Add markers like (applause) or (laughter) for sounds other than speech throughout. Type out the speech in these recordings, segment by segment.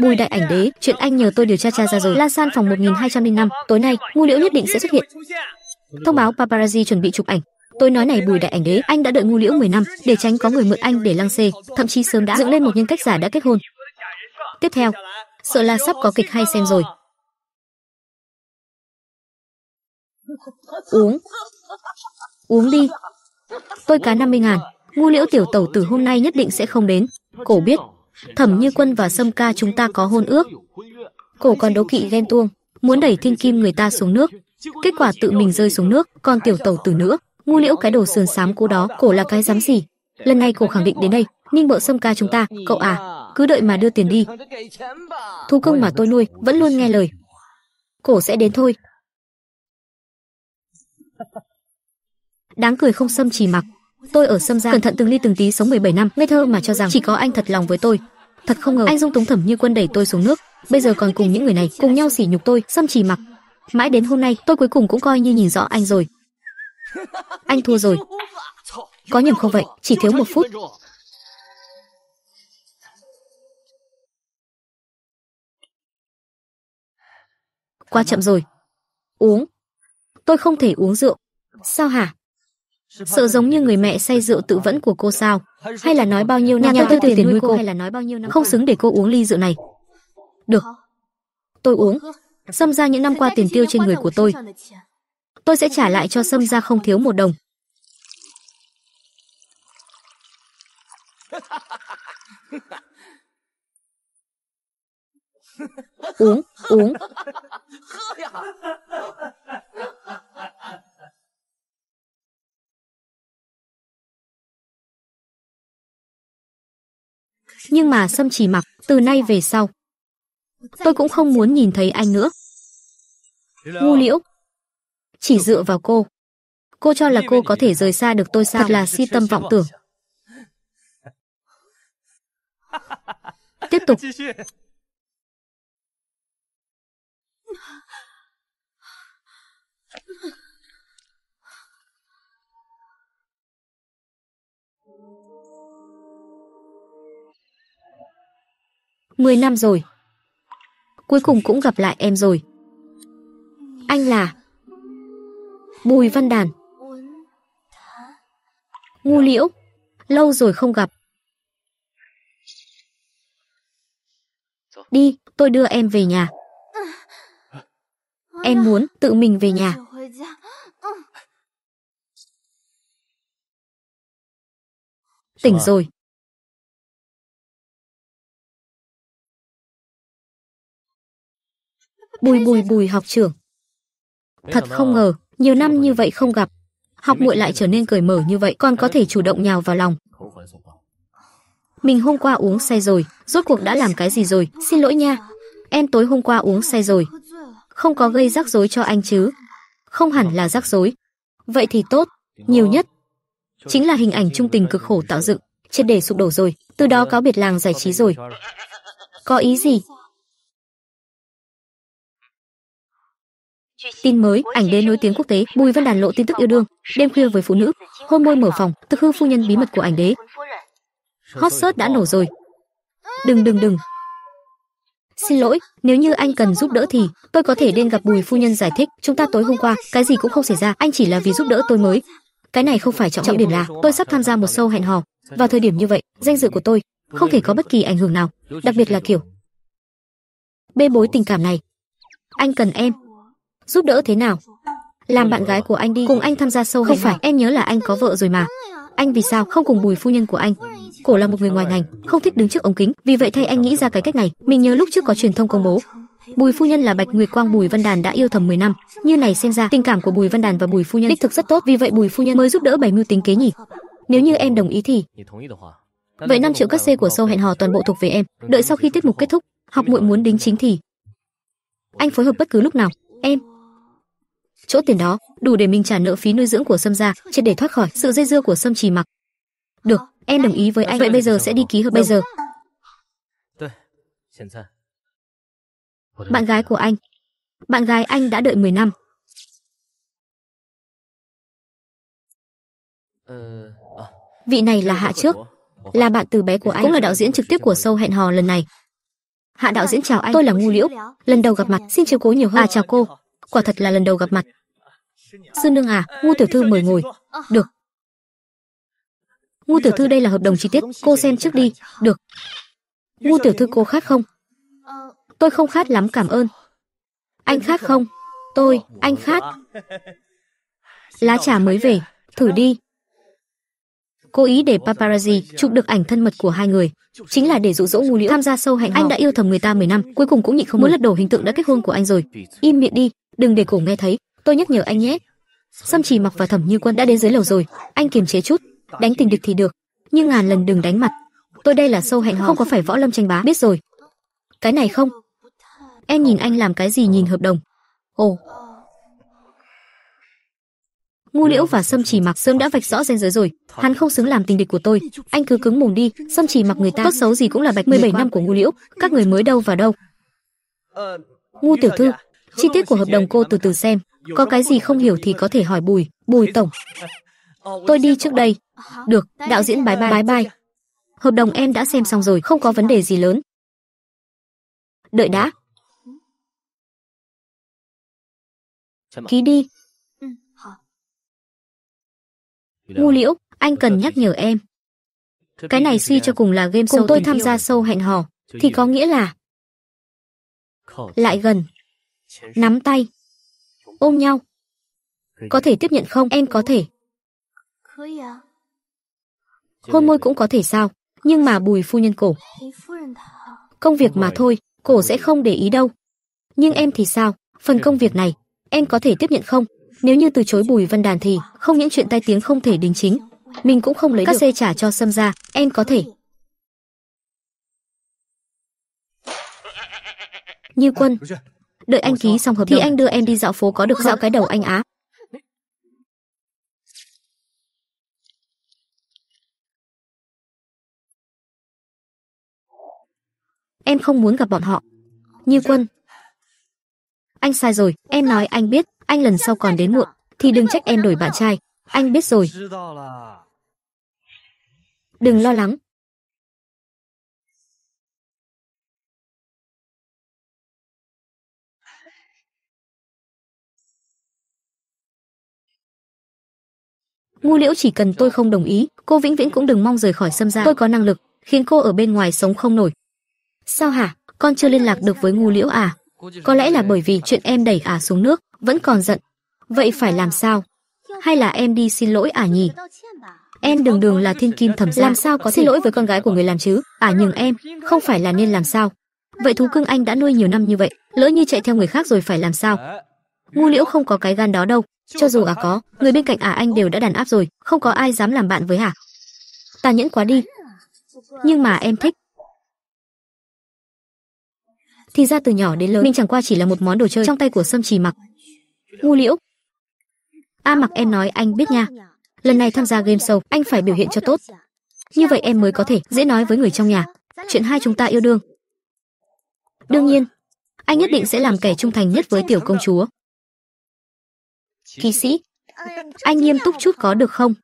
Bùi Đại Ảnh Đế, chuyện anh nhờ tôi điều tra tra ra rồi. La San phòng 1205, tối nay, ngu liễu nhất định sẽ xuất hiện. Thông báo paparazzi chuẩn bị chụp ảnh. Tôi nói này Bùi Đại Ảnh Đế, anh đã đợi ngu liễu 10 năm để tránh có người mượn anh để lăng xê, thậm chí sớm đã dựng lên một nhân cách giả đã kết hôn. Tiếp theo, sợ là sắp có kịch hay xem rồi. Uống. Uống đi. Tôi cá 50 ngàn. Ngu liễu tiểu tẩu từ hôm nay nhất định sẽ không đến. Cổ biết, Thẩm Như Quân và Sâm Ca chúng ta có hôn ước. Cổ còn đố kỵ ghen tuông, muốn đẩy thiên kim người ta xuống nước. Kết quả tự mình rơi xuống nước, còn tiểu tẩu tử nữa. Ngu liễu cái đồ sườn xám cô đó, cổ là cái dám gì? Lần này cổ khẳng định đến đây, Ninh Bộ Sâm Ca chúng ta, cậu à, cứ đợi mà đưa tiền đi. thu cưng mà tôi nuôi, vẫn luôn nghe lời. Cổ sẽ đến thôi. Đáng cười không Sâm chỉ mặc. Tôi ở Sâm Giang cẩn thận từng ly từng tí sống 17 năm, ngây thơ mà cho rằng chỉ có anh thật lòng với tôi. Thật không ngờ, anh dung túng thẩm như quân đẩy tôi xuống nước, bây giờ còn cùng những người này cùng nhau sỉ nhục tôi, xâm trì mặc. Mãi đến hôm nay, tôi cuối cùng cũng coi như nhìn rõ anh rồi. (laughs) Anh thua rồi. Có nhầm không vậy? Chỉ thiếu một phút. Quá chậm rồi. Uống. Tôi không thể uống rượu. Sao hả? Sợ giống như người mẹ say rượu tự vẫn của cô sao? Hay là nói bao nhiêu năm nhà tôi tiền nuôi cô hay là nói bao nhiêu năm không xứng để cô uống ly rượu này. Được, ờ. tôi uống. Xâm ra những năm qua tiền tiêu trên người của tôi, tôi sẽ trả lại cho Sâm ra không thiếu một đồng. (laughs) uống, uống. nhưng mà Sâm Chỉ Mặc, từ nay về sau, tôi cũng không muốn nhìn thấy anh nữa. Ngu Liễu, chỉ dựa vào cô, cô cho là cô có thể rời xa được tôi sao? Thật là si tâm vọng tưởng. Tiếp tục. 10 năm rồi. Cuối cùng cũng gặp lại em rồi. Anh là Bùi Văn Đàn. Ngu Liễu, lâu rồi không gặp. Đi, tôi đưa em về nhà. Em muốn tự mình về nhà. Tỉnh rồi. Bùi bùi bùi học trưởng. Thật không ngờ, nhiều năm như vậy không gặp. Học muội lại trở nên cởi mở như vậy, còn có thể chủ động nhào vào lòng. Mình hôm qua uống say rồi, rốt cuộc đã làm cái gì rồi, xin lỗi nha. Em tối hôm qua uống say rồi. Không có gây rắc rối cho anh chứ. Không hẳn là rắc rối. Vậy thì tốt, nhiều nhất. Chính là hình ảnh trung tình cực khổ tạo dựng, triệt để sụp đổ rồi, từ đó cáo biệt làng giải trí rồi. Có ý gì? Tin mới, ảnh đế nổi tiếng quốc tế, Bùi Văn Đàn lộ tin tức yêu đương, đêm khuya với phụ nữ, hôn môi mở phòng, thực hư phu nhân bí mật của ảnh đế. Hot search đã nổ rồi. Đừng đừng đừng. Xin lỗi, nếu như anh cần giúp đỡ thì tôi có thể đến gặp Bùi phu nhân giải thích, chúng ta tối hôm qua cái gì cũng không xảy ra, anh chỉ là vì giúp đỡ tôi mới. Cái này không phải trọng, trọng điểm là tôi sắp tham gia một show hẹn hò, vào thời điểm như vậy, danh dự của tôi không thể có bất kỳ ảnh hưởng nào, đặc biệt là kiểu bê bối tình cảm này. Anh cần em, giúp đỡ thế nào? Làm bạn gái của anh đi, cùng anh tham gia sâu Không phải? Em nhớ là anh có vợ rồi mà. Anh vì sao không cùng Bùi phu nhân của anh? Cổ là một người ngoài ngành, không thích đứng trước ống kính, vì vậy thay anh nghĩ ra cái cách này. Mình nhớ lúc trước có truyền thông công bố, Bùi phu nhân là Bạch Nguyệt Quang Bùi Văn Đàn đã yêu thầm 10 năm, như này xem ra tình cảm của Bùi Văn Đàn và Bùi phu nhân đích thực rất tốt, vì vậy Bùi phu nhân mới giúp đỡ bày mưu tính kế nhỉ. Nếu như em đồng ý thì Vậy 5 triệu cát xê của sâu hẹn hò toàn bộ thuộc về em, đợi sau khi tiết mục kết thúc, học muội muốn đính chính thì anh phối hợp bất cứ lúc nào. Em chỗ tiền đó đủ để mình trả nợ phí nuôi dưỡng của Sâm gia, chỉ để thoát khỏi sự dây dưa của Sâm Trì Mặc. Được, em đồng ý với anh. Vậy bây giờ sẽ đi ký hợp bây giờ. Bạn gái của anh. Bạn gái anh đã đợi 10 năm. Ờ, ờ. Vị này là Hạ trước, là bạn từ bé của anh, cũng là đạo diễn trực tiếp của sâu hẹn hò lần này. Hạ đạo diễn chào anh, tôi là Ngu Liễu, lần đầu gặp mặt, xin chiếu cố nhiều hơn. À chào cô, quả thật là lần đầu gặp mặt. Sư nương à, Ngô tiểu thư mời ngồi. Được. Ngô tiểu thư đây là hợp đồng chi tiết, cô xem trước đi. Được. Ngô tiểu thư cô khát không? Tôi không khát lắm cảm ơn. Anh khát không? Tôi, anh khát. Lá trà mới về, thử đi. cô ý để paparazzi chụp được ảnh thân mật của hai người, chính là để dụ dỗ ngu liễu tham gia sâu hạnh. Anh đã yêu thầm người ta 10 năm, cuối cùng cũng nhịn không muốn lật đổ hình tượng đã kết hôn của anh rồi. Im miệng đi, đừng để cổ nghe thấy, tôi nhắc nhở anh nhé. Sâm Trì Mặc và Thẩm Như Quân đã đến dưới lầu rồi, anh kiềm chế chút, đánh tình địch thì được, nhưng ngàn lần đừng đánh mặt. Tôi đây là sâu hẹn hò, không có phải võ lâm tranh bá, biết rồi. Cái này không. Em nhìn anh làm cái gì nhìn hợp đồng? Ồ. Ngu Liễu và Sâm Chỉ Mặc sớm đã vạch rõ ranh giới rồi, hắn không xứng làm tình địch của tôi, anh cứ cứng mồm đi, Sâm Chỉ Mặc người ta tốt xấu gì cũng là bạch 17 năm của Ngu Liễu, các người mới đâu vào đâu. Ờ, ngu tiểu thư, Chi tiết của hợp đồng cô từ từ xem, có cái gì không hiểu thì có thể hỏi Bùi, Bùi tổng. Tôi đi trước đây. Được, đạo diễn bái bai bái bai. Hợp đồng em đã xem xong rồi, không có vấn đề gì lớn. Đợi đã. Ký đi. Ngu liễu, anh cần nhắc nhở em. Cái này suy cho cùng là game cùng tôi tham gia sâu hẹn hò, thì có nghĩa là lại gần nắm tay, ôm nhau. Có thể tiếp nhận không? Em có thể. Hôn môi cũng có thể sao? Nhưng mà bùi phu nhân cổ. Công việc mà thôi, cổ sẽ không để ý đâu. Nhưng em thì sao? Phần công việc này, em có thể tiếp nhận không? Nếu như từ chối bùi văn đàn thì không những chuyện tai tiếng không thể đính chính. Mình cũng không lấy các xe trả cho xâm ra, em có thể. Như quân, đợi anh ký xong hợp đồng thì anh đưa em đi dạo phố có được dạo cái đầu anh á em không muốn gặp bọn họ như quân anh sai rồi em nói anh biết anh lần sau còn đến muộn thì đừng trách em đổi bạn trai anh biết rồi đừng lo lắng ngu liễu chỉ cần tôi không đồng ý cô vĩnh viễn cũng đừng mong rời khỏi sâm gia tôi có năng lực khiến cô ở bên ngoài sống không nổi sao hả con chưa liên lạc được với ngu liễu à có lẽ là bởi vì chuyện em đẩy ả à xuống nước vẫn còn giận vậy phải làm sao hay là em đi xin lỗi ả à nhỉ em đường đường là thiên kim thẩm gia làm sao có xin lỗi với con gái của người làm chứ ả à nhường em không phải là nên làm sao vậy thú cưng anh đã nuôi nhiều năm như vậy lỡ như chạy theo người khác rồi phải làm sao ngu liễu không có cái gan đó đâu cho dù à có người bên cạnh à anh đều đã đàn áp rồi không có ai dám làm bạn với hả? À? ta nhẫn quá đi nhưng mà em thích thì ra từ nhỏ đến lớn mình chẳng qua chỉ là một món đồ chơi trong tay của sâm trì mặc ngu liễu a mặc em nói anh biết nha lần này tham gia game show anh phải biểu hiện cho tốt như vậy em mới có thể dễ nói với người trong nhà chuyện hai chúng ta yêu đương đương nhiên anh nhất định sẽ làm kẻ trung thành nhất với tiểu công chúa kỳ sĩ, anh nghiêm túc chút có được không?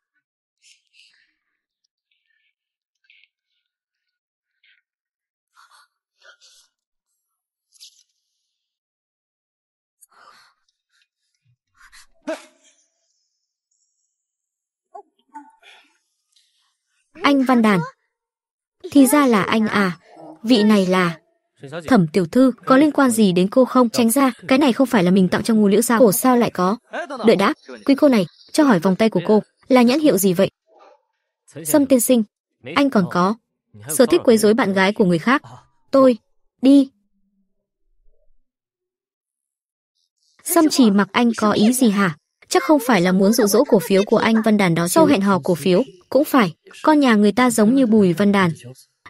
Anh Văn Đàn. Thì ra là anh à, vị này là... Thẩm tiểu thư, có liên quan gì đến cô không? Tránh ra, cái này không phải là mình tặng cho ngu liễu sao? Cổ sao lại có? Đợi đã, quý cô này, cho hỏi vòng tay của cô là nhãn hiệu gì vậy? Sâm tiên sinh, anh còn có sở thích quấy rối bạn gái của người khác. Tôi, đi. Sâm chỉ mặc anh có ý gì hả? Chắc không phải là muốn dụ dỗ cổ phiếu của anh Văn Đàn đó Sau hẹn hò cổ phiếu, cũng phải, con nhà người ta giống như Bùi Văn Đàn.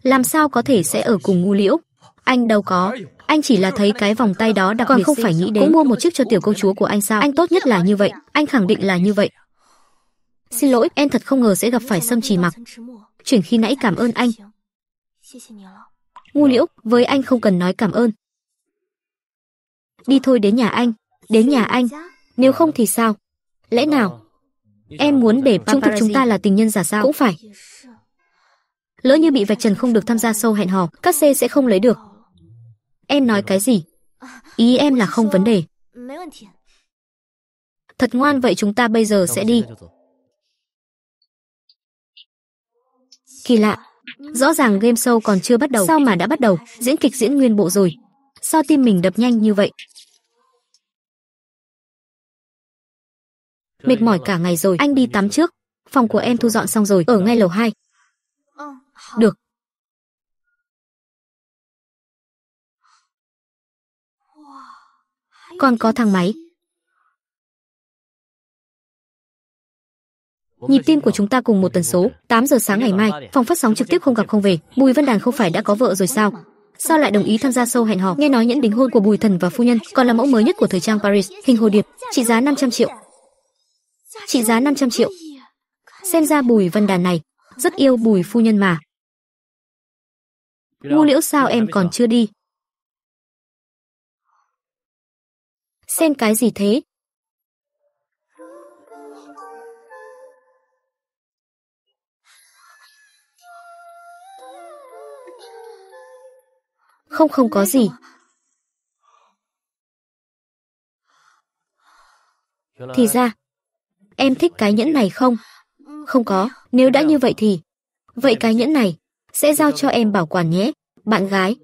Làm sao có thể sẽ ở cùng ngu liễu? Anh đâu có, anh chỉ là thấy cái vòng tay đó đặc còn biệt không phải nghĩ đến. Cũng mua một chiếc cho tiểu công chúa của anh sao? Anh tốt nhất là như vậy, anh khẳng định là như vậy. Xin lỗi, em thật không ngờ sẽ gặp phải Sâm Trì Mặc. Chuyển khi nãy cảm ơn anh. Ngu Liễu, với anh không cần nói cảm ơn. Đi thôi đến nhà anh, đến nhà anh. Nếu không thì sao? Lẽ nào? Em muốn để chúng thực chúng ta là tình nhân giả sao? Cũng phải. Lỡ như bị vạch trần không được tham gia sâu hẹn hò, các C sẽ không lấy được. Em nói cái gì? Ý em là không vấn đề. Thật ngoan vậy chúng ta bây giờ sẽ đi. Kỳ lạ, rõ ràng game show còn chưa bắt đầu. Sao mà đã bắt đầu, diễn kịch diễn nguyên bộ rồi. Sao tim mình đập nhanh như vậy? Mệt mỏi cả ngày rồi, anh đi tắm trước. Phòng của em thu dọn xong rồi, ở ngay lầu 2. Được, còn có thang máy. Nhịp tim của chúng ta cùng một tần số, 8 giờ sáng ngày mai, phòng phát sóng trực tiếp không gặp không về, Bùi Văn Đàn không phải đã có vợ rồi sao? Sao lại đồng ý tham gia sâu hẹn hò? Nghe nói nhẫn đính hôn của Bùi Thần và phu nhân còn là mẫu mới nhất của thời trang Paris, hình hồ điệp, trị giá 500 triệu. Trị giá 500 triệu. Xem ra Bùi Văn Đàn này rất yêu Bùi phu nhân mà. Ngu Liễu sao em còn chưa đi? xem cái gì thế? Không không có gì. Thì ra, em thích cái nhẫn này không? Không có, nếu đã như vậy thì... Vậy cái nhẫn này, sẽ giao cho em bảo quản nhé, bạn gái.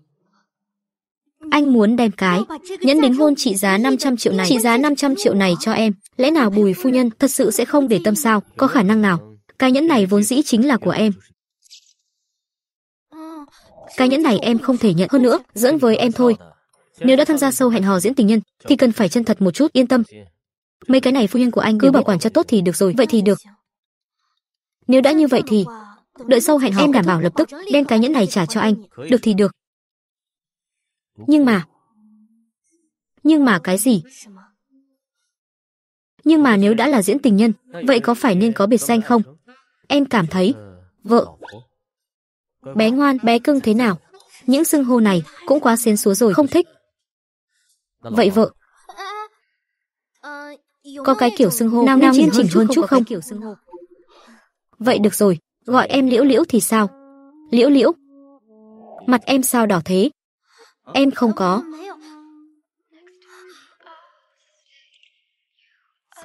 Anh muốn đem cái nhẫn đính hôn trị giá 500 triệu này, trị giá 500 triệu này cho em. Lẽ nào Bùi phu nhân thật sự sẽ không để tâm sao? Có khả năng nào? Cái nhẫn này vốn dĩ chính là của em. Cái nhẫn này em không thể nhận hơn nữa, dẫn với em thôi. Nếu đã tham gia sâu hẹn hò diễn tình nhân thì cần phải chân thật một chút, yên tâm. Mấy cái này phu nhân của anh cứ bảo quản cho tốt thì được rồi, vậy thì được. Nếu đã như vậy thì đợi sau hẹn hò em đảm bảo lập tức đem cái nhẫn này trả cho anh, được thì được. Nhưng mà... Nhưng mà cái gì? Nhưng mà nếu đã là diễn tình nhân, vậy có phải nên có biệt danh không? Em cảm thấy, vợ, bé ngoan, bé cưng thế nào? Những xưng hô này cũng quá xén xúa rồi, không thích. Vậy vợ, có cái kiểu xưng hô nào nào nghiêm chỉnh hơn chút không? kiểu hô Vậy được rồi, gọi em liễu liễu thì sao? Liễu liễu, mặt em sao đỏ thế? Em không có.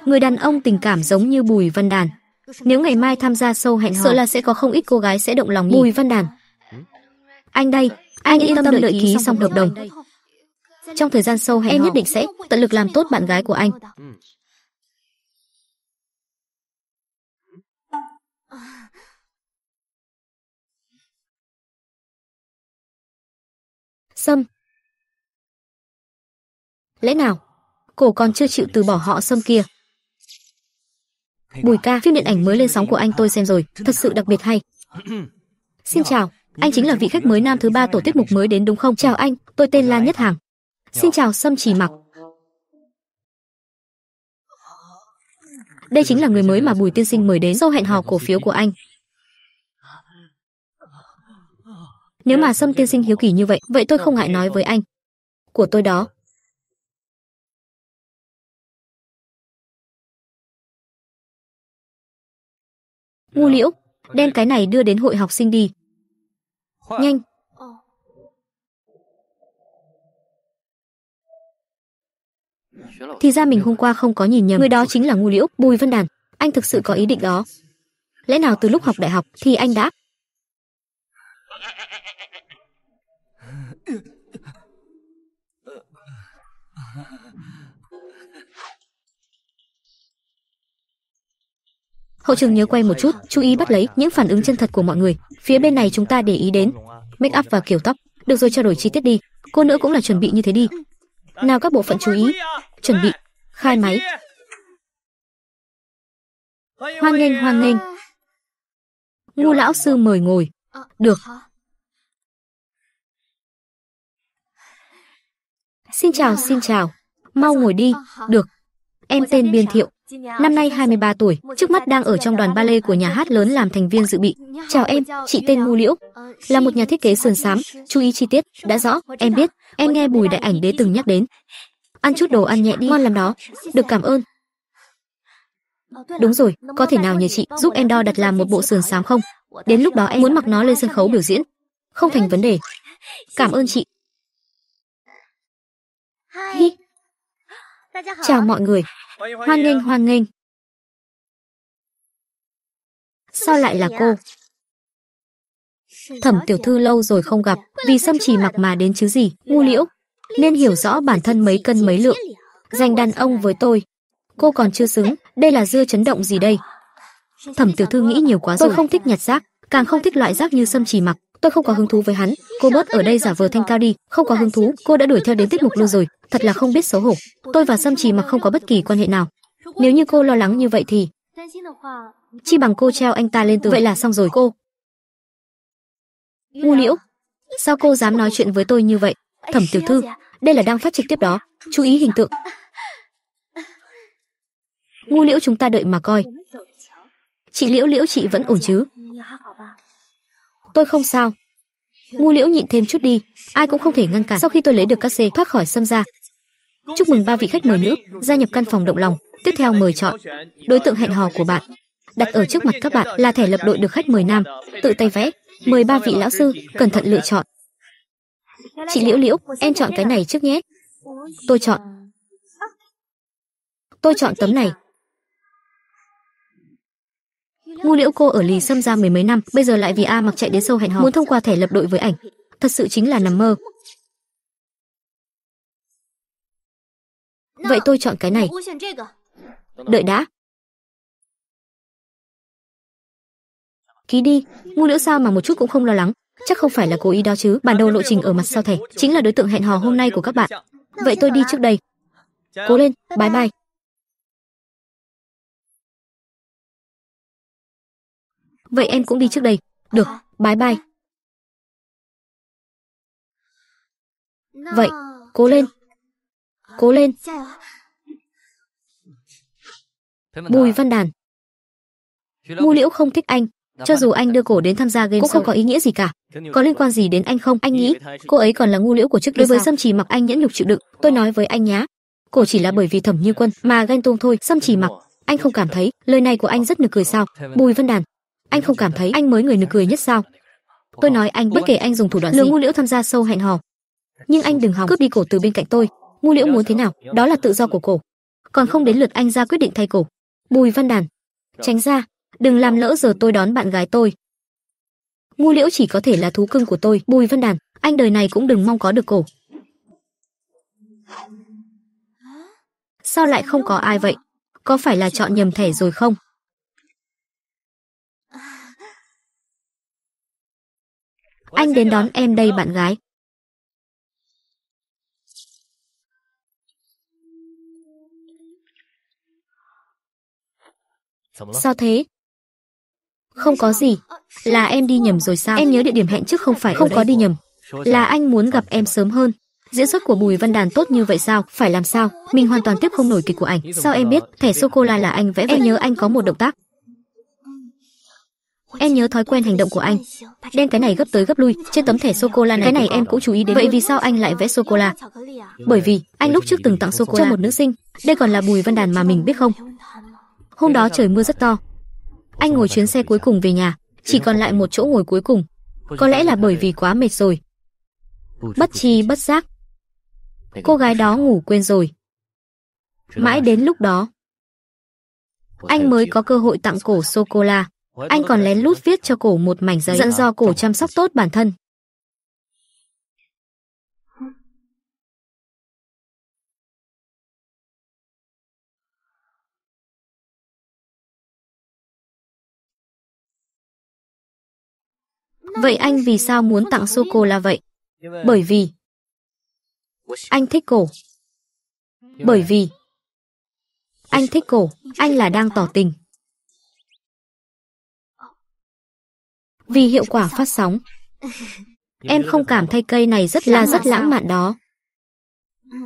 Người đàn ông tình cảm giống như Bùi Văn Đàn. Nếu ngày mai tham gia sâu hẹn hò, sợ là sẽ có không ít cô gái sẽ động lòng nhìn. Bùi Văn Đàn. Anh đây, anh yên tâm đợi ký xong hợp đồng. Trong thời gian sâu hẹn em nhất định sẽ tận lực làm tốt bạn gái của anh. Sâm, lẽ nào cổ còn chưa chịu từ bỏ họ sâm kia bùi ca phim điện ảnh mới lên sóng của anh tôi xem rồi thật sự đặc biệt hay (clears throat) xin chào anh chính là vị khách mới nam thứ ba tổ tiết mục mới đến đúng không chào anh tôi tên lan nhất hàng xin chào sâm chỉ mặc đây chính là người mới mà bùi tiên sinh mời đến sau hẹn hò cổ phiếu của anh nếu mà sâm tiên sinh hiếu kỳ như vậy vậy tôi không ngại nói với anh của tôi đó Ngu Liễu, đem cái này đưa đến hội học sinh đi. Nhanh. Thì ra mình hôm qua không có nhìn nhầm, người đó chính là Ngu Liễu, Bùi Văn Đàn. Anh thực sự có ý định đó. Lẽ nào từ lúc học đại học thì anh đã Hậu trường nhớ quay một chút, chú ý bắt lấy những phản ứng chân thật của mọi người. Phía bên này chúng ta để ý đến make up và kiểu tóc. Được rồi trao đổi chi tiết đi, cô nữa cũng là chuẩn bị như thế đi. Nào các bộ phận chú ý, chuẩn bị, khai máy. Hoan nghênh, hoan nghênh. Ngu lão sư mời ngồi. Được. Xin chào, xin chào. Mau ngồi đi. Được. Em tên Biên Thiệu. Năm nay 23 tuổi, trước mắt đang ở trong đoàn ballet của nhà hát lớn làm thành viên dự bị. Chào em, chị tên Ngu Liễu, ờ, là một nhà thiết kế sườn xám, chú ý chi tiết, đã rõ, em biết, em nghe Bùi Đại Ảnh Đế từng nhắc đến. Ăn chút đồ ăn nhẹ đi, ngon lắm đó, được cảm ơn. Đúng rồi, có thể nào nhờ chị giúp em đo đặt làm một bộ sườn xám không? Đến lúc đó em muốn mặc nó lên sân khấu biểu diễn. Không thành vấn đề. Cảm ơn chị. Hi, Chào mọi người. Hoan nghênh hoan nghênh. Sao lại là cô? Thẩm tiểu thư lâu rồi không gặp, vì xâm trì mặc mà đến chứ gì, ngu liễu. Nên hiểu rõ bản thân mấy cân mấy lượng. Dành đàn ông với tôi. Cô còn chưa xứng, đây là dưa chấn động gì đây? Thẩm tiểu thư nghĩ nhiều quá rồi. Tôi không thích nhặt rác, càng không thích loại rác như xâm trì mặc tôi không có hứng thú với hắn cô bớt ở đây giả vờ thanh cao đi không có hứng thú cô đã đuổi theo đến tiết mục luôn rồi thật là không biết xấu hổ tôi và sâm trì mà không có bất kỳ quan hệ nào nếu như cô lo lắng như vậy thì chi bằng cô treo anh ta lên tường vậy là xong rồi cô ngu liễu sao cô dám nói chuyện với tôi như vậy thẩm tiểu thư đây là đang phát trực tiếp đó chú ý hình tượng ngu liễu chúng ta đợi mà coi chị liễu liễu chị vẫn ổn chứ tôi không sao ngu liễu nhịn thêm chút đi ai cũng không thể ngăn cản sau khi tôi lấy được các xe thoát khỏi xâm ra, chúc mừng ba vị khách mời nữ gia nhập căn phòng động lòng tiếp theo mời chọn đối tượng hẹn hò của bạn đặt ở trước mặt các bạn là thẻ lập đội được khách mời nam tự tay vẽ mời ba vị lão sư cẩn thận lựa chọn chị liễu liễu em chọn cái này trước nhé tôi chọn tôi chọn tấm này ngu liễu cô ở lì xâm ra mười mấy năm bây giờ lại vì a mặc chạy đến sâu hẹn hò muốn thông qua thẻ lập đội với ảnh thật sự chính là nằm mơ vậy tôi chọn cái này đợi đã ký đi ngu liễu sao mà một chút cũng không lo lắng chắc không phải là cố ý đó chứ bản đồ lộ trình ở mặt sau thẻ chính là đối tượng hẹn hò hôm nay của các bạn vậy tôi đi trước đây cố lên bye bye Vậy em cũng đi trước đây. Được, bye bye. Vậy, cố lên. Cố lên. Bùi Văn Đàn. Ngu Liễu không thích anh, cho dù anh đưa cổ đến tham gia game cũng không có ý nghĩa gì cả. Có liên quan gì đến anh không? Anh nghĩ cô ấy còn là ngu liễu của trước đối với Sâm Chỉ Mặc anh nhẫn nhục chịu đựng. Tôi nói với anh nhá, cổ chỉ là bởi vì Thẩm Như Quân mà ghen tuông thôi. Sâm Chỉ Mặc, anh không cảm thấy lời này của anh rất nực cười sao? Bùi Văn Đàn, anh không cảm thấy anh mới người nực cười nhất sao? Tôi nói anh bất kể anh dùng thủ đoạn gì, lừa ngu liễu tham gia sâu hẹn hò. Nhưng anh đừng hòng cướp đi cổ từ bên cạnh tôi. Ngu liễu muốn thế nào, đó là tự do của cổ. Còn không đến lượt anh ra quyết định thay cổ. Bùi Văn Đàn, tránh ra, đừng làm lỡ giờ tôi đón bạn gái tôi. Ngu liễu chỉ có thể là thú cưng của tôi, Bùi Văn Đàn, anh đời này cũng đừng mong có được cổ. Sao lại không có ai vậy? Có phải là chọn nhầm thẻ rồi không? Anh đến đón em đây bạn gái. Sao thế? Không có gì. Là em đi nhầm rồi sao? Em nhớ địa điểm hẹn trước không phải Không có đi nhầm. Là anh muốn gặp em sớm hơn. Diễn xuất của Bùi Văn Đàn tốt như vậy sao? Phải làm sao? Mình hoàn toàn tiếp không nổi kịch của ảnh. Sao em biết? Thẻ sô cô la là anh vẽ. Em nhớ anh có một động tác. Em nhớ thói quen hành động của anh. Đem cái này gấp tới gấp lui, trên tấm thẻ sô cô la này. Cái này em cũng chú ý đến. Vậy vì sao anh lại vẽ sô cô la? Bởi vì anh lúc trước từng tặng sô cô la cho một nữ sinh, đây còn là Bùi Văn Đàn mà mình biết không? Hôm đó trời mưa rất to. Anh ngồi chuyến xe cuối cùng về nhà, chỉ còn lại một chỗ ngồi cuối cùng. Có lẽ là bởi vì quá mệt rồi. Bất chi bất giác. Cô gái đó ngủ quên rồi. Mãi đến lúc đó, anh mới có cơ hội tặng cổ sô cô la. Anh còn lén lút viết cho cổ một mảnh giấy dặn dò cổ chăm sóc tốt bản thân. Vậy anh vì sao muốn tặng sô cô la vậy? À? Bởi vì anh thích cổ. À? Bởi vì anh thích cổ, anh là đang tỏ tình. vì hiệu quả phát sóng. Em không cảm thấy cây này rất là rất lãng mạn đó. Ừ.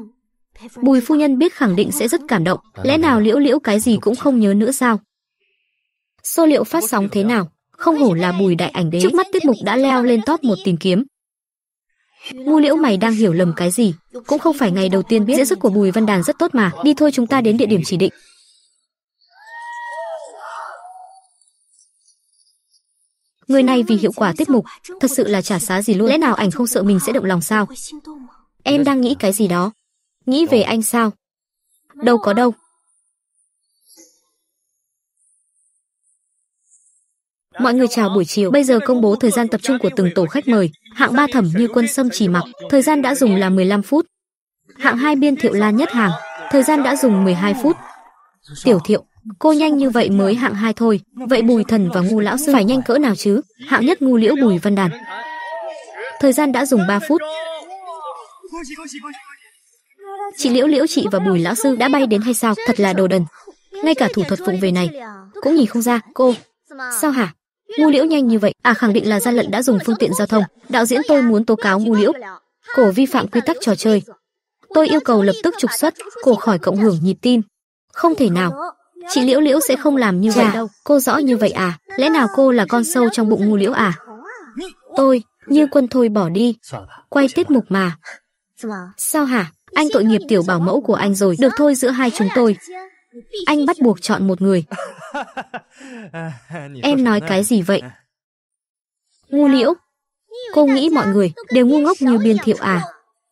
Bùi phu nhân biết khẳng định sẽ rất cảm động, lẽ nào liễu liễu cái gì cũng không nhớ nữa sao? xô liệu phát sóng thế nào? Không hổ là bùi đại ảnh đế. Trước mắt tiết mục đã leo lên top một tìm kiếm. Ngu liễu mày đang hiểu lầm cái gì? Cũng không phải ngày đầu tiên biết diễn xuất của Bùi Văn Đàn rất tốt mà. Đi thôi chúng ta đến địa điểm chỉ định. Người này vì hiệu quả tiết mục, thật sự là trả giá gì luôn. Lẽ nào ảnh không sợ mình sẽ động lòng sao? Em đang nghĩ cái gì đó. Nghĩ về anh sao? Đâu có đâu. Mọi người chào buổi chiều, bây giờ công bố thời gian tập trung của từng tổ khách mời. Hạng ba thẩm như quân sâm chỉ mặc, thời gian đã dùng là 15 phút. Hạng hai biên thiệu lan nhất hàng, thời gian đã dùng 12 phút. Tiểu thiệu, cô nhanh như vậy mới hạng hai thôi vậy bùi thần và ngu lão sư phải nhanh cỡ nào chứ hạng nhất ngu liễu bùi văn đàn thời gian đã dùng 3 phút chị liễu liễu chị và bùi lão sư đã bay đến hay sao thật là đồ đần ngay cả thủ thuật phụng về này cũng nhìn không ra cô sao hả ngu liễu nhanh như vậy à khẳng định là gian lận đã dùng phương tiện giao thông đạo diễn tôi muốn tố cáo ngu liễu cổ vi phạm quy tắc trò chơi tôi yêu cầu lập tức trục xuất cổ khỏi cộng hưởng nhịp tim không thể nào Chị Liễu Liễu sẽ không làm như vậy đâu. Cô rõ như vậy à? Lẽ nào cô là con sâu trong bụng ngu liễu à? Tôi, như quân thôi bỏ đi. Quay tiết mục mà. Sao hả? Anh tội nghiệp tiểu bảo mẫu của anh rồi. Được thôi giữa hai chúng tôi. Anh bắt buộc chọn một người. (laughs) Em nói cái gì vậy? Ngu liễu? Cô nghĩ mọi người đều ngu ngốc như biên thiệu à?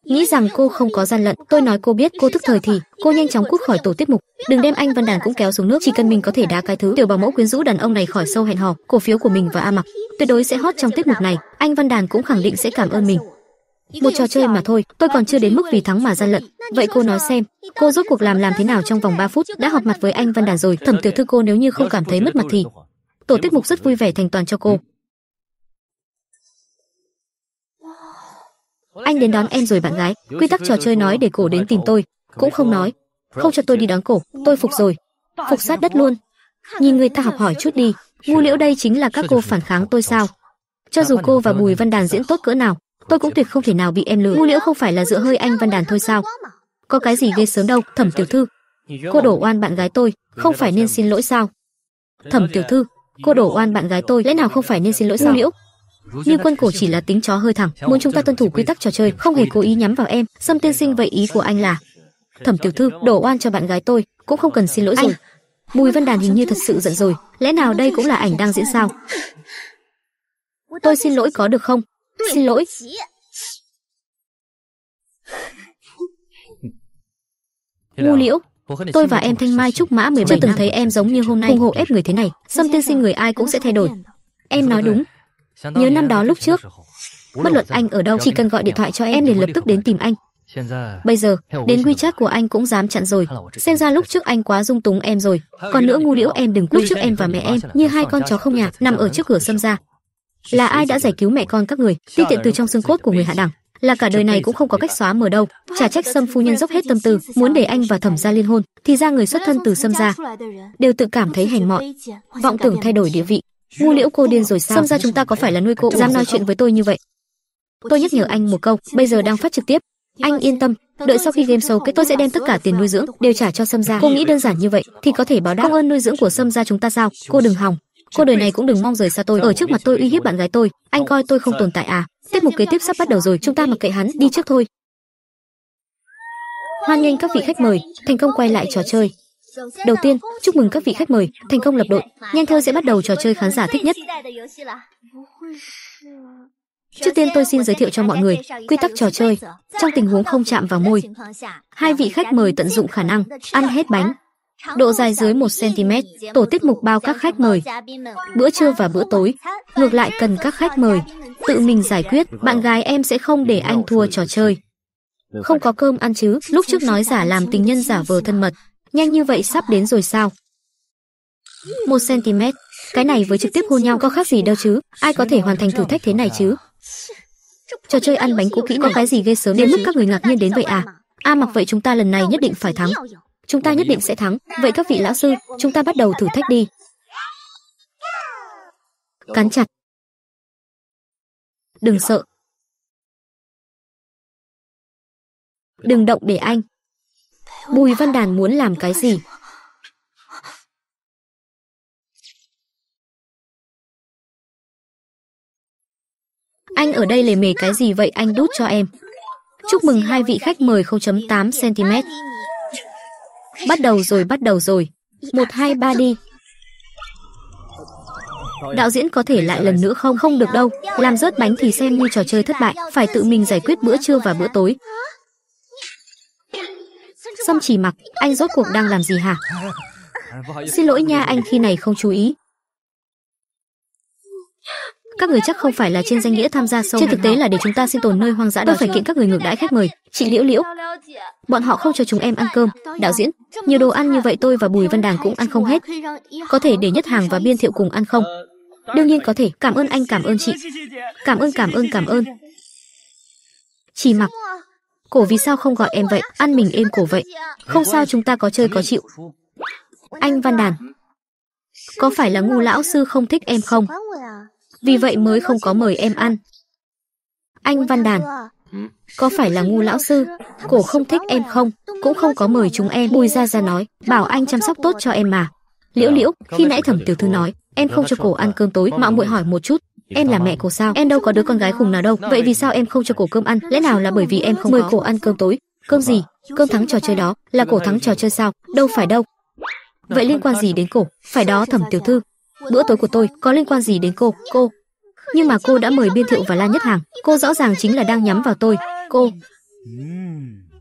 nghĩ rằng cô không có gian lận. Tôi nói cô biết, cô thức thời thì cô nhanh chóng cút khỏi tổ tiết mục, đừng đem anh Văn Đàn cũng kéo xuống nước, chỉ cần mình có thể đá cái thứ tiểu bảo mẫu quyến rũ đàn ông này khỏi sâu hẹn hò, cổ phiếu của mình và A Mặc tuyệt đối sẽ hot trong tiết mục này, anh Văn Đàn cũng khẳng định sẽ cảm ơn mình. Một trò chơi mà thôi, tôi còn chưa đến mức vì thắng mà gian lận. Vậy cô nói xem, cô rốt cuộc làm làm thế nào trong vòng 3 phút đã họp mặt với anh Văn Đàn rồi, thẩm tiểu thư cô nếu như không cảm thấy mất mặt thì tổ tiết mục rất vui vẻ thành toàn cho cô. anh đến đón em rồi bạn gái quy tắc trò chơi nói để cổ đến tìm tôi cũng không nói không cho tôi đi đón cổ tôi phục rồi phục sát đất luôn nhìn người ta học hỏi chút đi ngu liễu đây chính là các cô phản kháng tôi sao cho dù cô và bùi văn đàn diễn tốt cỡ nào tôi cũng tuyệt không thể nào bị em lừa ngu liễu không phải là giữa hơi anh văn đàn thôi sao có cái gì ghê sớm đâu thẩm tiểu thư cô đổ oan bạn gái tôi không phải nên xin lỗi sao thẩm tiểu thư cô đổ oan bạn gái tôi lẽ nào không phải nên xin lỗi sao liễu nhưng quân cổ chỉ là tính chó hơi thẳng muốn chúng ta tuân thủ quy tắc trò chơi không hề cố ý nhắm vào em sâm tiên sinh vậy ý của anh là thẩm tiểu thư đổ oan cho bạn gái tôi cũng không cần xin lỗi rồi bùi văn đàn hình như thật sự giận rồi lẽ nào đây cũng là ảnh đang diễn sao tôi xin lỗi có được không xin lỗi ngu liễu Tôi và em Thanh Mai Trúc Mã mười chưa từng thấy em giống như hôm nay hung hộ ép người thế này. sâm tiên sinh người ai cũng sẽ thay đổi. Em nói đúng, Nhớ năm đó lúc trước, bất luận anh ở đâu chỉ cần gọi điện thoại cho em liền lập tức đến tìm anh. Bây giờ, đến WeChat của anh cũng dám chặn rồi. Xem ra lúc trước anh quá dung túng em rồi. Còn nữa ngu liễu em đừng lúc trước em và mẹ em như hai con chó không nhà nằm ở trước cửa xâm ra. Là ai đã giải cứu mẹ con các người, ti tiện từ trong xương cốt của người hạ đẳng. Là cả đời này cũng không có cách xóa mở đâu. Chả trách xâm phu nhân dốc hết tâm tư, muốn để anh và Thẩm gia liên hôn, thì ra người xuất thân từ xâm gia đều tự cảm thấy hèn mọn, vọng tưởng thay đổi địa vị, Ngu liễu cô điên rồi sao? Xem ra chúng ta có phải là nuôi cô dám nói chuyện với tôi như vậy. Tôi nhắc nhở anh một câu, bây giờ đang phát trực tiếp. Anh yên tâm, đợi sau khi game show kết tôi sẽ đem tất cả tiền nuôi dưỡng đều trả cho Sâm gia. Cô nghĩ đơn giản như vậy thì có thể báo đáp công ơn nuôi dưỡng của Sâm gia chúng ta sao? Cô đừng hòng. Cô đời này cũng đừng mong rời xa tôi. Ở trước mặt tôi uy hiếp bạn gái tôi, anh coi tôi không tồn tại à? Tiết mục kế tiếp sắp bắt đầu rồi, chúng ta mặc kệ hắn, đi trước thôi. Hoan nghênh các vị khách mời, thành công quay lại trò chơi. Đầu tiên, chúc mừng các vị khách mời thành công lập đội. Nhanh theo sẽ bắt đầu trò chơi khán giả thích nhất. Trước tiên tôi xin giới thiệu cho mọi người quy tắc trò chơi. Trong tình huống không chạm vào môi, hai vị khách mời tận dụng khả năng ăn hết bánh. Độ dài dưới 1 cm, tổ tiết mục bao các khách mời. Bữa trưa và bữa tối, ngược lại cần các khách mời tự mình giải quyết, bạn gái em sẽ không để anh thua trò chơi. Không có cơm ăn chứ, lúc trước nói giả làm tình nhân giả vờ thân mật, Nhanh như vậy sắp đến rồi sao? Một cm, cái này với trực tiếp hôn nhau có khác gì đâu chứ, ai có thể hoàn thành thử thách thế này chứ? Trò chơi ăn bánh cũ kỹ có cái gì ghê sớm đến mức các người ngạc nhiên đến vậy à? A à, mặc vậy chúng ta lần này nhất định phải thắng. Chúng ta nhất định sẽ thắng. Vậy các vị lão sư, chúng ta bắt đầu thử thách đi. Cắn chặt. Đừng sợ. Đừng động để anh. Bùi Văn Đàn muốn làm cái gì? Anh ở đây lề mề cái gì vậy anh đút cho em? Chúc mừng hai vị khách mời 0.8cm. Bắt đầu rồi, bắt đầu rồi. 1, 2, 3 đi. Đạo diễn có thể lại lần nữa không? Không được đâu. Làm rớt bánh thì xem như trò chơi thất bại. Phải tự mình giải quyết bữa trưa và bữa tối. Xăm chỉ mặc, anh rốt cuộc đang làm gì hả? Xin lỗi nha anh khi này không chú ý. Các người chắc không phải là trên danh nghĩa tham gia sâu. Trên thực tế là để chúng ta sinh tồn nơi hoang dã. Tôi phải kiện các người ngược đãi khách mời. Chị Liễu Liễu, bọn họ không cho chúng em ăn cơm. Đạo diễn, nhiều đồ ăn như vậy tôi và Bùi Văn Đảng cũng ăn không hết. Có thể để Nhất Hàng và Biên Thiệu cùng ăn không? Đương nhiên có thể. Cảm ơn anh, cảm ơn chị. Cảm ơn, cảm ơn, cảm ơn. Chỉ mặc, Cổ vì sao không gọi em vậy, ăn mình êm cổ vậy. Không sao chúng ta có chơi có chịu. Anh Văn Đàn, có phải là ngu lão sư không thích em không? Vì vậy mới không có mời em ăn. Anh Văn Đàn, có phải là ngu lão sư? Cổ không thích em không? Cũng không có mời chúng em. Bùi ra ra nói, bảo anh chăm sóc tốt cho em mà. Liễu liễu, khi nãy thẩm tiểu thư nói, em không cho cổ ăn cơm tối, mạo muội hỏi một chút, Em là mẹ cổ sao? Em đâu có đứa con gái khủng nào đâu. Vậy vì sao em không cho cổ cơm ăn? Lẽ nào là bởi vì em không mời cổ ăn cơm tối? Cơm gì? Cơm thắng trò chơi đó là cổ thắng trò chơi sao? Đâu phải đâu. Vậy liên quan gì đến cổ? Phải đó Thẩm tiểu thư. Bữa tối của tôi có liên quan gì đến cô? Cô. Nhưng mà cô đã mời Biên Thiệu và La Nhất Hàng, cô rõ ràng chính là đang nhắm vào tôi. Cô.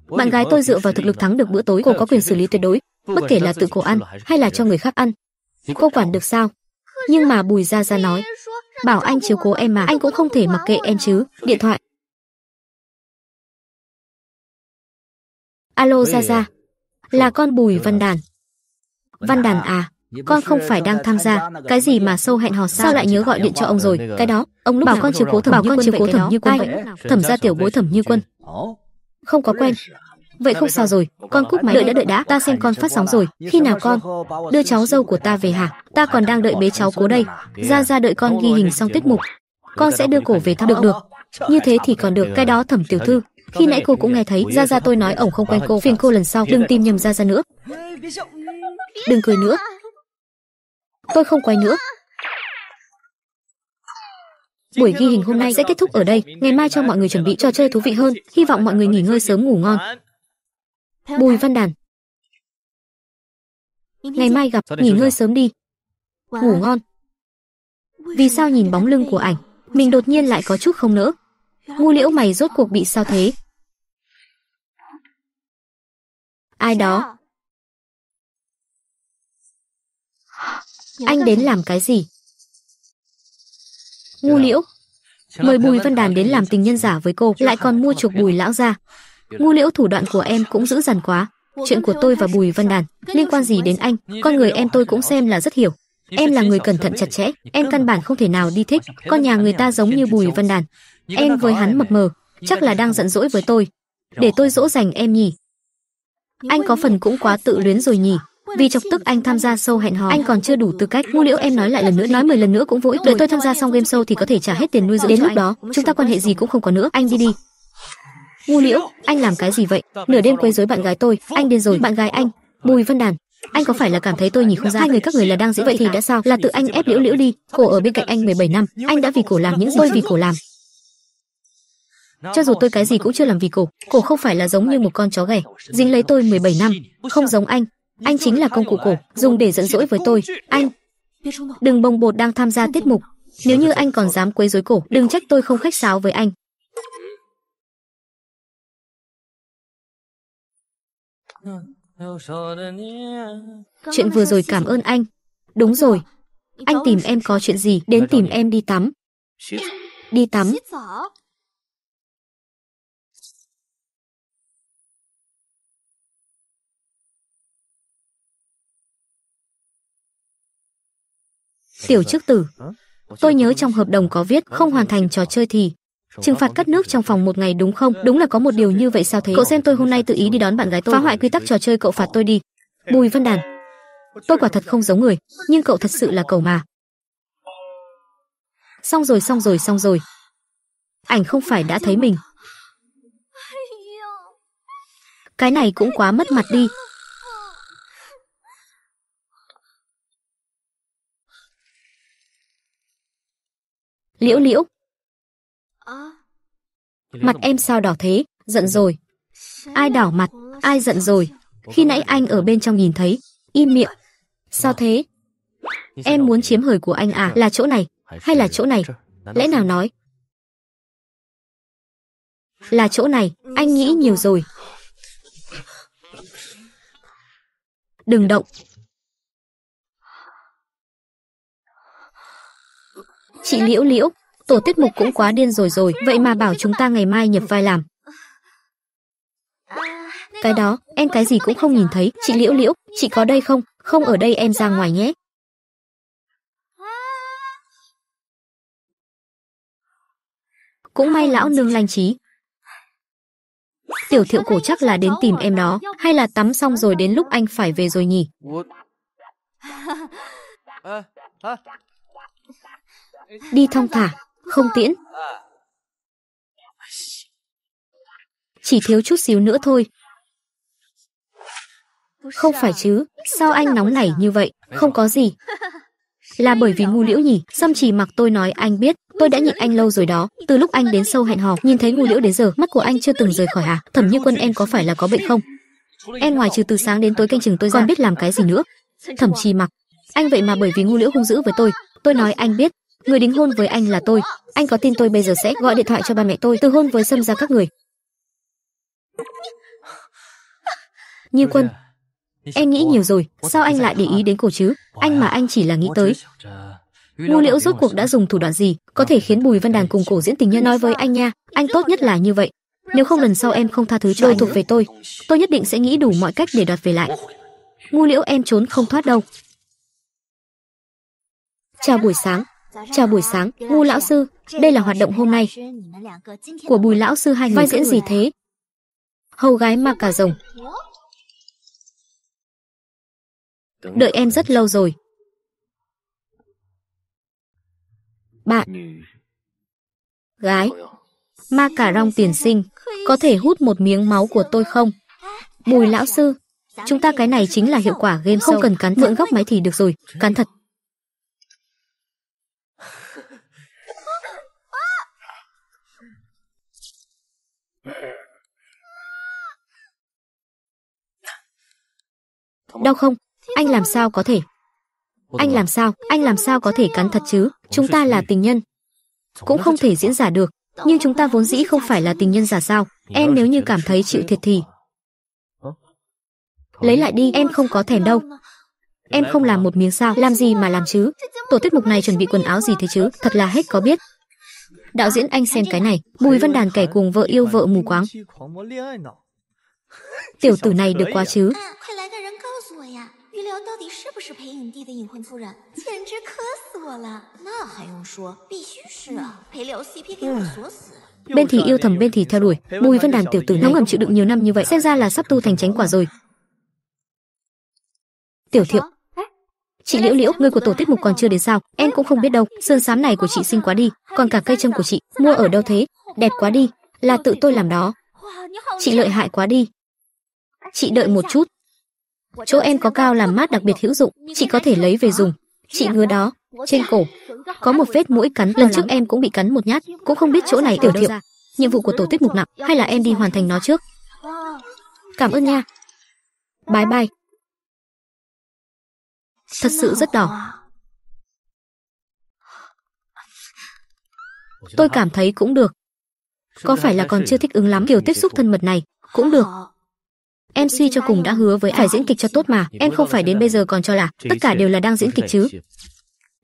Bạn gái tôi dựa vào thực lực thắng được bữa tối, cô có quyền xử lý tuyệt đối, bất kể là tự cổ ăn hay là cho người khác ăn. Cô quản được sao? Nhưng mà Bùi Gia Gia nói, Bảo anh chiếu cố em mà anh cũng không thể mặc kệ em chứ. Điện thoại. Alo Gia Gia. Là con Bùi Văn Đàn. Văn Đàn à, à? con không phải đang tham gia cái gì mà sâu hẹn hò sao lại nhớ gọi điện cho ông rồi cái đó ông lúc bảo con chiếu cố thẩm bảo như con chiếu cố thẩm như quân thẩm gia tiểu bối thẩm như quân không có quen Vậy dạ không vâng, sao rồi, dạ vâng. con cúp máy đợi đã đợi đã, ta xem con phát sóng rồi, dạ khi vâng. nào con đưa cháu dâu của ta về hả? Ta còn đang đợi bế cháu cố đây, ra ra đợi con ghi hình xong tiết mục. Con sẽ đưa cổ về thăm được được. Như thế thì còn được, cái đó Thẩm tiểu thư, khi nãy cô cũng nghe thấy, ra ra tôi nói ổng không quen cô, phiền cô lần sau đừng tìm nhầm ra ra nữa. Đừng cười nữa. Tôi không quay nữa. Buổi ghi hình hôm nay sẽ kết thúc ở đây, ngày mai cho mọi người chuẩn bị trò chơi thú vị hơn, hy vọng mọi người nghỉ ngơi sớm ngủ ngon. Bùi Văn Đàn. Ngày mai gặp, nghỉ ngơi sớm đi. Ngủ ngon. Vì sao nhìn bóng lưng của ảnh, mình đột nhiên lại có chút không nỡ. Ngu liễu mày rốt cuộc bị sao thế? Ai dạ. đó? Dạ anh đến làm cái gì? Dạ. Ngu liễu, mời Bùi Văn Đàn đến làm tình nhân giả với cô, lại còn mua chuộc Bùi lão ra. Ngu Liễu thủ đoạn của em cũng dữ dằn quá. Chuyện của tôi và Bùi Văn Đàn liên quan gì đến anh? Con người em tôi cũng xem là rất hiểu. Em là người cẩn thận chặt chẽ, em căn bản không thể nào đi thích con nhà người ta giống như Bùi Văn Đàn. Em với hắn mập mờ, chắc là đang giận dỗi với tôi. Để tôi dỗ dành em nhỉ. Anh có phần cũng quá tự luyến rồi nhỉ. Vì chọc tức anh tham gia sâu hẹn hò, anh còn chưa đủ tư cách. Ngu Liễu em nói lại lần nữa, nói 10 lần nữa cũng vô ích. Đợi tôi tham gia xong game show thì có thể trả hết tiền nuôi dưỡng đến lúc đó, chúng ta quan hệ gì cũng không có nữa. Anh đi đi. Ngu Liễu, anh làm cái gì vậy? Nửa đêm quấy rối bạn gái tôi, anh điên rồi, bạn gái anh. Bùi Văn Đàn, anh có phải là cảm thấy tôi nhìn không ra hai người các người là đang giữ vậy thì đã sao? Là tự anh ép Liễu Liễu đi, cổ ở bên cạnh anh 17 năm, anh đã vì cổ làm những gì tôi vì cổ làm. Cho dù tôi cái gì cũng chưa làm vì cổ, cổ không phải là giống như một con chó ghẻ, dính lấy tôi 17 năm, không giống anh, anh chính là công cụ cổ, dùng để dẫn dỗi với tôi, anh. Đừng bồng bột đang tham gia tiết mục, nếu như anh còn dám quấy rối cổ, đừng trách tôi không khách sáo với anh. Chuyện vừa rồi cảm ơn anh. Đúng rồi, anh tìm em có chuyện gì, đến tìm em đi tắm. Đi tắm. Tiểu chức tử, tôi nhớ trong hợp đồng có viết không hoàn thành trò chơi thì trừng phạt cắt nước trong phòng một ngày đúng không? Đúng là có một điều như vậy sao thế? Cậu xem tôi hôm nay tự ý đi đón bạn gái tôi, phá hoại quy tắc trò chơi cậu phạt tôi đi. Bùi Văn Đàn, tôi quả thật không giống người, nhưng cậu thật sự là cậu mà. Xong rồi, xong rồi, xong rồi. Ảnh không phải đã thấy mình. Cái này cũng quá mất mặt đi. Liễu Liễu, Mặt em sao đỏ thế, giận rồi. Ai đỏ mặt, ai giận rồi. Khi nãy anh ở bên trong nhìn thấy, im miệng. Sao vâng. thế? Em muốn chiếm hời của anh à? Là chỗ này, hay là chỗ này? Lẽ nào nói? Là chỗ này, anh nghĩ nhiều rồi. Đừng động. (laughs) Chị Liễu Liễu, Tổ tiết mục cũng quá điên rồi rồi, vậy mà bảo chúng ta ngày mai nhập vai làm. Cái đó, em cái gì cũng không nhìn thấy, chị Liễu Liễu, chị có đây không? Không ở đây em ra ngoài nhé. Cũng may lão nương lanh trí. Tiểu thiệu cổ chắc là đến tìm em nó, hay là tắm xong rồi đến lúc anh phải về rồi nhỉ? Đi thong thả, không tiễn. Chỉ thiếu chút xíu nữa thôi. Không phải chứ, sao anh nóng nảy như vậy, không có gì. Là bởi vì ngu liễu nhỉ, xăm chỉ mặc tôi nói anh biết, tôi đã nhịn anh lâu rồi đó, từ lúc anh đến sâu hẹn hò, nhìn thấy ngu liễu đến giờ, mắt của anh chưa từng rời khỏi à, thẩm như quân em có phải là có bệnh không? Em ngoài trừ từ sáng đến tối canh chừng tôi ra biết làm cái gì nữa. Thậm chí mặc, anh vậy mà bởi vì ngu liễu hung dữ với tôi, tôi nói anh biết, người đính hôn với anh là tôi anh có tin tôi bây giờ sẽ gọi điện thoại cho ba mẹ tôi từ hôn với sâm ra các người như quân à, em nghĩ nhiều rồi sao anh lại để ý đến cổ chứ anh mà anh chỉ là nghĩ tới ngu liễu rốt cuộc đã dùng thủ đoạn gì có thể khiến bùi văn đàn cùng cổ diễn tình nhân nói với anh nha anh tốt nhất là như vậy nếu không lần sau em không tha thứ cho anh thuộc về tôi tôi nhất định sẽ nghĩ đủ mọi cách để đoạt về lại ngu liễu em trốn không thoát đâu chào buổi sáng Chào buổi sáng, Ngu lão sư, đây là hoạt động hôm nay của Bùi lão sư hai người. Vai diễn gì thế? Hầu gái mà cả rồng. Đợi em rất lâu rồi. Bạn gái ma cà rong tiền sinh có thể hút một miếng máu của tôi không? Bùi lão sư, chúng ta cái này chính là hiệu quả game không show. cần cắn mượn góc máy thì được rồi, cắn thật. Đau không? Anh làm sao có thể? Anh làm sao? Anh làm sao có thể cắn thật chứ? Chúng ta là tình nhân. Cũng không thể diễn giả được, nhưng chúng ta vốn dĩ không phải là tình nhân giả sao? Em nếu như cảm thấy chịu thiệt thì Lấy lại đi, em không có thèm đâu. Em không làm một miếng sao, làm gì mà làm chứ? Tổ tiết mục này chuẩn bị quần áo gì thế chứ? Thật là hết có biết. Đạo diễn anh xem cái này, Bùi Văn Đàn kể cùng vợ yêu vợ mù quáng. Tiểu tử này được quá chứ? 于辽到底是不是裴影帝的隐婚夫人？简直磕死我了！那还用说，必须是啊！裴辽 CP 给我锁死。Bên thì yêu thầm bên thì theo đuổi, Bùi Văn Đàm tiểu tử nóng ngầm chịu đựng nhiều năm như vậy, xem ra là sắp tu thành chánh quả rồi. Tiểu Thiệu, chị Liễu Liễu, người của tổ tiết mục còn chưa đến sao? Em cũng không biết đâu, sơn sám này của chị xinh quá đi, còn cả cây châm của chị, mua ở đâu thế? Đẹp quá đi, là tự tôi làm đó. Chị lợi hại quá đi. Chị đợi một chút, Chỗ em có cao làm mát đặc biệt hữu dụng, chị có thể lấy về dùng. Chị ngứa đó, trên cổ có một vết mũi cắn, lần trước em cũng bị cắn một nhát, cũng không biết chỗ này tiểu thiệp. Nhiệm vụ của tổ tiết mục nặng, hay là em đi hoàn thành nó trước. Cảm ơn nha. Bye bye. Thật sự rất đỏ. Tôi cảm thấy cũng được. Có phải là còn chưa thích ứng lắm kiểu tiếp xúc thân mật này, cũng được. Em suy cho cùng đã hứa với phải diễn kịch cho tốt mà, em không phải đến bây giờ còn cho là tất cả đều là đang diễn kịch chứ.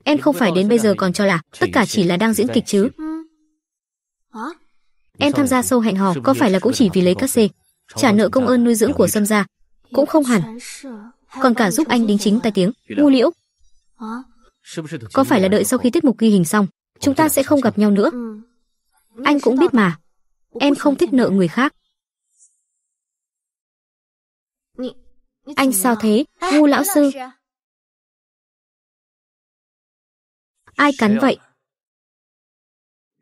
Em không phải đến bây giờ còn cho là tất cả chỉ là đang diễn kịch chứ. Em tham gia sâu hẹn hò có phải là cũng chỉ vì lấy các xê, trả nợ công ơn nuôi dưỡng của Sâm gia, cũng không hẳn. Còn cả giúp anh đính chính tai tiếng, ngu liễu. Có phải là đợi sau khi tiết mục ghi hình xong, chúng ta sẽ không gặp nhau nữa? Anh cũng biết mà, em không thích nợ người khác. Anh sao thế, à, ngu lão sư? Ai cắn vậy?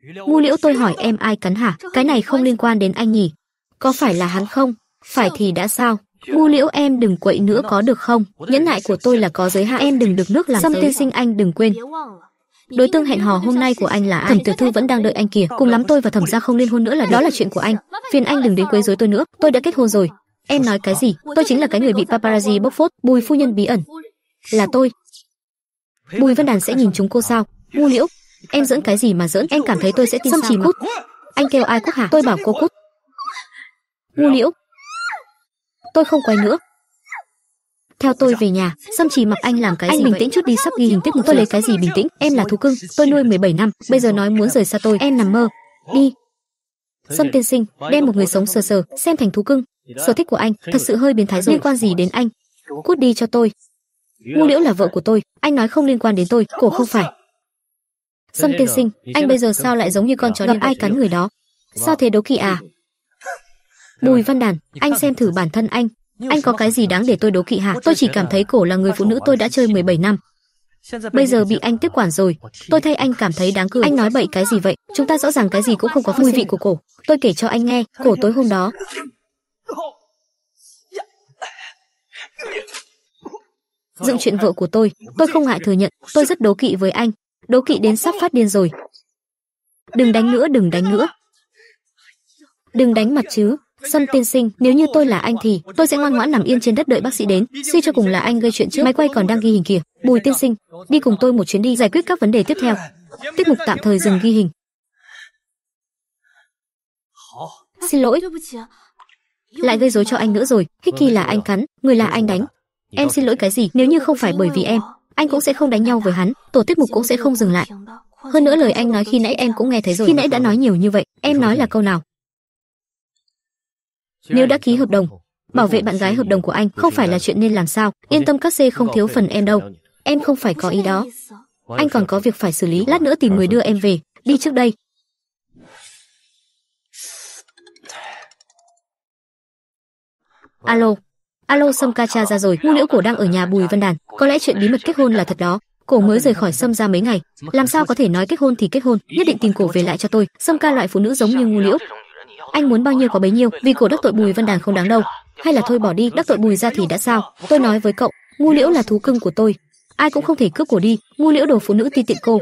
Ngu liễu tôi hỏi em ai cắn hả? Cái này không liên quan đến anh nhỉ? Có phải là hắn không? Phải thì đã sao? Ngu liễu em đừng quậy nữa có được không? Nhẫn nại của tôi là có giới hạn. Em đừng được nước làm Xâm tiên sinh anh đừng quên. Đối tượng hẹn hò hôm nay của anh là ai? Thẩm tiểu thư vẫn đang đợi anh kìa. Cùng lắm tôi và thẩm gia không liên hôn nữa là đó là chuyện của anh. Phiền anh đừng đến quấy rối tôi nữa. Tôi đã kết hôn rồi. Em nói cái gì? Tôi chính là cái người bị paparazzi bóc phốt, Bùi phu nhân bí ẩn. Là tôi. Bùi Văn Đàn sẽ nhìn chúng cô sao? Ngu liễu. Em dẫn cái gì mà dẫn? Em cảm thấy tôi sẽ tin Xâm chỉ cút. Anh kêu ai cút hả? Tôi bảo cô cút. Ngu liễu. Tôi không quay nữa. Theo tôi về nhà, Xâm chỉ mặc anh làm cái anh gì Anh bình vậy? tĩnh chút đi sắp ghi hình tiết Tôi lấy cái gì bình tĩnh? Em là thú cưng, tôi nuôi 17 năm, bây giờ nói muốn rời xa tôi. Em nằm mơ. Đi, Xâm tiên sinh, đem một người sống sờ sờ, xem thành thú cưng, Sở thích của anh thật sự hơi biến thái rồi. Liên quan gì đến anh? Cút đi cho tôi. Ngu Liễu là vợ của tôi, anh nói không liên quan đến tôi, cổ không phải. Sâm tiên sinh, anh bây giờ sao lại giống như con chó gặp ai cắn người đó? Sao thế đấu kỵ à? Bùi Văn Đàn, anh xem thử bản thân anh, anh có cái gì đáng để tôi đố kỵ hả? Tôi chỉ cảm thấy cổ là người phụ nữ tôi đã chơi 17 năm. Bây giờ bị anh tiếp quản rồi, tôi thay anh cảm thấy đáng cười. Anh nói bậy cái gì vậy? Chúng ta rõ ràng cái gì cũng không có mùi vị của cổ. Tôi kể cho anh nghe, cổ tối hôm đó, Dựng chuyện vợ của tôi, tôi không ngại thừa nhận, tôi rất đố kỵ với anh, đố kỵ đến sắp phát điên rồi. Đừng đánh nữa, đừng đánh nữa. Đừng đánh mặt chứ, Sâm tiên sinh, nếu như tôi là anh thì tôi sẽ ngoan ngoãn nằm yên trên đất đợi bác sĩ đến. Suy cho cùng là anh gây chuyện trước. Máy quay còn đang ghi hình kìa. Bùi tiên sinh, đi cùng tôi một chuyến đi giải quyết các vấn đề tiếp theo. Tiết mục tạm thời dừng ghi hình. Xin lỗi, lại gây rối cho anh nữa rồi Hickey là anh cắn người là anh đánh em xin lỗi cái gì nếu như không phải bởi vì em anh cũng sẽ không đánh nhau với hắn tổ tiết mục cũng sẽ không dừng lại hơn nữa lời anh nói khi nãy em cũng nghe thấy rồi khi nãy đã nói nhiều như vậy em nói là câu nào nếu đã ký hợp đồng bảo vệ bạn gái hợp đồng của anh không phải là chuyện nên làm sao yên tâm các xê không thiếu phần em đâu em không phải có ý đó anh còn có việc phải xử lý lát nữa tìm người đưa em về đi trước đây Alo, alo Sâm Ca Cha ra rồi, ngu liễu cổ đang ở nhà Bùi Văn Đàn, có lẽ chuyện bí mật kết hôn là thật đó. Cổ mới rời khỏi Sâm ra mấy ngày, làm sao có thể nói kết hôn thì kết hôn, nhất định tìm cổ về lại cho tôi. Sâm Ca loại phụ nữ giống như ngu liễu, anh muốn bao nhiêu có bấy nhiêu, vì cổ đắc tội Bùi Văn Đàn không đáng đâu, hay là thôi bỏ đi, đắc tội Bùi ra thì đã sao? Tôi nói với cậu, ngu liễu là thú cưng của tôi, ai cũng không thể cướp cổ đi, ngu liễu đồ phụ nữ ti tiện cô.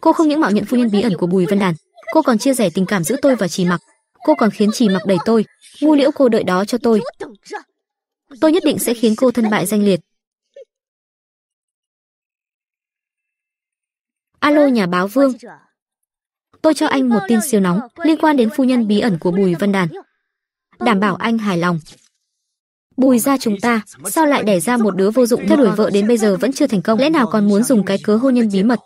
Cô không những mạo nhận phu nhân bí ẩn của Bùi Văn Đàn, cô còn chia sẻ tình cảm giữa tôi và Trì Mặc, Cô còn khiến chỉ mặc đẩy tôi, ngu liễu cô đợi đó cho tôi. Tôi nhất định sẽ khiến cô thân bại danh liệt. Alo nhà báo Vương. Tôi cho anh một tin siêu nóng liên quan đến phu nhân bí ẩn của Bùi Văn Đàn. Đảm bảo anh hài lòng. Bùi ra chúng ta, sao lại đẻ ra một đứa vô dụng theo đuổi vợ đến bây giờ vẫn chưa thành công, lẽ nào còn muốn dùng cái cớ hôn nhân bí mật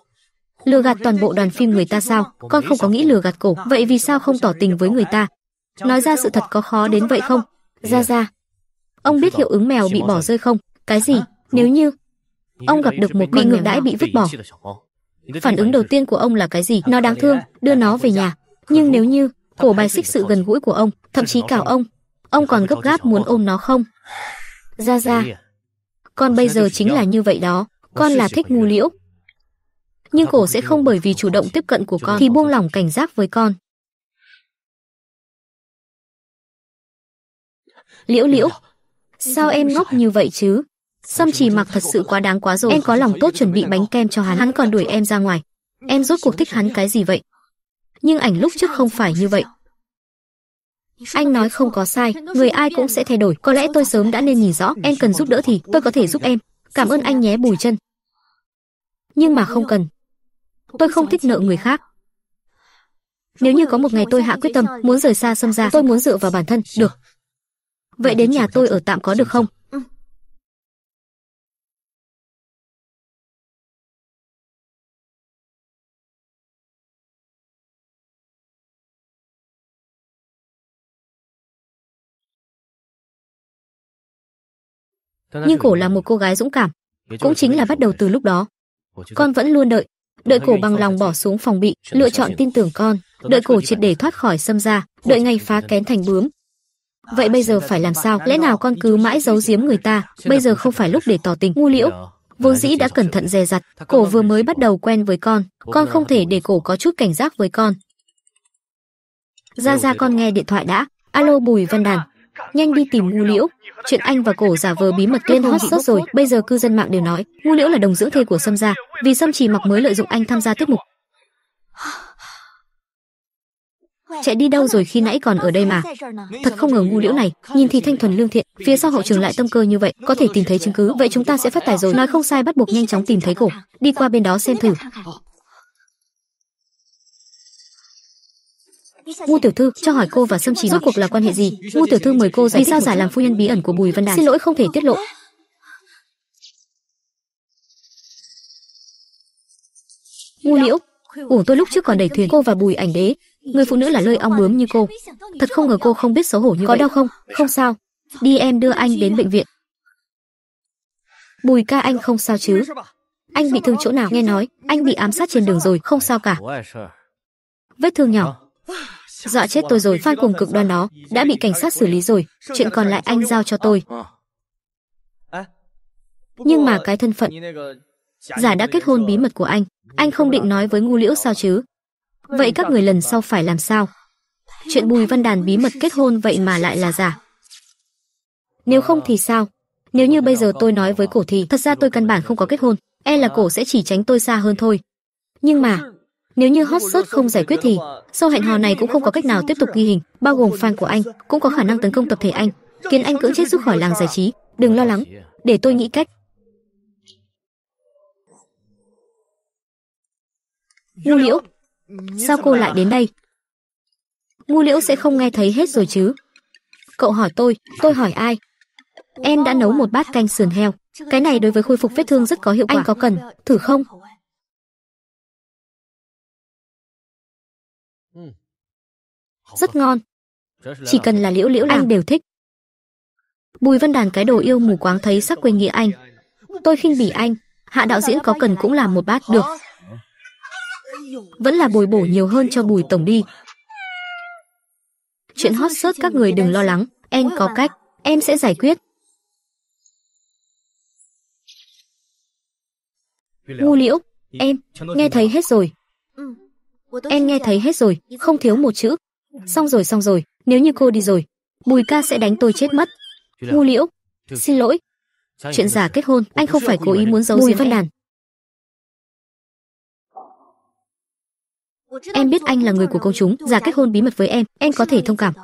Lừa gạt toàn bộ đoàn phim người ta sao? Con không có nghĩ lừa gạt cổ, vậy vì sao không tỏ tình với người ta? Nói ra sự thật có khó đến vậy không? Ra ra. Ông biết hiệu ứng mèo bị bỏ rơi không? Cái gì? Nếu như ông gặp được một con ngược đãi bị vứt bỏ. Phản ứng đầu tiên của ông là cái gì? Nó đáng thương, đưa nó về nhà. Nhưng nếu như cổ bài xích sự gần gũi của ông, thậm chí cả ông, ông còn gấp gáp muốn ôm nó không? Ra ra. À? Con bây giờ chính là như vậy đó, con là thích ngu liễu, nhưng cổ sẽ không bởi vì chủ động tiếp cận của con thì buông lỏng cảnh giác với con. Liễu liễu, sao em ngốc như vậy chứ? Xâm chỉ mặc thật sự quá đáng quá rồi. Em có lòng tốt chuẩn bị bánh kem cho hắn, hắn còn đuổi em ra ngoài. Em rốt cuộc thích hắn cái gì vậy? Nhưng ảnh lúc trước không phải như vậy. Anh nói không có sai, người ai cũng sẽ thay đổi. Có lẽ tôi sớm đã nên nhìn rõ, em cần giúp đỡ thì tôi có thể giúp em. Cảm ơn anh nhé Bùi chân. Nhưng mà không cần, Tôi không thích nợ người khác. Nếu như có một ngày tôi hạ quyết tâm muốn rời xa xâm gia, tôi muốn dựa vào bản thân, được. Vậy đến nhà tôi ở tạm có được không? Nhưng cổ là một cô gái dũng cảm, cũng chính là bắt đầu từ lúc đó. Con vẫn luôn đợi, đợi cổ bằng lòng bỏ xuống phòng bị, lựa chọn tin tưởng con, đợi cổ triệt để thoát khỏi xâm ra đợi ngày phá kén thành bướm. Vậy bây giờ phải làm sao? Lẽ nào con cứ mãi giấu giếm người ta, bây giờ không phải lúc để tỏ tình ngu liễu? Vô dĩ đã cẩn thận dè dặt, cổ vừa mới bắt đầu quen với con, con không thể để cổ có chút cảnh giác với con. Ra ra con nghe điện thoại đã. Alo Bùi Văn Đàn, Nhanh đi tìm ngu liễu. Chuyện anh và cổ giả vờ bí mật lên hot sốt rồi, bây giờ cư dân mạng đều nói, ngu liễu là đồng dưỡng thê của Sâm gia, vì Sâm chỉ mặc mới lợi dụng anh tham gia tiết mục. Chạy đi đâu rồi khi nãy còn ở đây mà. Thật không ngờ ngu liễu này, nhìn thì thanh thuần lương thiện, phía sau hậu trường lại tâm cơ như vậy, có thể tìm thấy chứng cứ, vậy chúng ta sẽ phát tài rồi. Nói không sai bắt buộc nhanh chóng tìm thấy cổ, đi qua bên đó xem thử. Ngô tiểu thư cho hỏi cô và Sâm Trì rốt cuộc là quan hệ gì? Ngô tiểu thư mời cô giải vì sao giải làm phu nhân bí ẩn của Bùi Văn Đài. Xin lỗi không thể tiết lộ. Ngô Liễu, uổng tôi lúc trước còn đẩy thuyền cô và Bùi Ảnh Đế, người phụ nữ là lơi ong bướm như cô. Thật không ngờ cô không biết xấu hổ như có vậy. Có đau không? Không sao. Đi em đưa anh đến bệnh viện. Bùi ca anh không sao chứ? Anh bị thương chỗ nào? Nghe nói anh bị ám sát trên đường rồi, không sao cả. Vết thương nhỏ. Dọa chết tôi rồi, Phan cùng cực đoan đó đã bị cảnh sát xử lý rồi, chuyện còn lại anh giao cho tôi. Nhưng mà cái thân phận giả đã kết hôn bí mật của anh, anh không định nói với Ngu Liễu sao chứ? Vậy các người lần sau phải làm sao? Chuyện Bùi Văn Đàn bí mật kết hôn vậy mà lại là giả. Nếu không thì sao? Nếu như bây giờ tôi nói với cổ thì thật ra tôi căn bản không có kết hôn, e là cổ sẽ chỉ tránh tôi xa hơn thôi. Nhưng mà, nếu như hot search không giải quyết thì sâu hẹn hò này cũng không có cách nào tiếp tục ghi hình, bao gồm fan của anh cũng có khả năng tấn công tập thể anh, khiến anh cưỡng chết rút khỏi làng giải trí. Đừng lo lắng, để tôi nghĩ cách. Ngu Liễu, sao cô lại đến đây? Ngu Liễu sẽ không nghe thấy hết rồi chứ? Cậu hỏi tôi, tôi hỏi ai? Em đã nấu một bát canh sườn heo. Cái này đối với khôi phục vết thương rất có hiệu quả. Anh có cần thử không? Ừ. Rất ngon. Chỉ cần là liễu liễu anh đều thích. Bùi Văn Đàn cái đồ yêu mù quáng thấy sắc quê nghĩa anh. Tôi khinh bỉ anh, hạ đạo diễn có cần cũng làm một bát được. Vẫn là bồi bổ nhiều hơn cho bùi tổng đi. Chuyện hot search các người đừng lo lắng, em có cách, em sẽ giải quyết. Ngu liễu, em, nghe thấy hết rồi. Em nghe thấy hết rồi, không thiếu một chữ. Xong rồi xong rồi, nếu như cô đi rồi, Bùi ca sẽ đánh tôi chết mất. Ngu liễu, xin lỗi. Chuyện giả kết hôn, anh không phải cố ý muốn giấu Bùi Văn Đàn. Em biết anh là người của công chúng, giả kết hôn bí mật với em, em có thể thông cảm.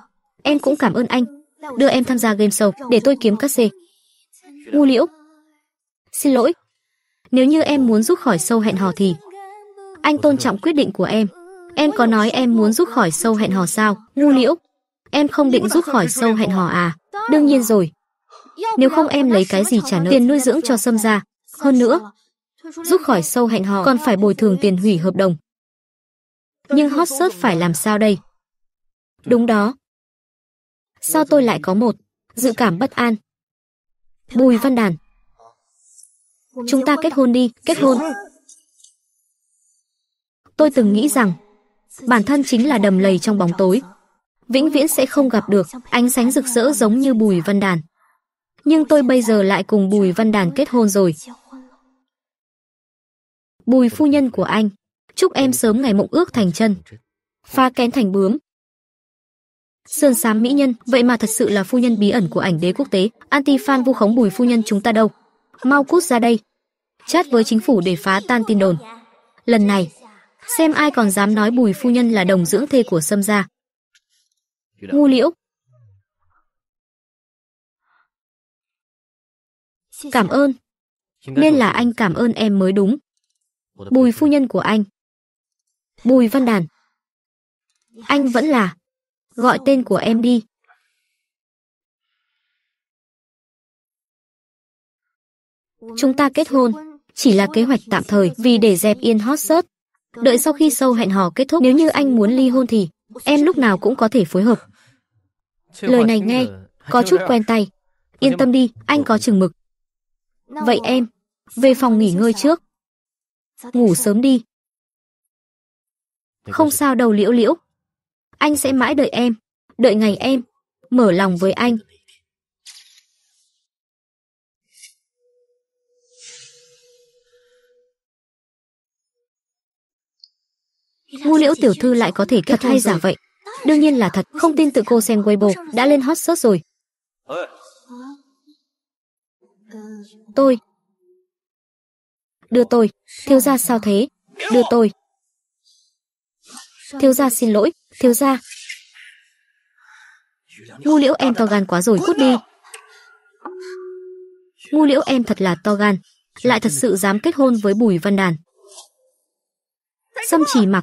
Em cũng cảm ơn anh, đưa em tham gia game show để tôi kiếm các xê. Ngu liễu, xin lỗi. Nếu như em muốn rút khỏi sâu hẹn hò thì anh tôn trọng quyết định của em. Em có nói em muốn rút khỏi sâu hẹn hò sao? Ngu liễu. Em không định rút khỏi sâu hẹn hò à? Đương nhiên rồi. Nếu không em lấy cái gì trả nợ tiền nuôi dưỡng cho Sâm ra. Hơn nữa, rút khỏi sâu hẹn hò còn phải bồi thường tiền hủy hợp đồng. Nhưng hot search phải làm sao đây? Đúng đó. Sao tôi lại có một dự cảm bất an? Bùi Văn Đàn. Chúng ta kết hôn đi, kết hôn. Tôi từng nghĩ rằng bản thân chính là đầm lầy trong bóng tối. Vĩnh viễn sẽ không gặp được ánh sáng rực rỡ giống như Bùi Văn Đàn. Nhưng tôi bây giờ lại cùng Bùi Văn Đàn kết hôn rồi. Bùi phu nhân của anh, chúc em sớm ngày mộng ước thành chân, pha kén thành bướm. Sơn xám mỹ nhân, vậy mà thật sự là phu nhân bí ẩn của ảnh đế quốc tế, anti-fan vu khống Bùi phu nhân chúng ta đâu. Mau cút ra đây, chat với chính phủ để phá tan tin đồn. Lần này, xem ai còn dám nói bùi phu nhân là đồng dưỡng thê của sâm gia. Ngu liễu. Cảm ơn. Nên là anh cảm ơn em mới đúng. Bùi phu nhân của anh. Bùi Văn Đàn. Anh vẫn là. Gọi tên của em đi. Chúng ta kết hôn chỉ là kế hoạch tạm thời vì để dẹp yên hot search Đợi sau khi sâu hẹn hò kết thúc nếu như anh muốn ly hôn thì em lúc nào cũng có thể phối hợp. Lời này nghe có chút quen tay. Yên tâm đi, anh có chừng mực. Vậy em, về phòng nghỉ ngơi trước. Ngủ sớm đi. Không sao đâu liễu liễu. Anh sẽ mãi đợi em, đợi ngày em, mở lòng với anh, ngu liễu tiểu thư lại có thể thật hay giả vậy đương nhiên là thật không tin tự cô xem weibo đã lên hot search rồi ờ. tôi đưa tôi thiếu gia sao thế đưa tôi thiếu gia xin lỗi thiếu gia ngu liễu em to gan quá rồi cút đi ngu liễu em thật là to gan lại thật sự dám kết hôn với bùi văn đàn sâm chỉ mặc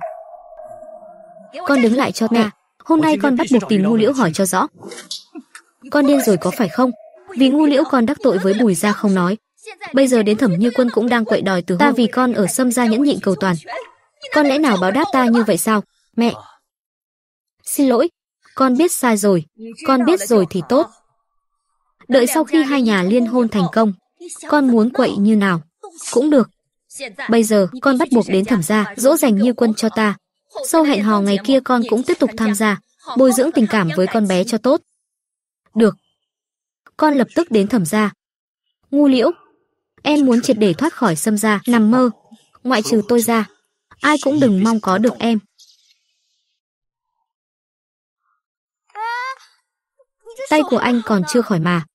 con đứng lại cho ta. Hôm nay con bắt buộc tìm ngu liễu hỏi cho rõ. Con điên rồi có phải không? Vì ngu liễu con đắc tội với bùi gia không nói. Bây giờ đến thẩm như quân cũng đang quậy đòi từ ta vì con ở xâm gia nhẫn nhịn cầu toàn. Con lẽ nào báo đáp ta như vậy sao? Mẹ! Xin lỗi, con biết sai rồi. Con biết rồi thì tốt. Đợi sau khi hai nhà liên hôn thành công, con muốn quậy như nào? Cũng được. Bây giờ, con bắt buộc đến thẩm gia, dỗ dành như quân cho ta. Sau hẹn hò ngày kia con cũng tiếp tục tham gia, bồi dưỡng tình cảm với con bé cho tốt. Được. Con lập tức đến thẩm gia. Ngu liễu, em muốn triệt để thoát khỏi xâm gia, nằm mơ. Ngoại trừ tôi ra, ai cũng đừng mong có được em. Tay của anh còn chưa khỏi mà.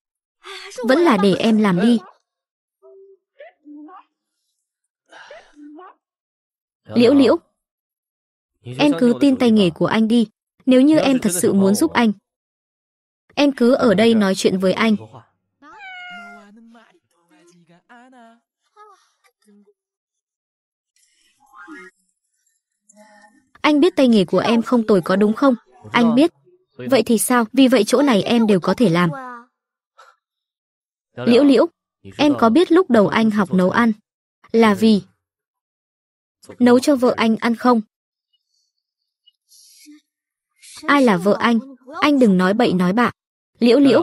Vẫn là để em làm đi. Liễu liễu, Em cứ tin tay nghề của anh đi, nếu như em thật sự muốn giúp anh. Em cứ ở đây nói chuyện với anh. Anh biết tay nghề của em không tồi có đúng không? Anh biết. Vậy thì sao? Vì vậy chỗ này em đều có thể làm. Liễu liễu, em có biết lúc đầu anh học nấu ăn là ừ. vì nấu cho vợ anh ăn không? Ai là vợ anh? Anh đừng nói bậy nói bạ. Liễu liễu.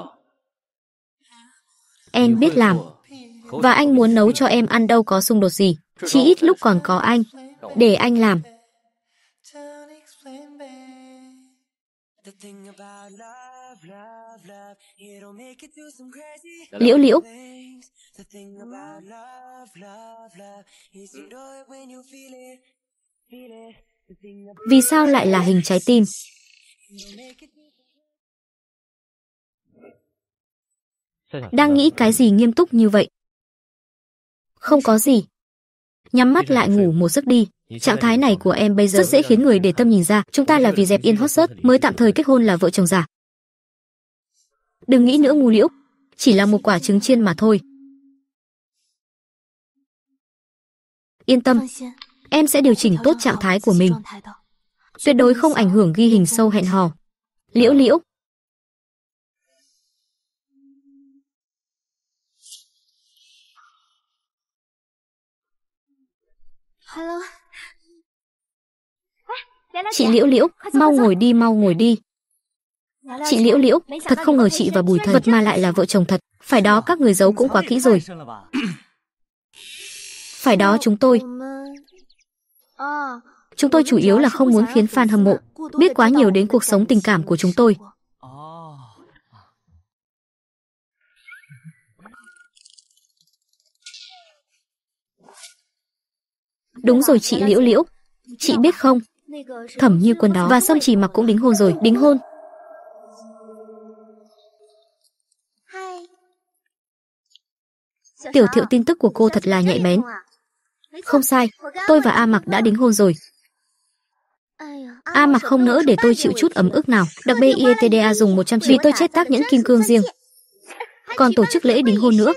Em biết làm. Và anh muốn nấu cho em ăn đâu có xung đột gì. Chỉ ít lúc còn có anh. Để anh làm. Liễu liễu. Vì sao lại là hình trái tim? Đang nghĩ cái gì nghiêm túc như vậy? Không có gì. Nhắm mắt lại ngủ một giấc đi. Trạng thái này của em bây giờ rất dễ khiến người để tâm nhìn ra. Chúng ta là vì dẹp yên hot search mới tạm thời kết hôn là vợ chồng giả. Đừng nghĩ nữa ngu liễu. Chỉ là một quả trứng chiên mà thôi. Yên tâm, em sẽ điều chỉnh tốt trạng thái của mình tuyệt đối không ảnh hưởng ghi hình sâu hẹn hò. Liễu Liễu Chị Liễu Liễu, mau ngồi đi, mau ngồi đi. Dạ chị Liễu Liễu, thật không ngờ chị và Bùi Thần vật mà lại là vợ chồng thật. Phải đó các người giấu cũng quá kỹ rồi. Phải đó chúng tôi. Ờ. Chúng tôi chủ yếu là không muốn khiến fan hâm mộ biết quá nhiều đến cuộc sống tình cảm của chúng tôi. Đúng rồi chị Liễu Liễu, chị biết không? Thẩm như quân đó và Sâm Chỉ mặc cũng đính hôn rồi, đính hôn. Tiểu thiệu tin tức của cô thật là nhạy bén. Không sai, tôi và A Mặc đã đính hôn rồi. A à, mặc không nỡ để tôi chịu chút ấm ức nào. Đặc biệt BIETDA dùng 100 triệu vì tôi chết tác những kim cương riêng. Còn tổ chức lễ đính hôn nữa.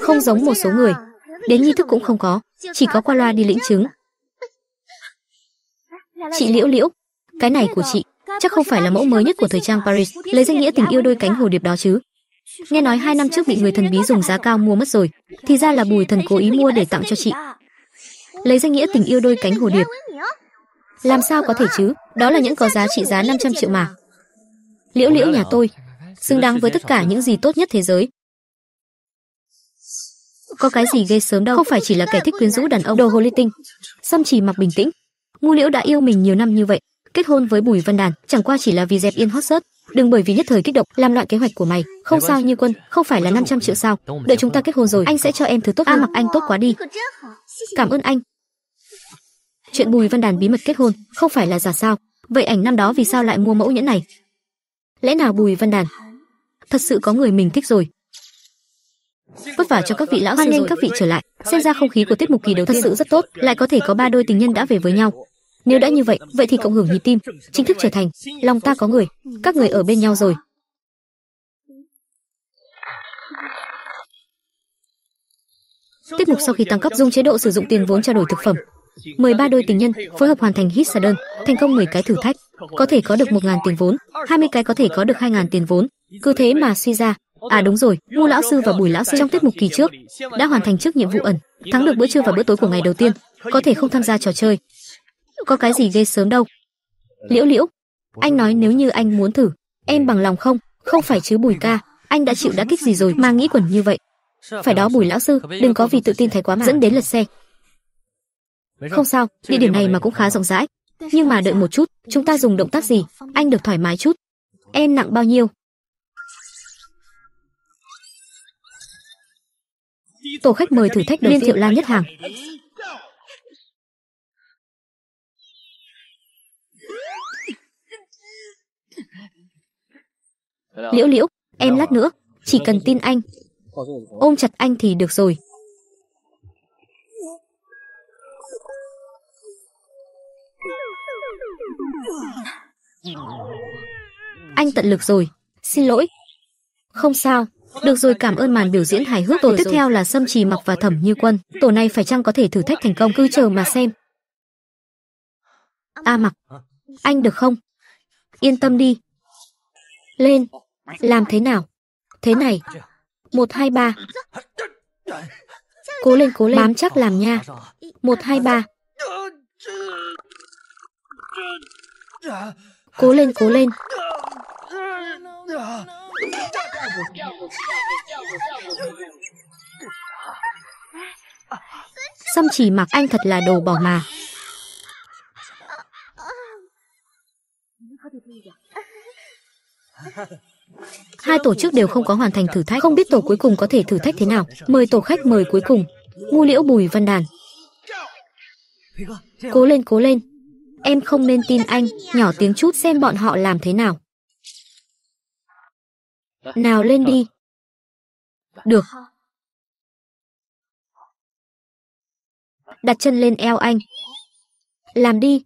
Không giống một số người. Đến nghi thức cũng không có. Chỉ có qua loa đi lĩnh chứng. Chị Liễu Liễu, cái này của chị chắc không phải là mẫu mới nhất của thời trang Paris, lấy danh nghĩa tình yêu đôi cánh hồ điệp đó chứ. Nghe nói hai năm trước bị người thần bí dùng giá cao mua mất rồi, thì ra là Bùi thần cố ý mua để tặng cho chị. Lấy danh nghĩa tình yêu đôi cánh hồ điệp. Làm sao có thể chứ? Đó là những có giá trị giá 500 triệu mà. Liễu liễu nhà tôi, xứng đáng với tất cả những gì tốt nhất thế giới. Có cái gì ghê sớm đâu, không phải chỉ là kẻ thích quyến rũ đàn ông đồ hồ ly tinh. Xăm chỉ mặc bình tĩnh. Ngu liễu đã yêu mình nhiều năm như vậy, kết hôn với Bùi Văn Đàn chẳng qua chỉ là vì dẹp yên hot search. Đừng bởi vì nhất thời kích động làm loạn kế hoạch của mày. Không sao Như Quân, không phải là 500 triệu sao? Đợi chúng ta kết hôn rồi, anh sẽ cho em thứ tốt. A à, mặc anh tốt quá đi. Cảm ơn anh chuyện Bùi Văn Đàn bí mật kết hôn không phải là giả sao? Vậy ảnh năm đó vì sao lại mua mẫu nhẫn này? Lẽ nào Bùi Văn Đàn thật sự có người mình thích rồi? Vất vả cho các vị lão hoan nghênh các vị trở lại, xem ra không khí của tiết mục kỳ đầu thật sự rất tốt, lại có thể có ba đôi tình nhân đã về với nhau. Nếu đã như vậy, vậy thì cộng hưởng nhịp tim, chính thức trở thành lòng ta có người, các người ở bên nhau rồi. Tiết mục sau khi tăng cấp dùng chế độ sử dụng tiền vốn trao đổi thực phẩm, 13 đôi tình nhân phối hợp hoàn thành hit sa đơn, thành công 10 cái thử thách, có thể có được 1.000 tiền vốn, 20 cái có thể có được 2.000 tiền vốn. Cứ thế mà suy ra, À đúng rồi, Ngô lão sư và Bùi lão sư trong tiết mục kỳ trước đã hoàn thành trước nhiệm vụ ẩn, thắng được bữa trưa và bữa tối của ngày đầu tiên, có thể không tham gia trò chơi. Có cái gì ghê sớm đâu. Liễu Liễu, anh nói nếu như anh muốn thử, em bằng lòng không? Không phải chứ Bùi ca, anh đã chịu đã kích gì rồi mà nghĩ quẩn như vậy. Phải đó Bùi lão sư, đừng có vì tự tin thái quá mà dẫn đến lật xe. Không sao, địa điểm này mà cũng khá rộng rãi. Nhưng mà đợi một chút, chúng ta dùng động tác gì? Anh được thoải mái chút. Em nặng bao nhiêu? Tổ khách mời thử thách Liên Thiệu la nhất hàng. Liễu Liễu, em lát nữa, chỉ cần tin anh. Ôm chặt anh thì được rồi. Anh tận lực rồi, xin lỗi. Không sao, được rồi cảm ơn màn biểu diễn hài hước tổ tiếp theo là Sâm Trì Mặc và Thẩm Như Quân. Tổ này phải chăng có thể thử thách thành công cứ chờ mà xem. A Mặc, anh được không? Yên tâm đi. Lên, làm thế nào? Thế này. một hai ba Cố lên cố lên. Bám chắc làm nha. một hai ba Cố lên, cố lên. Xăm chỉ mặc anh thật là đồ bỏ mà. Hai tổ chức đều không có hoàn thành thử thách, không biết tổ cuối cùng có thể thử thách thế nào. Mời tổ khách mời cuối cùng, Ngu Liễu Bùi Văn Đàn. Cố lên, cố lên. Em không nên tin anh, nhỏ tiếng chút xem bọn họ làm thế nào. Nào lên đi. Được. Đặt chân lên eo anh. Làm đi.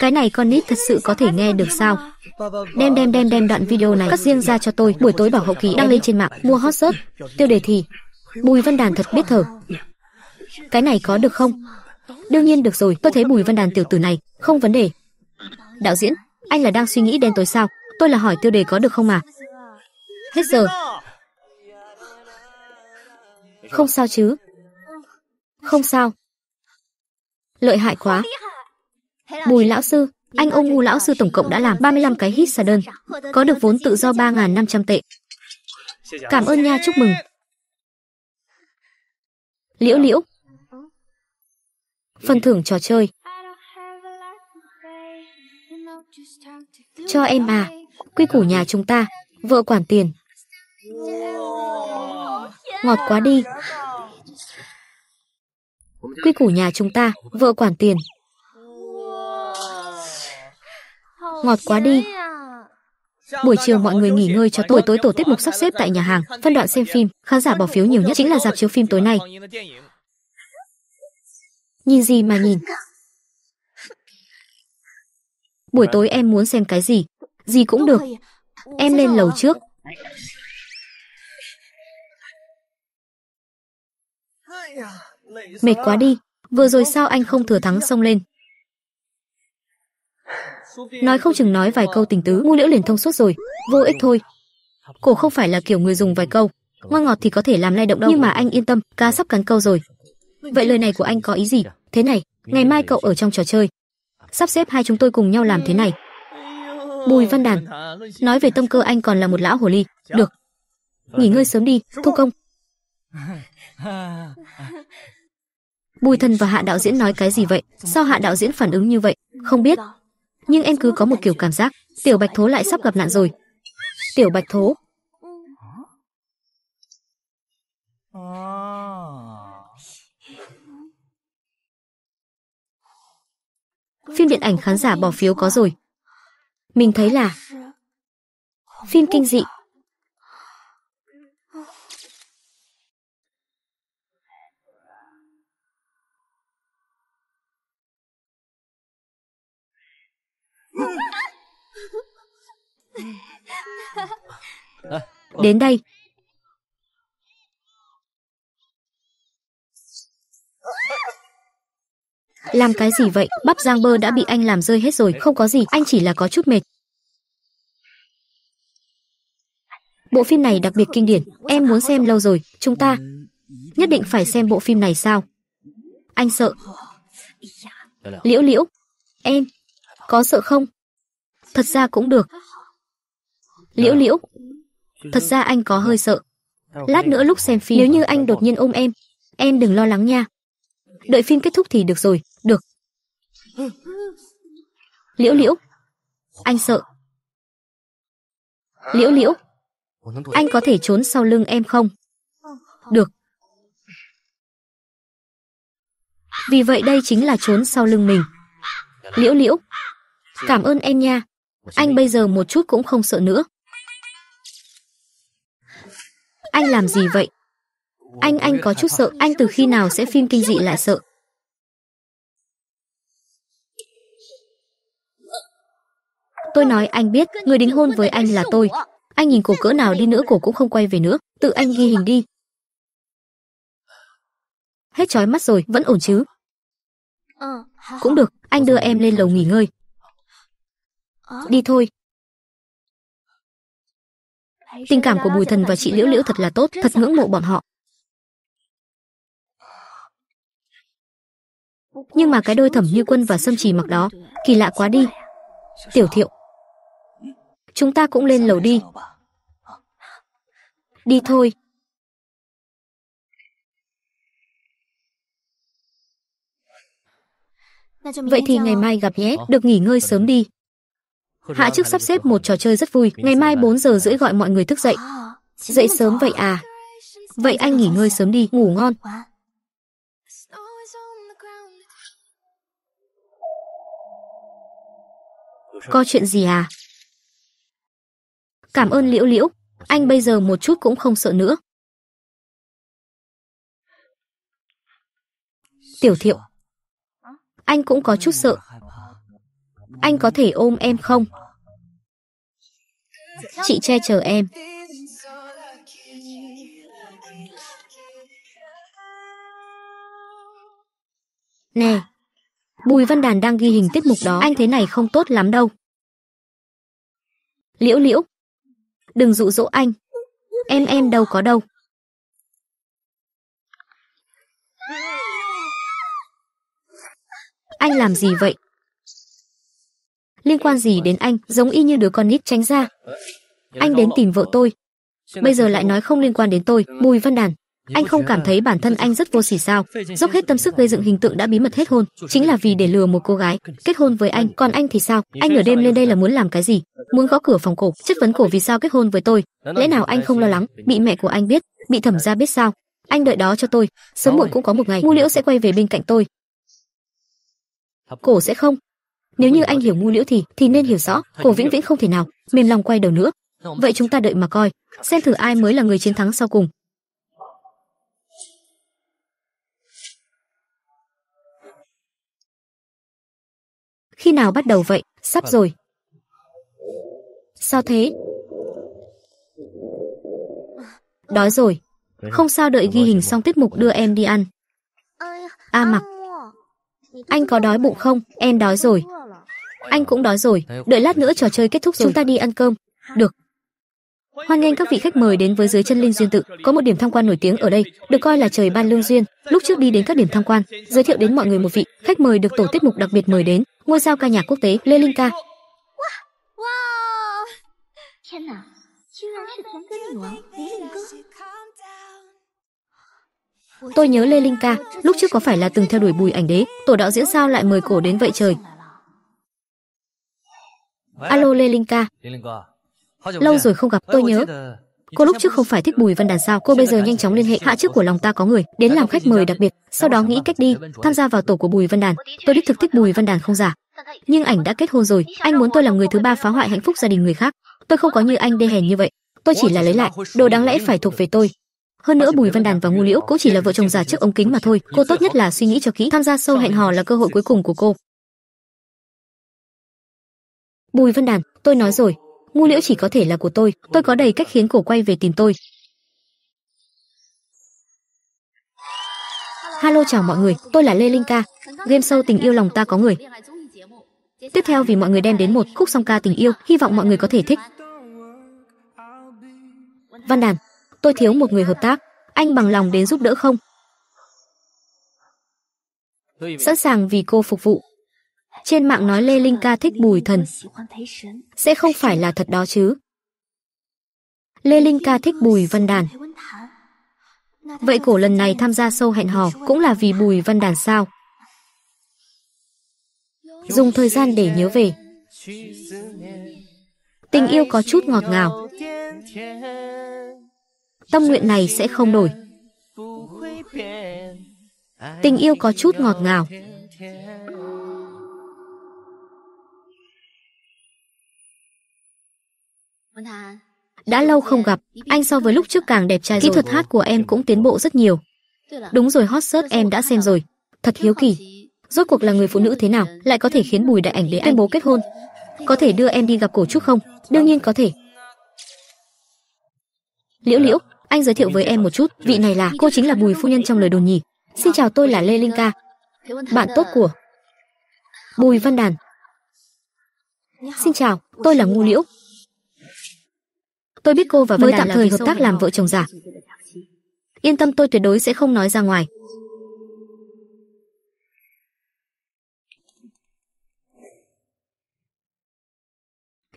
Cái này con nít thật sự có thể nghe được sao? Đem đem đem đem đoạn video này cắt riêng ra cho tôi, buổi tối bảo hậu kỳ đăng lên trên mạng, mua hot search, tiêu đề thì Bùi Văn Đàn thật biết thở. Cái này có được không? Đương nhiên được rồi, tôi thấy Bùi Văn Đàn tiểu tử này, không vấn đề. Đạo diễn, anh là đang suy nghĩ đến tối sao? Tôi là hỏi tiêu đề có được không mà. Hết giờ. Không sao chứ. Không sao. Lợi hại quá. Bùi lão sư, anh ông ngu lão sư tổng cộng đã làm 35 cái hit xà đơn, có được vốn tự do 3.500 tệ. Cảm ơn nha, chúc mừng. Liễu liễu. Phần thưởng trò chơi. Cho em à, quy củ nhà chúng ta, vợ quản tiền. Ngọt quá đi quy củ nhà chúng ta, vợ quản tiền. Ngọt quá đi. Buổi chiều mọi người nghỉ ngơi cho tối tối tổ tiết mục sắp xếp tại nhà hàng, phân đoạn xem phim, khán giả bỏ phiếu nhiều nhất chính là dạp chiếu phim tối nay. Nhìn gì mà nhìn? Buổi tối em muốn xem cái gì? Gì cũng được. Em lên lầu trước. Yeah. Mệt quá đi, vừa rồi sao anh không thừa thắng xông lên? Nói không chừng nói vài câu tình tứ, ngu liễu liền thông suốt rồi, vô ích thôi. Cổ không phải là kiểu người dùng vài câu, ngoan ngọt thì có thể làm lay động đâu. Nhưng mà anh yên tâm, cá sắp cắn câu rồi. Vậy lời này của anh có ý gì? Thế này, ngày mai cậu ở trong trò chơi. Sắp xếp hai chúng tôi cùng nhau làm thế này. Bùi Văn Đàn Nói về tâm cơ anh còn là một lão hồ ly Được Nghỉ ngơi sớm đi, thu công Bùi Thần và Hạ đạo diễn nói cái gì vậy? Sao Hạ đạo diễn phản ứng như vậy? Không biết. Nhưng em cứ có một kiểu cảm giác, Tiểu Bạch Thố lại sắp gặp nạn rồi. Tiểu Bạch Thố. Phim điện ảnh khán giả bỏ phiếu có rồi. Mình thấy là phim kinh dị (laughs) Đến đây Làm cái gì vậy? Bắp giang bơ đã bị anh làm rơi hết rồi, không có gì, anh chỉ là có chút mệt. Bộ phim này đặc biệt kinh điển, em muốn xem lâu rồi, chúng ta nhất định phải xem bộ phim này sao? Anh sợ. Liễu liễu, em, có sợ không? Thật ra cũng được, Liễu dạ. Liễu. Thật ra anh có hơi sợ. Lát nữa lúc xem phim nếu như anh đột nhiên ôm em, em đừng lo lắng nha. Đợi phim kết thúc thì được rồi, được. Liễu Liễu. Anh sợ. Liễu Liễu. Anh có thể trốn sau lưng em không? Được. Vì vậy đây chính là trốn sau lưng mình. Dạ. Liễu Liễu, cảm ơn em nha. Anh bây giờ một chút cũng không sợ nữa. Anh làm gì vậy? Anh anh có chút sợ, anh từ khi nào sẽ phim kinh dị lại sợ? Tôi nói anh biết, người đính hôn với anh là tôi. Anh nhìn cổ cỡ nào đi nữa cổ cũng không quay về nữa, tự anh ghi hình đi. Hết chói mắt rồi, vẫn ổn chứ? Cũng được, anh đưa em lên lầu nghỉ ngơi. Đi thôi. Tình cảm của Bùi Thần và chị Liễu Liễu thật là tốt, thật ngưỡng mộ bọn họ. Nhưng mà cái đôi thẩm như quân và sâm trì mặc đó, kỳ lạ quá đi. Tiểu thiệu, chúng ta cũng lên lầu đi. Đi thôi. Vậy thì ngày mai gặp nhé, được nghỉ ngơi sớm đi. Hạ trước sắp xếp một trò chơi rất vui, ngày mai 4 giờ rưỡi gọi mọi người thức dậy. Ờ, dậy sớm vậy à? Vậy anh nghỉ ngơi sớm đi, ngủ ngon. Có chuyện gì à? Cảm ơn Liễu Liễu, anh bây giờ một chút cũng không sợ nữa. Tiểu Thiệu, anh cũng có chút sợ, anh có thể ôm em không? Chị che chở em. Nè, Bùi Văn Đàn đang ghi hình tiết mục đó, anh thế này không tốt lắm đâu. Liễu liễu, đừng dụ dỗ anh, em em đâu có đâu. Anh làm gì vậy? liên quan gì đến anh, giống y như đứa con nít tránh ra. Anh đến tìm vợ tôi. Bây giờ lại nói không liên quan đến tôi, Bùi Văn Đàn. Anh không cảm thấy bản thân anh rất vô sỉ sao? Dốc hết tâm sức gây dựng hình tượng đã bí mật hết hôn, chính là vì để lừa một cô gái kết hôn với anh, còn anh thì sao? Anh nửa đêm lên đây là muốn làm cái gì? Muốn gõ cửa phòng cổ, chất vấn cổ vì sao kết hôn với tôi? Lẽ nào anh không lo lắng bị mẹ của anh biết, bị thẩm gia biết sao? Anh đợi đó cho tôi, sớm muộn cũng có một ngày, Ngô Liễu sẽ quay về bên cạnh tôi. Cổ sẽ không, nếu như anh hiểu ngu liễu thì thì nên hiểu rõ cổ vĩnh viễn không thể nào mềm lòng quay đầu nữa vậy chúng ta đợi mà coi xem thử ai mới là người chiến thắng sau cùng khi nào bắt đầu vậy sắp rồi sao thế đói rồi không sao đợi ghi hình xong tiết mục đưa em đi ăn a à, mặc anh có đói bụng không em đói rồi anh cũng đói rồi, đợi lát nữa trò chơi kết thúc chúng ta đi ăn cơm. Được. Hoan nghênh các vị khách mời đến với dưới chân linh duyên tự, có một điểm tham quan nổi tiếng ở đây, được coi là trời ban lương duyên. Lúc trước đi đến các điểm tham quan, giới thiệu đến mọi người một vị khách mời được tổ tiết mục đặc biệt mời đến, ngôi sao ca nhạc quốc tế Lê Linh Ca. Tôi nhớ Lê Linh Ca, lúc trước có phải là từng theo đuổi Bùi Ảnh Đế, tổ đạo diễn sao lại mời cổ đến vậy trời, Alo Lê Linh ca Lâu rồi không gặp tôi nhớ Cô lúc trước không phải thích Bùi Văn Đàn sao Cô bây giờ nhanh chóng liên hệ hạ trước của lòng ta có người Đến làm khách mời đặc biệt Sau đó nghĩ cách đi Tham gia vào tổ của Bùi Văn Đàn Tôi đích thực thích Bùi Văn Đàn không giả dạ? Nhưng ảnh đã kết hôn rồi Anh muốn tôi làm người thứ ba phá hoại hạnh phúc gia đình người khác Tôi không có như anh đê hèn như vậy Tôi chỉ là lấy lại Đồ đáng lẽ phải thuộc về tôi hơn nữa Bùi Văn Đàn và Ngô Liễu cũng chỉ là vợ chồng giả trước ống kính mà thôi, cô tốt nhất là suy nghĩ cho kỹ, tham gia sâu hẹn hò là cơ hội cuối cùng của cô. Bùi Văn Đàn, tôi nói rồi, ngu liễu chỉ có thể là của tôi, tôi có đầy cách khiến cổ quay về tìm tôi. Hello chào mọi người, tôi là Lê Linh Ca. Game show tình yêu lòng ta có người. Tiếp theo vì mọi người đem đến một khúc song ca tình yêu, hy vọng mọi người có thể thích. Văn Đàn, tôi thiếu một người hợp tác, anh bằng lòng đến giúp đỡ không? Sẵn sàng vì cô phục vụ. Trên mạng nói Lê Linh Ca thích bùi thần. Sẽ không phải là thật đó chứ. Lê Linh Ca thích bùi văn đàn. Vậy cổ lần này tham gia sâu hẹn hò cũng là vì bùi văn đàn sao? Dùng thời gian để nhớ về. Tình yêu có chút ngọt ngào. Tâm nguyện này sẽ không đổi. Tình yêu có chút ngọt ngào. Đã lâu không gặp, anh so với lúc trước càng đẹp trai Kỹ thuật hát của em cũng tiến bộ rất nhiều. Đúng rồi hot search em đã xem rồi. Thật hiếu kỳ. Rốt cuộc là người phụ nữ thế nào lại có thể khiến Bùi Đại Ảnh để tuyên bố kết hôn? Có thể đưa em đi gặp cổ trúc không? Đương nhiên có thể. Liễu Liễu, anh giới thiệu với em một chút, vị này là cô chính là Bùi phu nhân trong lời đồn nhỉ. Xin chào tôi là Lê Linh Ca, bạn tốt của Bùi Văn Đàn. Xin chào, tôi là Ngu Liễu, tôi biết cô và Vân mới tạm thời hợp tác làm vợ chồng giả. Yên tâm tôi tuyệt đối sẽ không nói ra ngoài.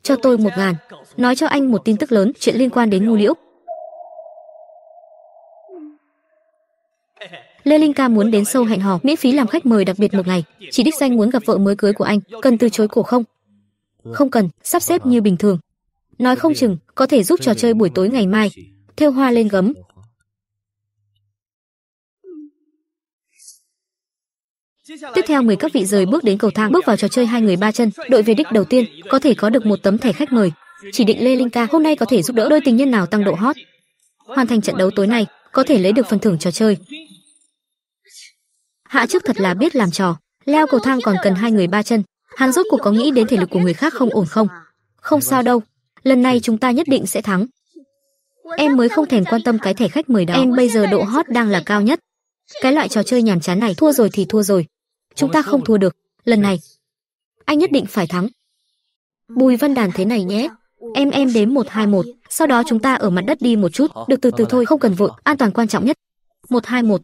Cho tôi một ngàn. Nói cho anh một tin tức lớn, chuyện liên quan đến ngu liễu. Lê Linh Ca muốn đến sâu hẹn hò, miễn phí làm khách mời đặc biệt một ngày. Chỉ đích danh muốn gặp vợ mới cưới của anh, cần từ chối cổ không? Không cần, sắp xếp như bình thường. Nói không chừng có thể giúp trò chơi buổi tối ngày mai theo hoa lên gấm. Tiếp theo mời các vị rời bước đến cầu thang bước vào trò chơi hai người ba chân, đội về đích đầu tiên có thể có được một tấm thẻ khách mời. Chỉ định Lê Linh Ca hôm nay có thể giúp đỡ đôi tình nhân nào tăng độ hot. Hoàn thành trận đấu tối nay, có thể lấy được phần thưởng trò chơi. Hạ trước thật là biết làm trò, leo cầu thang còn cần hai người ba chân. Hắn rốt cuộc có nghĩ đến thể lực của người khác không ổn không? Không sao đâu, Lần này chúng ta nhất định sẽ thắng. Em mới không thèm quan tâm cái thẻ khách mời đó. Em bây giờ độ hot đang là cao nhất. Cái loại trò chơi nhàm chán này thua rồi thì thua rồi. Chúng ta không thua được. Lần này, anh nhất định phải thắng. Bùi Văn Đàn thế này nhé. Em em đếm 121, sau đó chúng ta ở mặt đất đi một chút, được từ từ thôi, không cần vội, an toàn quan trọng nhất. 121.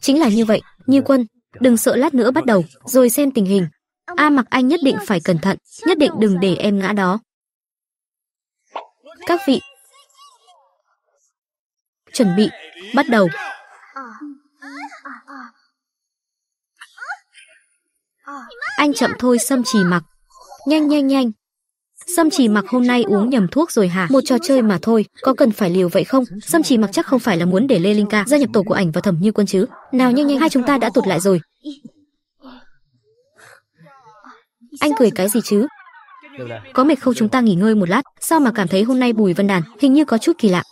Chính là như vậy, Như Quân, đừng sợ lát nữa bắt đầu, rồi xem tình hình, A mặc anh nhất định phải cẩn thận, nhất định đừng để em ngã đó. Các vị, chuẩn bị, bắt đầu. Anh chậm thôi xâm trì mặc. Nhanh nhanh nhanh. Sâm trì mặc hôm nay uống nhầm thuốc rồi hả? Một trò chơi mà thôi, có cần phải liều vậy không? Sâm trì mặc chắc không phải là muốn để Lê Linh Ca gia nhập tổ của ảnh và thẩm như quân chứ. Nào nhanh nhanh, hai chúng ta đã tụt lại rồi. Anh cười cái gì chứ? Có mệt không chúng ta nghỉ ngơi một lát, sao mà cảm thấy hôm nay Bùi Văn Đàn hình như có chút kỳ lạ.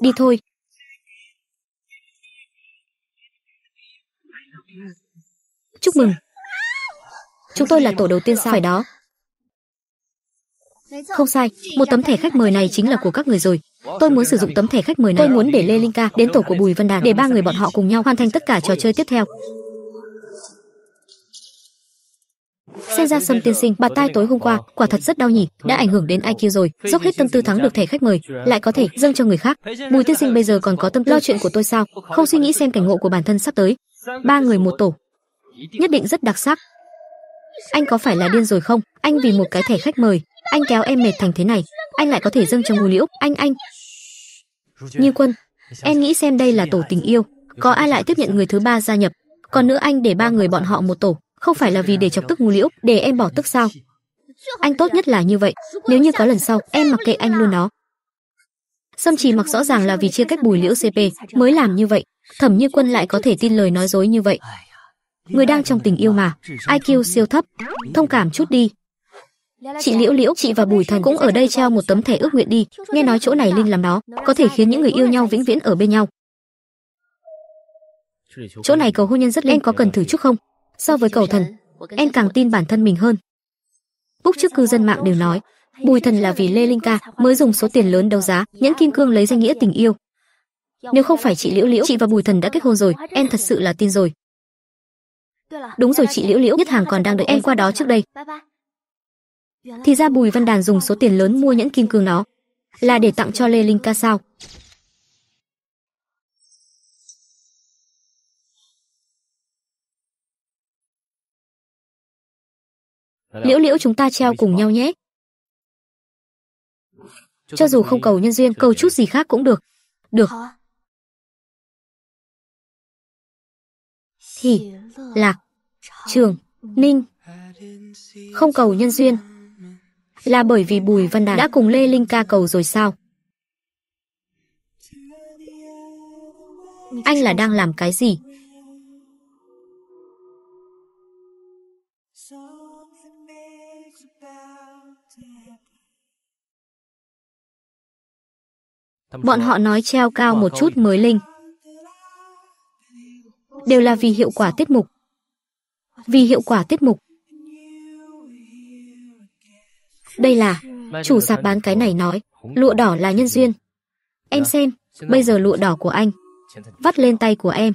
Đi thôi. Chúc mừng. Chúng tôi là tổ đầu tiên sao phải đó. Không sai, một tấm thẻ khách mời này chính là của các người rồi. Tôi muốn sử dụng tấm thẻ khách mời này. Tôi muốn để Lê Linh Ca đến tổ của Bùi Văn Đàn để ba người bọn họ cùng nhau hoàn thành tất cả trò chơi tiếp theo. Xem ra Sâm tiên sinh, bạt tai tối hôm qua quả thật rất đau nhỉ, đã ảnh hưởng đến IQ rồi. Dốc hết tâm tư thắng được thẻ khách mời, lại có thể dâng cho người khác. Bùi tiên sinh bây giờ còn có tâm lo chuyện của tôi sao? Không suy nghĩ xem cảnh ngộ của bản thân sắp tới. Ba người một tổ, nhất định rất đặc sắc. Anh có phải là điên rồi không? Anh vì một cái thẻ khách mời, anh kéo em mệt thành thế này, anh lại có thể dâng cho Ngô Liễu. Anh anh. Như Quân, em nghĩ xem đây là tổ tình yêu, có ai lại tiếp nhận người thứ ba gia nhập? Còn nữa anh để ba người bọn họ một tổ, không phải là vì để chọc tức ngu liễu để em bỏ tức sao anh tốt nhất là như vậy nếu như có lần sau em mặc kệ anh luôn nó. Sâm Trì mặc rõ ràng là vì chia cách Bùi Liễu CP mới làm như vậy, Thẩm Như Quân lại có thể tin lời nói dối như vậy. Người đang trong tình yêu mà, IQ siêu thấp, thông cảm chút đi. Chị Liễu Liễu, chị và Bùi Thần cũng ở đây treo một tấm thẻ ước nguyện đi, nghe nói chỗ này linh làm đó, có thể khiến những người yêu nhau vĩnh viễn ở bên nhau. Chỗ này cầu hôn nhân rất linh, có cần thử chút không? So với cầu thần, em càng tin bản thân mình hơn. Búc trước cư dân mạng đều nói, Bùi thần là vì Lê Linh Ca mới dùng số tiền lớn đấu giá, nhẫn kim cương lấy danh nghĩa tình yêu. Nếu không phải chị Liễu Liễu, chị và Bùi thần đã kết hôn rồi, em thật sự là tin rồi. Đúng rồi chị Liễu Liễu, nhất hàng còn đang đợi em qua đó trước đây. Thì ra Bùi Văn Đàn dùng số tiền lớn mua nhẫn kim cương nó, là để tặng cho Lê Linh Ca sao? Liễu liễu chúng ta treo cùng nhau nhé. Cho dù không cầu nhân duyên, cầu chút gì khác cũng được. Được. Thì, lạc, trường, ninh. Không cầu nhân duyên. Là bởi vì Bùi Văn Đạt đã cùng Lê Linh ca cầu rồi sao? Anh là đang làm cái gì? Bọn họ nói treo cao một chút mới linh. Đều là vì hiệu quả tiết mục. Vì hiệu quả tiết mục. Đây là, chủ sạp bán cái này nói, lụa đỏ là nhân dạ. duyên. Dạ. Em xem, bây giờ lụa đỏ của anh, vắt lên tay của em.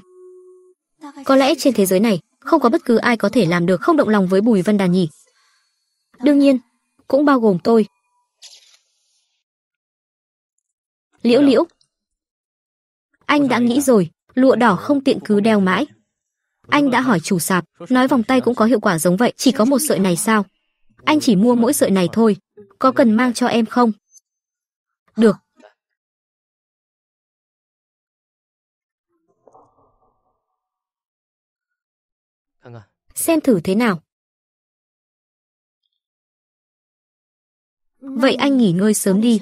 Có lẽ trên thế giới này, không có bất cứ ai có thể làm được không động lòng với Bùi Vân Đàn nhỉ. Đương nhiên, cũng bao gồm tôi. Liễu liễu. Anh đã nghĩ rồi, lụa đỏ không tiện cứ đeo mãi. Anh đã hỏi chủ sạp, nói vòng tay cũng có hiệu quả giống vậy, chỉ có một sợi này sao? Anh chỉ mua mỗi sợi này thôi, có cần mang cho em không? Được. Xem thử thế nào. Vậy anh nghỉ ngơi sớm đi,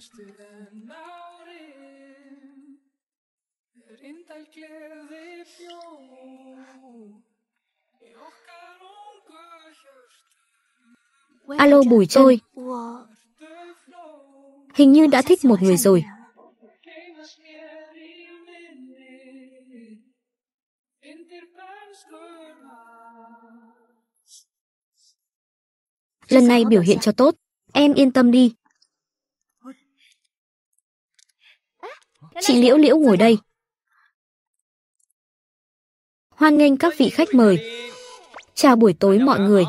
Blómsturinn árið, rindal gleði fjó, í okkar ungu hjörstu. Alo Bùi tôi, hình như đã thích một người rồi. Lần này biểu hiện cho tốt, em yên tâm đi. Chị Liễu Liễu ngồi đây. Hoan nghênh các vị khách mời. Chào buổi tối mọi người.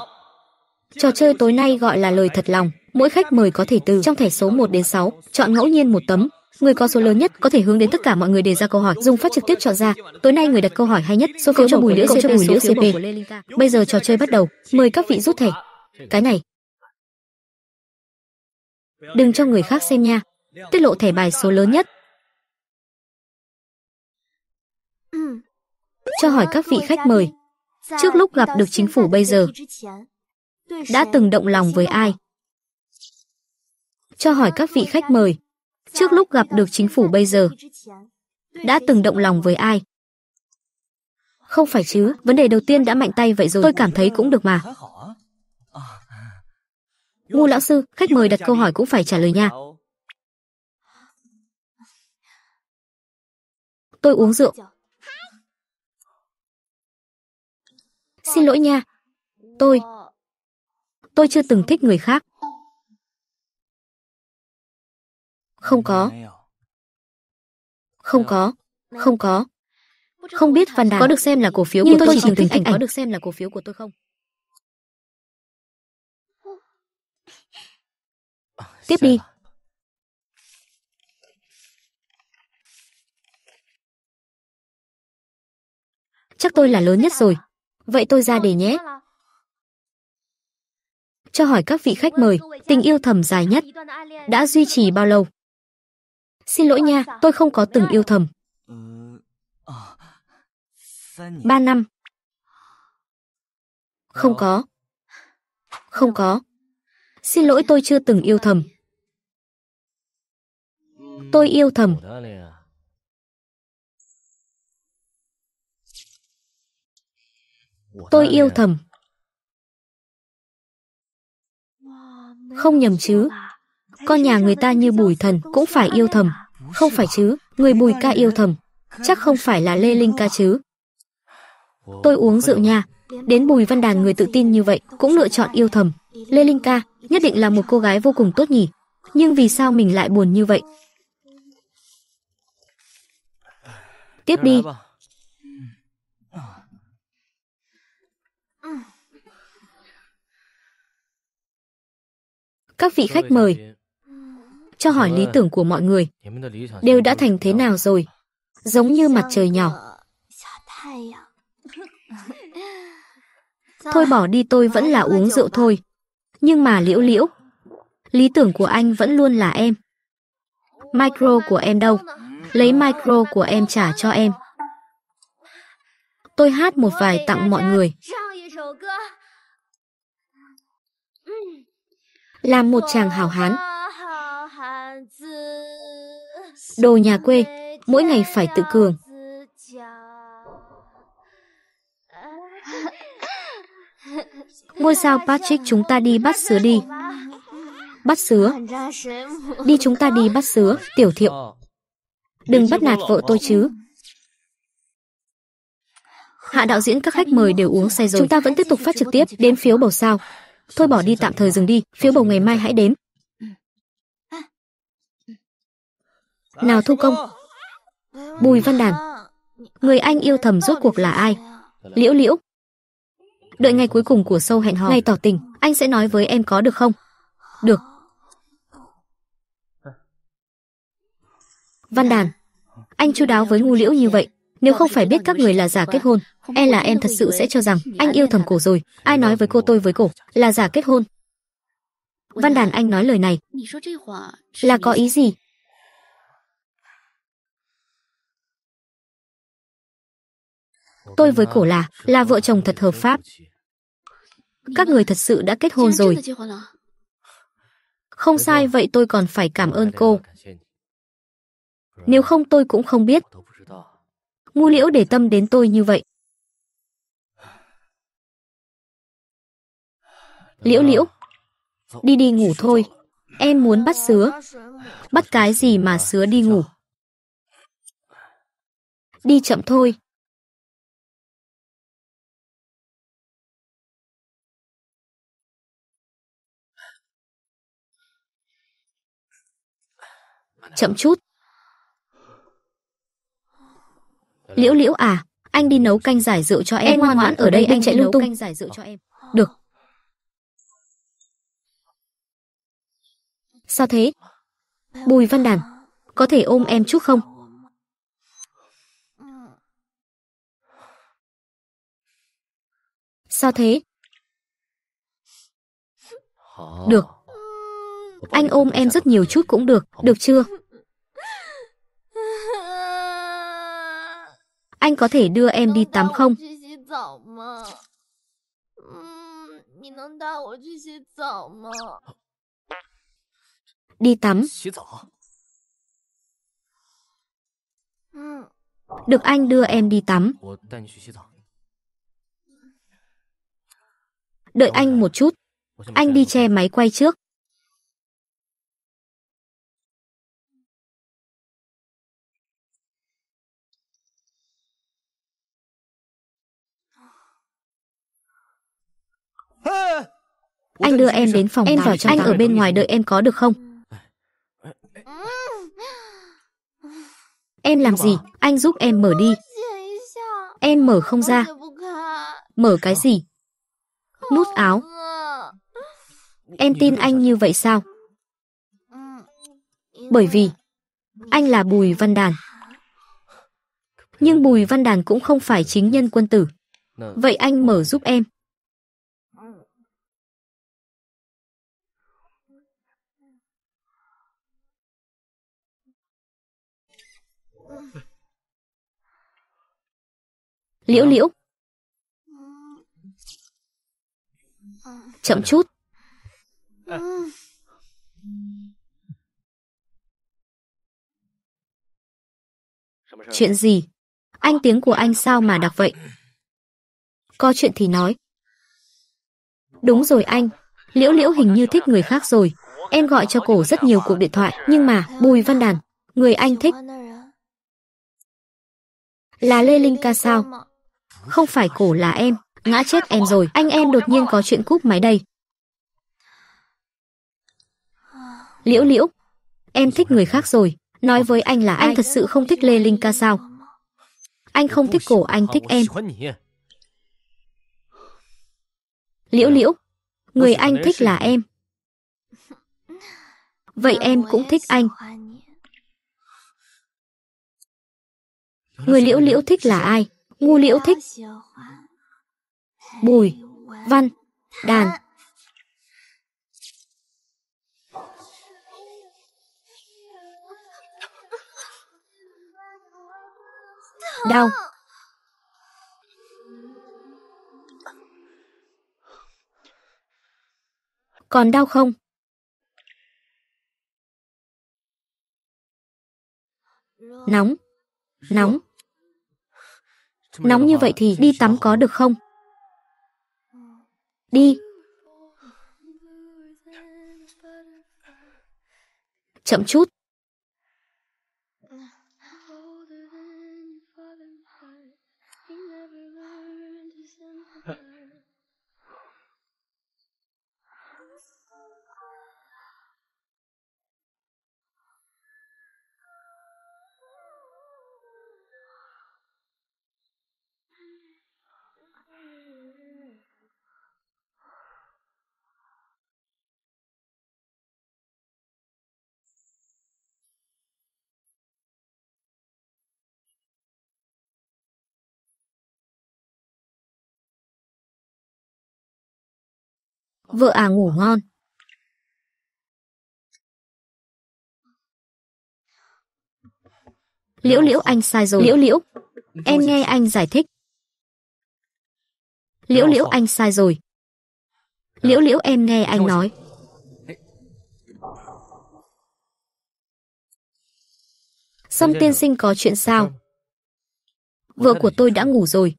Trò chơi tối nay gọi là lời thật lòng. Mỗi khách mời có thể từ trong thẻ số 1 đến 6, chọn ngẫu nhiên một tấm. Người có số lớn nhất có thể hướng đến tất cả mọi người đề ra câu hỏi, dùng phát trực tiếp chọn ra. Tối nay người đặt câu hỏi hay nhất, số phiếu cho Bùi Liễu CP, Bùi Liễu CP. Bây giờ trò chơi bắt đầu, mời các vị rút thẻ. Cái này. Đừng cho người khác xem nha. Tiết lộ thẻ bài số lớn nhất, cho hỏi các vị khách mời. Trước lúc gặp được chính phủ bây giờ, đã từng động lòng với ai? Cho hỏi các vị khách mời. Trước lúc gặp được chính phủ bây giờ, đã từng động lòng với ai? Không phải chứ, vấn đề đầu tiên đã mạnh tay vậy rồi, tôi cảm thấy cũng được mà. Ngô lão sư, khách mời đặt câu hỏi cũng phải trả lời nha. Tôi uống rượu, Xin lỗi nha. Tôi... Tôi chưa từng thích người khác. Không có. Không có. Không có. Không biết Văn Đàn có được xem là cổ phiếu của tôi, tôi chỉ từng thích ảnh có được xem là cổ phiếu của tôi không? Tiếp đi. Chắc tôi là lớn nhất rồi. Vậy tôi ra đề nhé. Cho hỏi các vị khách mời, tình yêu thầm dài nhất đã duy trì bao lâu? Xin lỗi nha, tôi không có từng yêu thầm. ba năm. Không có. Không có. Xin lỗi tôi chưa từng yêu thầm. Tôi yêu thầm Tôi yêu thầm. Không nhầm chứ. Con nhà người ta như bùi thần cũng phải yêu thầm. Không phải chứ, người bùi ca yêu thầm. Chắc không phải là Lê Linh ca chứ. Tôi uống rượu nha. Đến Bùi Văn Đàn người tự tin như vậy cũng lựa chọn yêu thầm. Lê Linh ca nhất định là một cô gái vô cùng tốt nhỉ. Nhưng vì sao mình lại buồn như vậy? Tiếp đi, dạ vâng các vị khách mời, cho hỏi lý tưởng của mọi người đều đã thành thế nào rồi, giống như mặt trời nhỏ. Thôi bỏ đi tôi vẫn là uống rượu thôi. Nhưng mà liễu liễu, lý tưởng của anh vẫn luôn là em. Micro của em đâu? Lấy micro của em trả cho em. Tôi hát một vài tặng mọi người. làm một chàng hảo hán. Đồ nhà quê, mỗi ngày phải tự cường. Ngôi sao Patrick chúng ta đi bắt sứa đi. Bắt sứa. Đi chúng ta đi bắt sứa, tiểu thiệu. Đừng bắt nạt vợ tôi chứ. Hạ đạo diễn các khách mời đều uống say rồi. Chúng ta vẫn tiếp tục phát trực tiếp đến phiếu bầu sao thôi bỏ đi tạm thời dừng đi, phiếu bầu ngày mai hãy đến. Nào thu công. Bùi Văn Đàn. Người anh yêu thầm rốt cuộc là ai? Liễu Liễu. Đợi ngày cuối cùng của sâu hẹn hò, ngày tỏ tình, anh sẽ nói với em có được không? Được. Văn Đàn, anh chu đáo với ngu liễu như vậy, nếu không phải biết các người là giả kết hôn, e là em thật sự sẽ cho rằng anh yêu thầm cổ rồi. Ai nói với cô tôi với cổ là giả kết hôn? Văn đàn anh nói lời này là có ý gì? Tôi với cổ là là vợ chồng thật hợp pháp. Các người thật sự đã kết hôn rồi. Không sai vậy tôi còn phải cảm ơn cô. Nếu không tôi cũng không biết ngu liễu để tâm đến tôi như vậy. Liễu liễu, đi đi ngủ thôi, em muốn bắt sứa. Bắt cái gì mà sứa đi ngủ? Đi chậm thôi. Chậm chút. Liễu Liễu à, anh đi nấu canh giải rượu cho em, em ngoan ngoãn ở đây anh chạy lung tung. Canh giải rượu cho em. Ờ. Được. Sao thế? Bùi Văn Đàn, có thể ôm em chút không? Sao thế? Được. Anh ôm em rất nhiều chút cũng được, được chưa? Anh có thể đưa em đi tắm không? Đi tắm. Được anh đưa em đi tắm. Đợi anh một chút. Anh đi che máy quay trước. Anh đưa em đến phòng Em vào trong anh ở bên ngoài đợi em có được không? Em làm gì? Anh giúp em mở đi. Em mở không ra. Mở cái gì? Nút áo. Em tin anh như vậy sao? Bởi vì anh là Bùi Văn Đàn. Nhưng Bùi Văn Đàn cũng không phải chính nhân quân tử. Vậy anh mở giúp em. Liễu vâng. liễu. Chậm chút. À. Chuyện gì? Anh tiếng của anh sao mà đặc vậy? Có chuyện thì nói. Đúng rồi anh, Liễu Liễu hình như thích người khác rồi. Em gọi cho cổ rất nhiều cuộc điện thoại, nhưng mà Bùi Văn Đàn, người anh thích. Là Lê Linh ca sao? không phải cổ là em, ngã chết em rồi, anh em đột nhiên có chuyện cúp máy đây. Liễu Liễu, em thích người khác rồi, nói với anh là anh thật sự không thích Lê Linh ca sao? Anh không thích cổ, anh thích em. Liễu Liễu, người anh thích là em. Vậy em cũng thích anh. Người Liễu Liễu thích là ai? Ngu Liễu thích Bùi, Văn, Đàn. Đau. Còn đau không? Nóng, nóng. Nóng như vậy thì đi tắm có được không? Đi. Chậm chút. Vợ à ngủ ngon. Liễu liễu anh sai rồi. Liễu liễu. Em nghe anh giải thích. Liễu liễu anh sai rồi. Liễu liễu em nghe anh nói. Sâm tiên sinh có chuyện sao? Vợ của tôi đã ngủ rồi.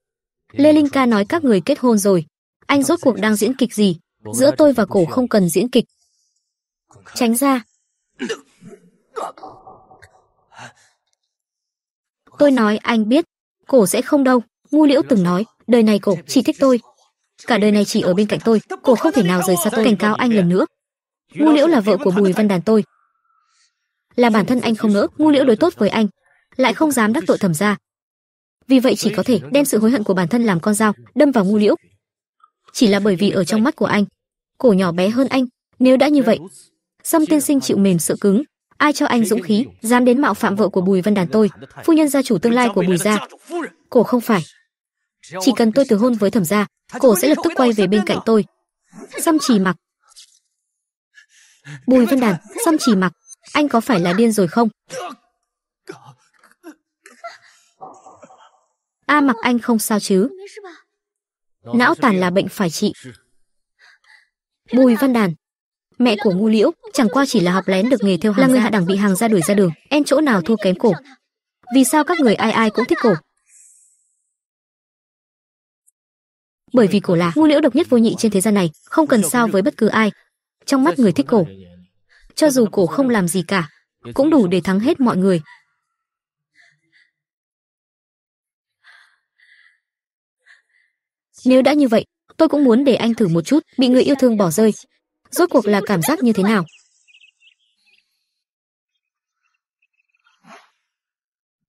Lê Linh Ca nói các người kết hôn rồi. Anh rốt cuộc đang diễn kịch gì? Giữa tôi và cổ không cần diễn kịch. Tránh ra. Tôi nói anh biết, cổ sẽ không đâu. Ngu liễu từng nói, đời này cổ chỉ thích tôi. Cả đời này chỉ ở bên cạnh tôi, cổ không thể nào rời xa tôi cảnh cáo anh lần nữa. Ngu liễu là vợ của Bùi Văn Đàn tôi. Là bản thân anh không nỡ, ngu liễu đối tốt với anh. Lại không dám đắc tội thẩm ra, vì vậy chỉ có thể đem sự hối hận của bản thân làm con dao, đâm vào ngu liễu, chỉ là bởi vì ở trong mắt của anh, cổ nhỏ bé hơn anh, nếu đã như vậy, xâm tiên sinh chịu mềm sợ cứng, ai cho anh dũng khí, dám đến mạo phạm vợ của Bùi Văn Đàn tôi, phu nhân gia chủ tương lai của Bùi gia. Cổ không phải. Chỉ cần tôi từ hôn với thẩm gia, cổ sẽ lập tức quay về bên cạnh tôi. xâm trì mặc. Bùi Văn Đàn, xâm trì mặc, anh có phải là điên rồi không? A mặc anh không sao chứ? não tàn là bệnh phải trị. Bùi Văn Đàn Mẹ của ngu liễu chẳng qua chỉ là học lén được nghề theo hàng Là người hạ đẳng bị hàng ra đuổi ra đường En chỗ nào thua kém cổ Vì sao các người ai ai cũng thích cổ Bởi vì cổ là ngu liễu độc nhất vô nhị trên thế gian này Không cần sao với bất cứ ai Trong mắt người thích cổ Cho dù cổ không làm gì cả Cũng đủ để thắng hết mọi người Nếu đã như vậy, tôi cũng muốn để anh thử một chút, bị người yêu thương bỏ rơi. Rốt cuộc là cảm giác như thế nào?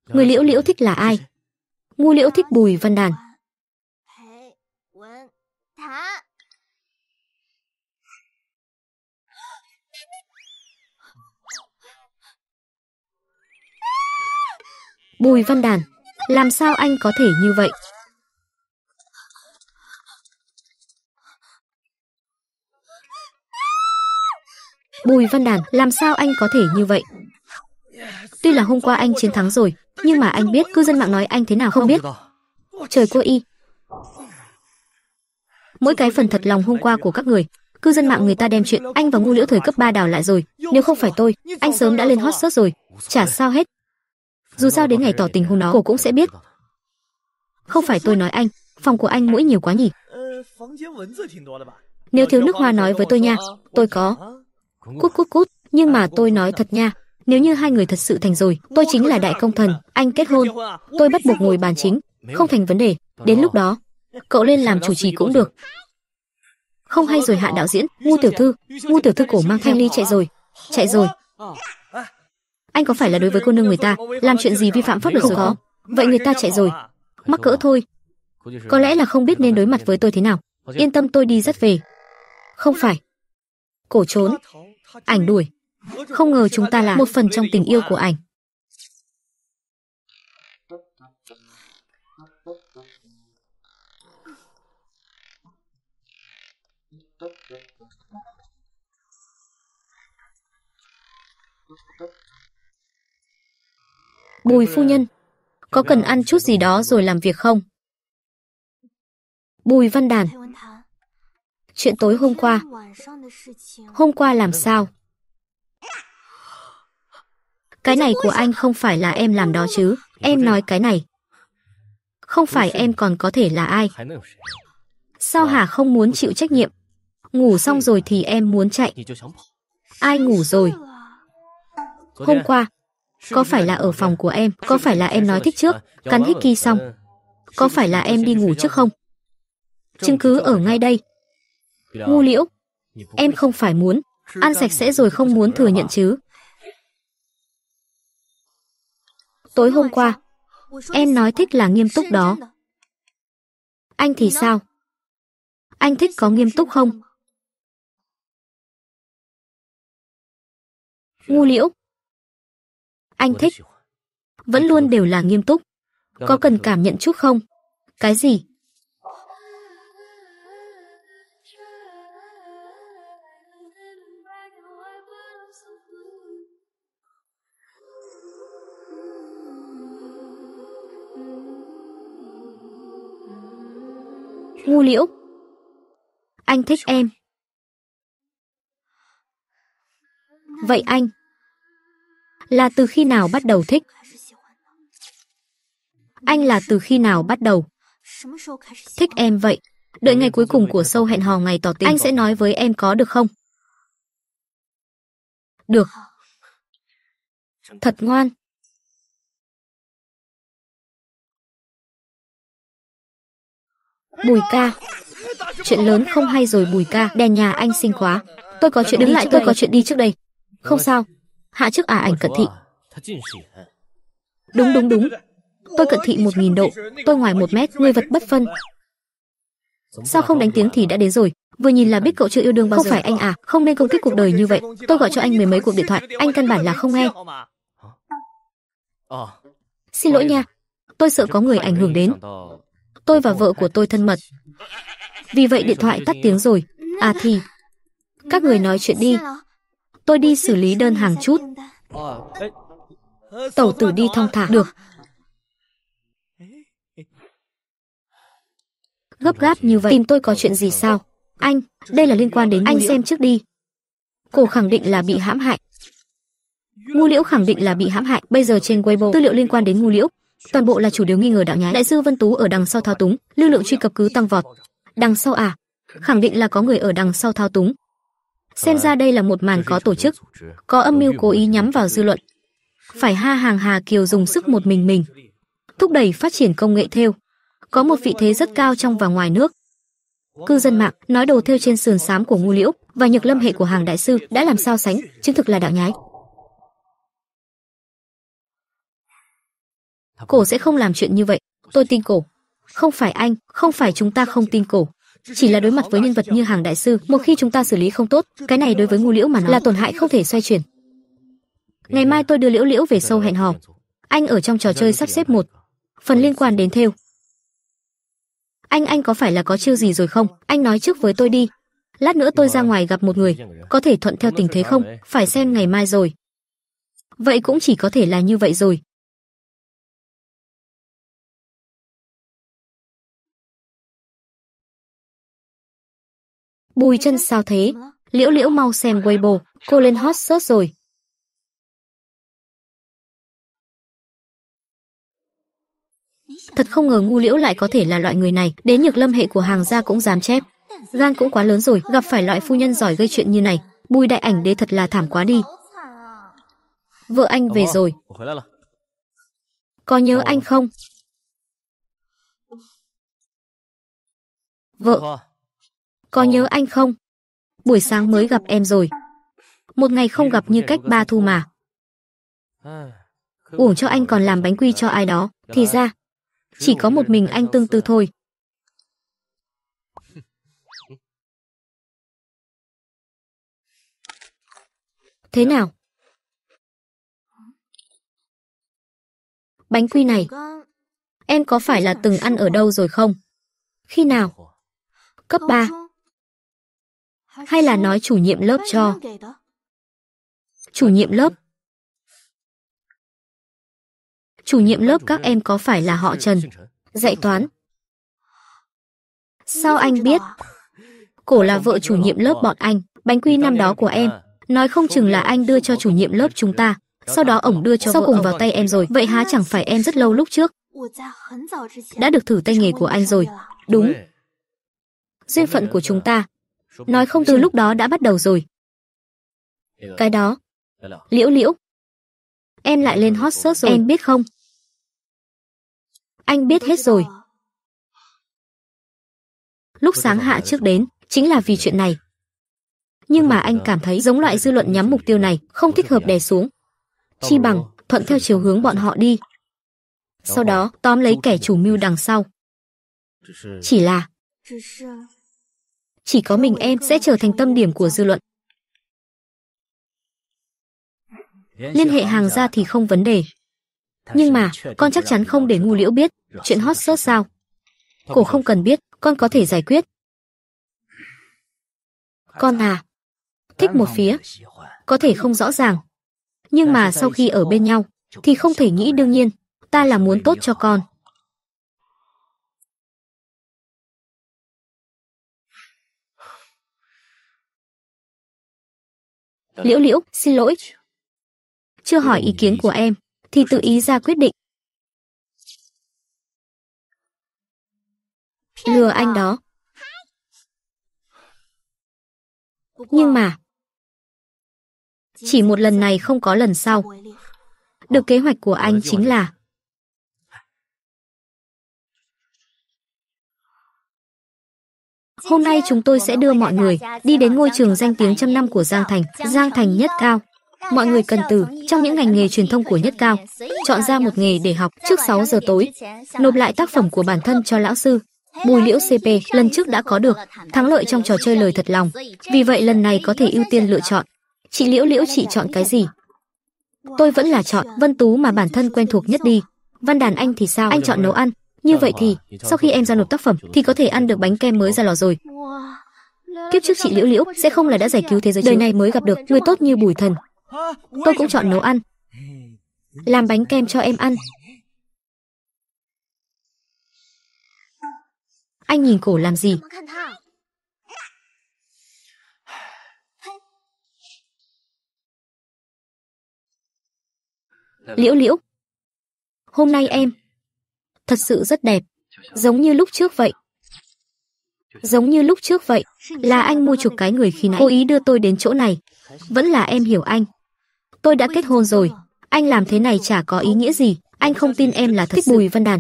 Người liễu liễu thích là ai? Ngu liễu thích Bùi Văn Đàn. Bùi Văn Đàn, làm sao anh có thể như vậy? Bùi Văn Đàn, làm sao anh có thể như vậy? Tuy là hôm qua anh chiến thắng rồi, nhưng mà anh biết cư dân mạng nói anh thế nào không biết. Trời cô y. Mỗi cái phần thật lòng hôm qua của các người, cư dân mạng người ta đem chuyện anh và ngu liễu thời cấp 3 đào lại rồi. Nếu không phải tôi, anh sớm đã lên hot search rồi. Chả sao hết. Dù sao đến ngày tỏ tình hôm đó cô cũng sẽ biết. Không phải tôi nói anh, phòng của anh mũi nhiều quá nhỉ? Nếu thiếu nước hoa nói với tôi nha, tôi có. Cút cút cút, nhưng mà tôi nói thật nha, nếu như hai người thật sự thành rồi, tôi chính là đại công thần, anh kết hôn, tôi bắt buộc ngồi bàn chính, không thành vấn đề, đến lúc đó, cậu lên làm chủ trì cũng được. Không hay rồi hạ đạo diễn, ngu tiểu thư, ngu tiểu thư cổ mang thanh ly chạy rồi, chạy rồi. Anh có phải là đối với cô nương người ta, làm chuyện gì vi phạm pháp luật rồi không? Vậy người ta chạy rồi, mắc cỡ thôi. Có lẽ là không biết nên đối mặt với tôi thế nào, yên tâm tôi đi rất về. Không phải. Cổ trốn. Ảnh đuổi. Không ngờ chúng ta là một phần trong tình yêu của ảnh. Bùi phu nhân, có cần ăn chút gì đó rồi làm việc không? Bùi Văn Đàn, Chuyện tối hôm qua. Hôm qua làm sao? Cái này của anh không phải là em làm đó chứ. Em nói cái này. Không phải em còn có thể là ai. Sao Hà không muốn chịu trách nhiệm? Ngủ xong rồi thì em muốn chạy. Ai ngủ rồi? Hôm qua, có phải là ở phòng của em? Có phải là em nói thích trước? Cắn hickey xong. Có phải là em đi ngủ trước không? Chứng cứ ở ngay đây. Ngu liễu, em không phải muốn, ăn sạch sẽ rồi không muốn thừa nhận chứ. Tối hôm qua, em nói thích là nghiêm túc đó. Anh thì sao? Anh thích có nghiêm túc không? Ngu liễu. Anh thích. Vẫn luôn đều là nghiêm túc. Có cần cảm nhận chút không? Cái gì? ngu liễu. Anh thích em. Vậy anh, là từ khi nào bắt đầu thích? Anh là từ khi nào bắt đầu? Thích em vậy. Đợi ngày cuối cùng của sâu hẹn hò ngày tỏ tình. Anh sẽ nói với em có được không? Được. Thật ngoan. Bùi ca. Chuyện lớn không hay rồi Bùi ca, đèn nhà anh xinh quá. Tôi có chuyện đứng lại, tôi có chuyện đi trước đây. Không sao. Hạ trước à ảnh cận thị. Đúng đúng đúng. Tôi cận thị một nghìn độ, tôi ngoài một mét, người vật bất phân. Sao không đánh tiếng thì đã đến rồi, vừa nhìn là biết cậu chưa yêu đương bao giờ. Không phải anh à, không nên công kích cuộc đời như vậy. Tôi gọi cho anh mấy mấy cuộc điện thoại, anh căn bản là không nghe. Ờ. Xin lỗi nha, tôi sợ có người ảnh hưởng đến tôi và vợ của tôi thân mật. Vì vậy điện thoại tắt tiếng rồi. À thì, các người nói chuyện đi. Tôi đi xử lý đơn hàng chút. Tẩu tử đi thong thả được. Gấp gáp như vậy tìm tôi có chuyện gì sao? Anh, đây là liên quan đến anh xem trước đi. Cô khẳng định là bị hãm hại. Ngu liễu khẳng định là bị hãm hại. Bây giờ trên Weibo tư liệu liên quan đến ngu liễu toàn bộ là chủ điều nghi ngờ đạo nhái đại sư vân tú ở đằng sau thao túng lưu lượng truy cập cứ tăng vọt đằng sau à khẳng định là có người ở đằng sau thao túng xem ra đây là một màn có tổ chức có âm mưu cố ý nhắm vào dư luận phải ha hàng hà kiều dùng sức một mình mình thúc đẩy phát triển công nghệ theo có một vị thế rất cao trong và ngoài nước cư dân mạng nói đồ theo trên sườn xám của ngu liễu và nhược lâm hệ của hàng đại sư đã làm sao sánh chứng thực là đạo nhái cổ sẽ không làm chuyện như vậy. Tôi tin cổ. Không phải anh, không phải chúng ta không tin cổ. Chỉ là đối mặt với nhân vật như hàng đại sư, một khi chúng ta xử lý không tốt, cái này đối với ngu liễu mà nói là tổn hại không thể xoay chuyển. Ngày mai tôi đưa liễu liễu về sâu hẹn hò. Anh ở trong trò chơi sắp xếp một phần liên quan đến theo. Anh anh có phải là có chiêu gì rồi không? Anh nói trước với tôi đi. Lát nữa tôi ra ngoài gặp một người, có thể thuận theo tình thế không? Phải xem ngày mai rồi. Vậy cũng chỉ có thể là như vậy rồi. Bùi chân sao thế? Liễu liễu mau xem Weibo, cô lên hot search rồi. Thật không ngờ ngu liễu lại có thể là loại người này, đến nhược lâm hệ của hàng gia cũng dám chép. Gan cũng quá lớn rồi, gặp phải loại phu nhân giỏi gây chuyện như này. Bùi đại ảnh đế thật là thảm quá đi. Vợ anh về rồi. Có nhớ anh không? Vợ, có ờ. nhớ anh không? Buổi sáng mới gặp em rồi. Một ngày không gặp như cách ba thu mà. Uổng cho anh còn làm bánh quy cho ai đó, thì ra. Chỉ có một mình anh tương tư thôi. Thế nào? Bánh quy này, em có phải là từng ăn ở đâu rồi không? Khi nào? Cấp 3 hay là nói chủ nhiệm lớp cho? Chủ nhiệm lớp. Chủ nhiệm lớp các em có phải là họ Trần? Dạy toán. Sao anh biết? Cổ là vợ chủ nhiệm lớp bọn anh, bánh quy năm đó của em. Nói không chừng là anh đưa cho chủ nhiệm lớp chúng ta. Sau đó ổng đưa cho Sau cùng vào tay em rồi. Vậy há chẳng phải em rất lâu lúc trước? Đã được thử tay nghề của anh rồi. Đúng. Duyên phận của chúng ta Nói không từ lúc đó đã bắt đầu rồi. Cái đó. Liễu liễu. Em lại lên hot search rồi. Em biết không? Anh biết hết rồi. Lúc sáng hạ trước đến, chính là vì chuyện này. Nhưng mà anh cảm thấy giống loại dư luận nhắm mục tiêu này không thích hợp đè xuống. Chi bằng, thuận theo chiều hướng bọn họ đi. Sau đó, tóm lấy kẻ chủ mưu đằng sau. Chỉ là chỉ có mình em sẽ trở thành tâm điểm của dư luận. Liên hệ hàng ra thì không vấn đề. Nhưng mà, con chắc chắn không để ngu liễu biết, chuyện hot sớt sao. Cổ không cần biết, con có thể giải quyết. Con à, thích một phía, có thể không rõ ràng. Nhưng mà sau khi ở bên nhau, thì không thể nghĩ đương nhiên, ta là muốn tốt cho con. Liễu Liễu, xin lỗi. Chưa hỏi ý kiến của em, thì tự ý ra quyết định. Lừa anh đó. Nhưng mà... Chỉ một lần này không có lần sau. Được kế hoạch của anh chính là Hôm nay chúng tôi sẽ đưa mọi người đi đến ngôi trường danh tiếng trăm năm của Giang Thành, Giang Thành Nhất Cao. Mọi người cần từ trong những ngành nghề truyền thông của Nhất Cao, chọn ra một nghề để học trước 6 giờ tối, nộp lại tác phẩm của bản thân cho lão sư. Bùi Liễu CP lần trước đã có được thắng lợi trong trò chơi lời thật lòng, vì vậy lần này có thể ưu tiên lựa chọn. Chị Liễu Liễu chị chọn cái gì? Tôi vẫn là chọn Vân Tú mà bản thân quen thuộc nhất đi. Văn đàn anh thì sao? Anh chọn nấu ăn. Như vậy thì, sau khi em giao nộp tác phẩm thì có thể ăn được bánh kem mới ra lò rồi. Kiếp trước chị Liễu Liễu sẽ không là đã giải cứu thế giới đời này mới gặp được người tốt như Bùi Thần. Tôi cũng chọn nấu ăn. Làm bánh kem cho em ăn. Anh nhìn cổ làm gì? Liễu Liễu, hôm nay em thật sự rất đẹp, giống như lúc trước vậy. Giống như lúc trước vậy, là anh mua chụp cái người khi nãy Cô ý đưa tôi đến chỗ này. Vẫn là em hiểu anh. Tôi đã kết hôn rồi, anh làm thế này chả có ý nghĩa gì, anh không tin em là thật thích sự. Bùi Văn Đàn.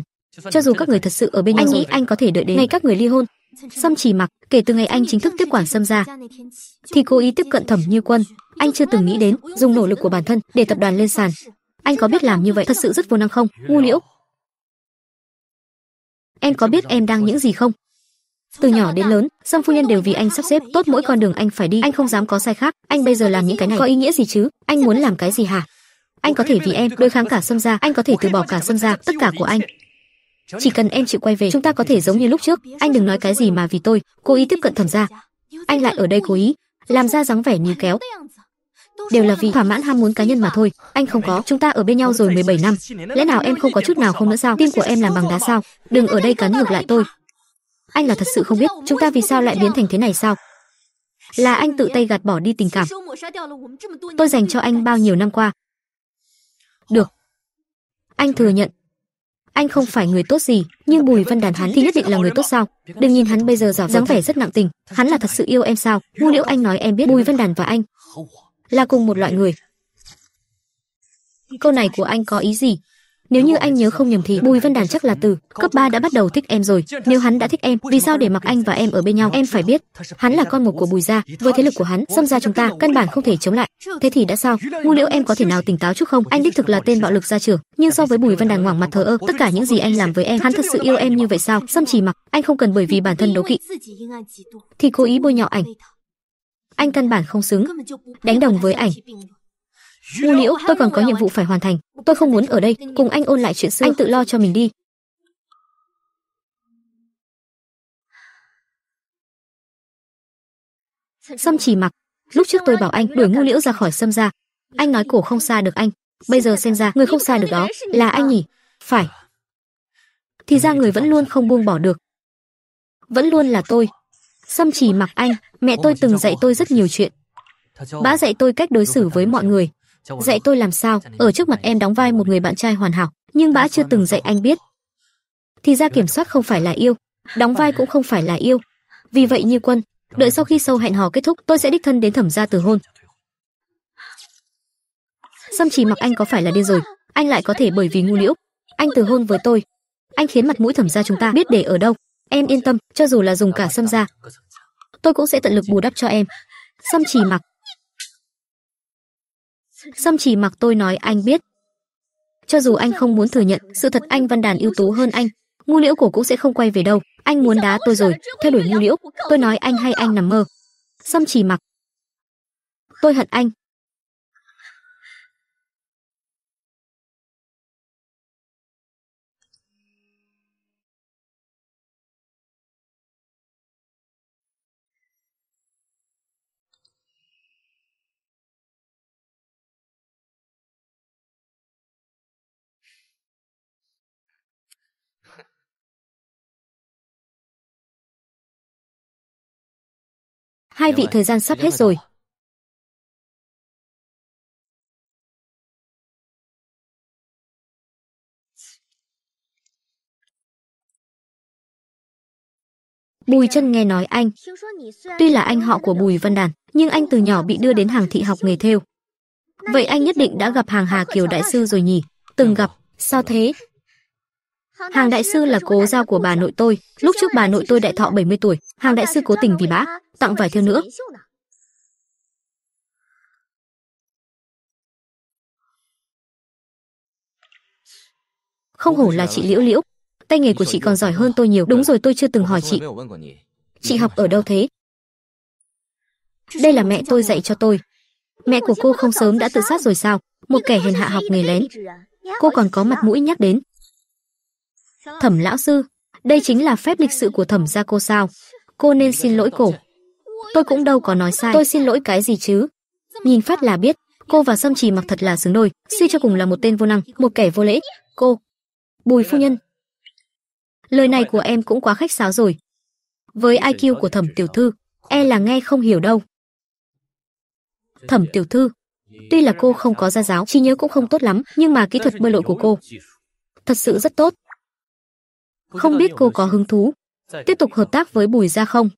Cho dù các người thật sự ở bên nhau, anh nghĩ anh có thể đợi đến ngày các người ly hôn. Sâm chỉ mặc, kể từ ngày anh chính thức tiếp quản Sâm ra, thì cố ý tiếp cận Thẩm Như Quân, anh chưa từng nghĩ đến dùng nỗ lực của bản thân để tập đoàn lên sàn. Anh có biết làm như vậy thật sự rất vô năng không? Ngu liễu, em có biết em đang những gì không? Từ nhỏ đến lớn, Song phu nhân đều vì anh sắp xếp tốt mỗi con đường anh phải đi, anh không dám có sai khác, anh bây giờ làm những cái này có ý nghĩa gì chứ? Anh muốn làm cái gì hả? Anh có thể vì em đối kháng cả Sâm gia, anh có thể từ bỏ cả Sâm gia, tất cả của anh. Chỉ cần em chịu quay về, chúng ta có thể giống như lúc trước, anh đừng nói cái gì mà vì tôi, cố ý tiếp cận Thẩm gia. Anh lại ở đây cố ý, làm ra dáng vẻ như kéo đều là vì thỏa mãn ham muốn cá nhân mà thôi. Anh không có, chúng ta ở bên nhau rồi 17 năm, lẽ nào em không có chút nào không nữa sao? Tim của em làm bằng đá sao? Đừng ở đây cắn ngược lại tôi. Anh là thật sự không biết, chúng ta vì sao lại biến thành thế này sao? Là anh tự tay gạt bỏ đi tình cảm. Tôi dành cho anh bao nhiêu năm qua. Được. Anh thừa nhận, anh không phải người tốt gì, nhưng Bùi Văn Đàn hắn thì nhất định là người tốt sao? Đừng nhìn hắn bây giờ giả dáng vẻ rất nặng tình, hắn là thật sự yêu em sao? Ngu Liễu anh nói em biết Bùi Văn Đàn và anh là cùng một loại người. Câu này của anh có ý gì? Nếu như anh nhớ không nhầm thì Bùi Văn Đàn chắc là từ cấp 3 đã bắt đầu thích em rồi. Nếu hắn đã thích em, vì sao để mặc anh và em ở bên nhau? Em phải biết, hắn là con một của Bùi gia, với thế lực của hắn, xâm gia chúng ta căn bản không thể chống lại. Thế thì đã sao? Ngu Liễu em có thể nào tỉnh táo chút không? Anh đích thực là tên bạo lực gia trưởng, nhưng so với Bùi Văn Đàn ngoảng mặt thờ ơ, tất cả những gì anh làm với em, hắn thật sự yêu em như vậy sao? Xâm chỉ mặc, anh không cần bởi vì bản thân đấu kỵ thì cố ý bôi nhọ ảnh, anh căn bản không xứng, đánh đồng với ảnh. Ngu liễu, tôi còn có nhiệm vụ phải hoàn thành. Tôi không muốn ở đây, cùng anh ôn lại chuyện xưa. Anh tự lo cho mình đi. Xâm chỉ mặc. Lúc trước tôi bảo anh đuổi ngu liễu ra khỏi xâm ra. Anh nói cổ không xa được anh. Bây giờ xem ra người không xa được đó là anh nhỉ? Phải. Thì ra người vẫn luôn không buông bỏ được. Vẫn luôn là tôi. Xăm chỉ mặc anh, mẹ tôi từng dạy tôi rất nhiều chuyện. Bà dạy tôi cách đối xử với mọi người, dạy tôi làm sao ở trước mặt em đóng vai một người bạn trai hoàn hảo, nhưng bà chưa từng dạy anh biết. Thì ra kiểm soát không phải là yêu, đóng vai cũng không phải là yêu. Vì vậy như quân, đợi sau khi sâu hẹn hò kết thúc, tôi sẽ đích thân đến thẩm gia từ hôn. Xăm chỉ mặc anh có phải là điên rồi, anh lại có thể bởi vì ngu liễu, anh từ hôn với tôi. Anh khiến mặt mũi thẩm gia chúng ta biết để ở đâu. Em yên tâm, cho dù là dùng cả sâm ra, tôi cũng sẽ tận lực bù đắp cho em. Sâm chỉ mặc. Sâm chỉ mặc tôi nói anh biết. Cho dù anh không muốn thừa nhận, sự thật anh Văn Đàn ưu tú hơn anh. Ngu liễu cổ cũng sẽ không quay về đâu. Anh muốn đá tôi rồi, theo đuổi ngu liễu. Tôi nói anh hay anh nằm mơ. Sâm chỉ mặc. Tôi hận anh, Hai vị thời gian sắp hết rồi. Bùi chân nghe nói anh. Tuy là anh họ của Bùi Văn Đàn, nhưng anh từ nhỏ bị đưa đến hàng thị học nghề thêu. Vậy anh nhất định đã gặp hàng Hà Kiều Đại Sư rồi nhỉ? Từng gặp, sao thế? Hàng đại sư là cố gia của bà nội tôi, lúc trước bà nội tôi đại thọ 70 tuổi, hàng đại sư cố tình vì bá, tặng vài thiêu nữa. Không hổ là chị Liễu Liễu, tay nghề của chị còn giỏi hơn tôi nhiều. Đúng rồi tôi chưa từng hỏi chị. Chị học ở đâu thế? Đây là mẹ tôi dạy cho tôi. Mẹ của cô không sớm đã tự sát rồi sao? Một kẻ hèn hạ học nghề lén. Cô còn có mặt mũi nhắc đến. Thẩm lão sư, đây chính là phép lịch sự của thẩm gia cô sao? Cô nên xin lỗi cổ. Tôi cũng đâu có nói sai. Tôi xin lỗi cái gì chứ? Nhìn phát là biết, cô và Sâm Trì mặc thật là xứng đôi, suy cho cùng là một tên vô năng, một kẻ vô lễ. Cô, Bùi phu nhân. Lời này của em cũng quá khách sáo rồi. Với IQ của thẩm tiểu thư, e là nghe không hiểu đâu. Thẩm tiểu thư, tuy là cô không có gia giáo, trí nhớ cũng không tốt lắm, nhưng mà kỹ thuật bơi lội của cô thật sự rất tốt không biết cô có hứng thú tiếp tục hợp tác với Bùi Gia không?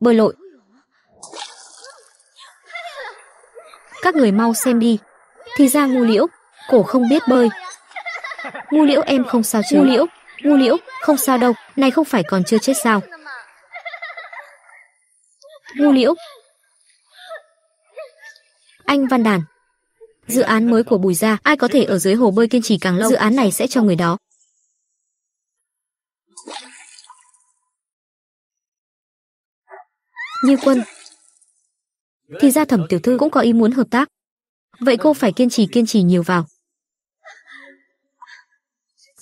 Bơi lội. Các người mau xem đi. Thì ra ngu liễu, cổ không biết bơi. Ngu liễu em không sao chứ. Ngu liễu, ngu liễu, không sao đâu, này không phải còn chưa chết sao. Ngu liễu. Anh Văn Đàn. Dự án mới của Bùi Gia, ai có thể ở dưới hồ bơi kiên trì càng lâu, dự án này sẽ cho người đó Như Quân. Thì ra Thẩm tiểu thư cũng có ý muốn hợp tác. Vậy cô phải kiên trì kiên trì nhiều vào.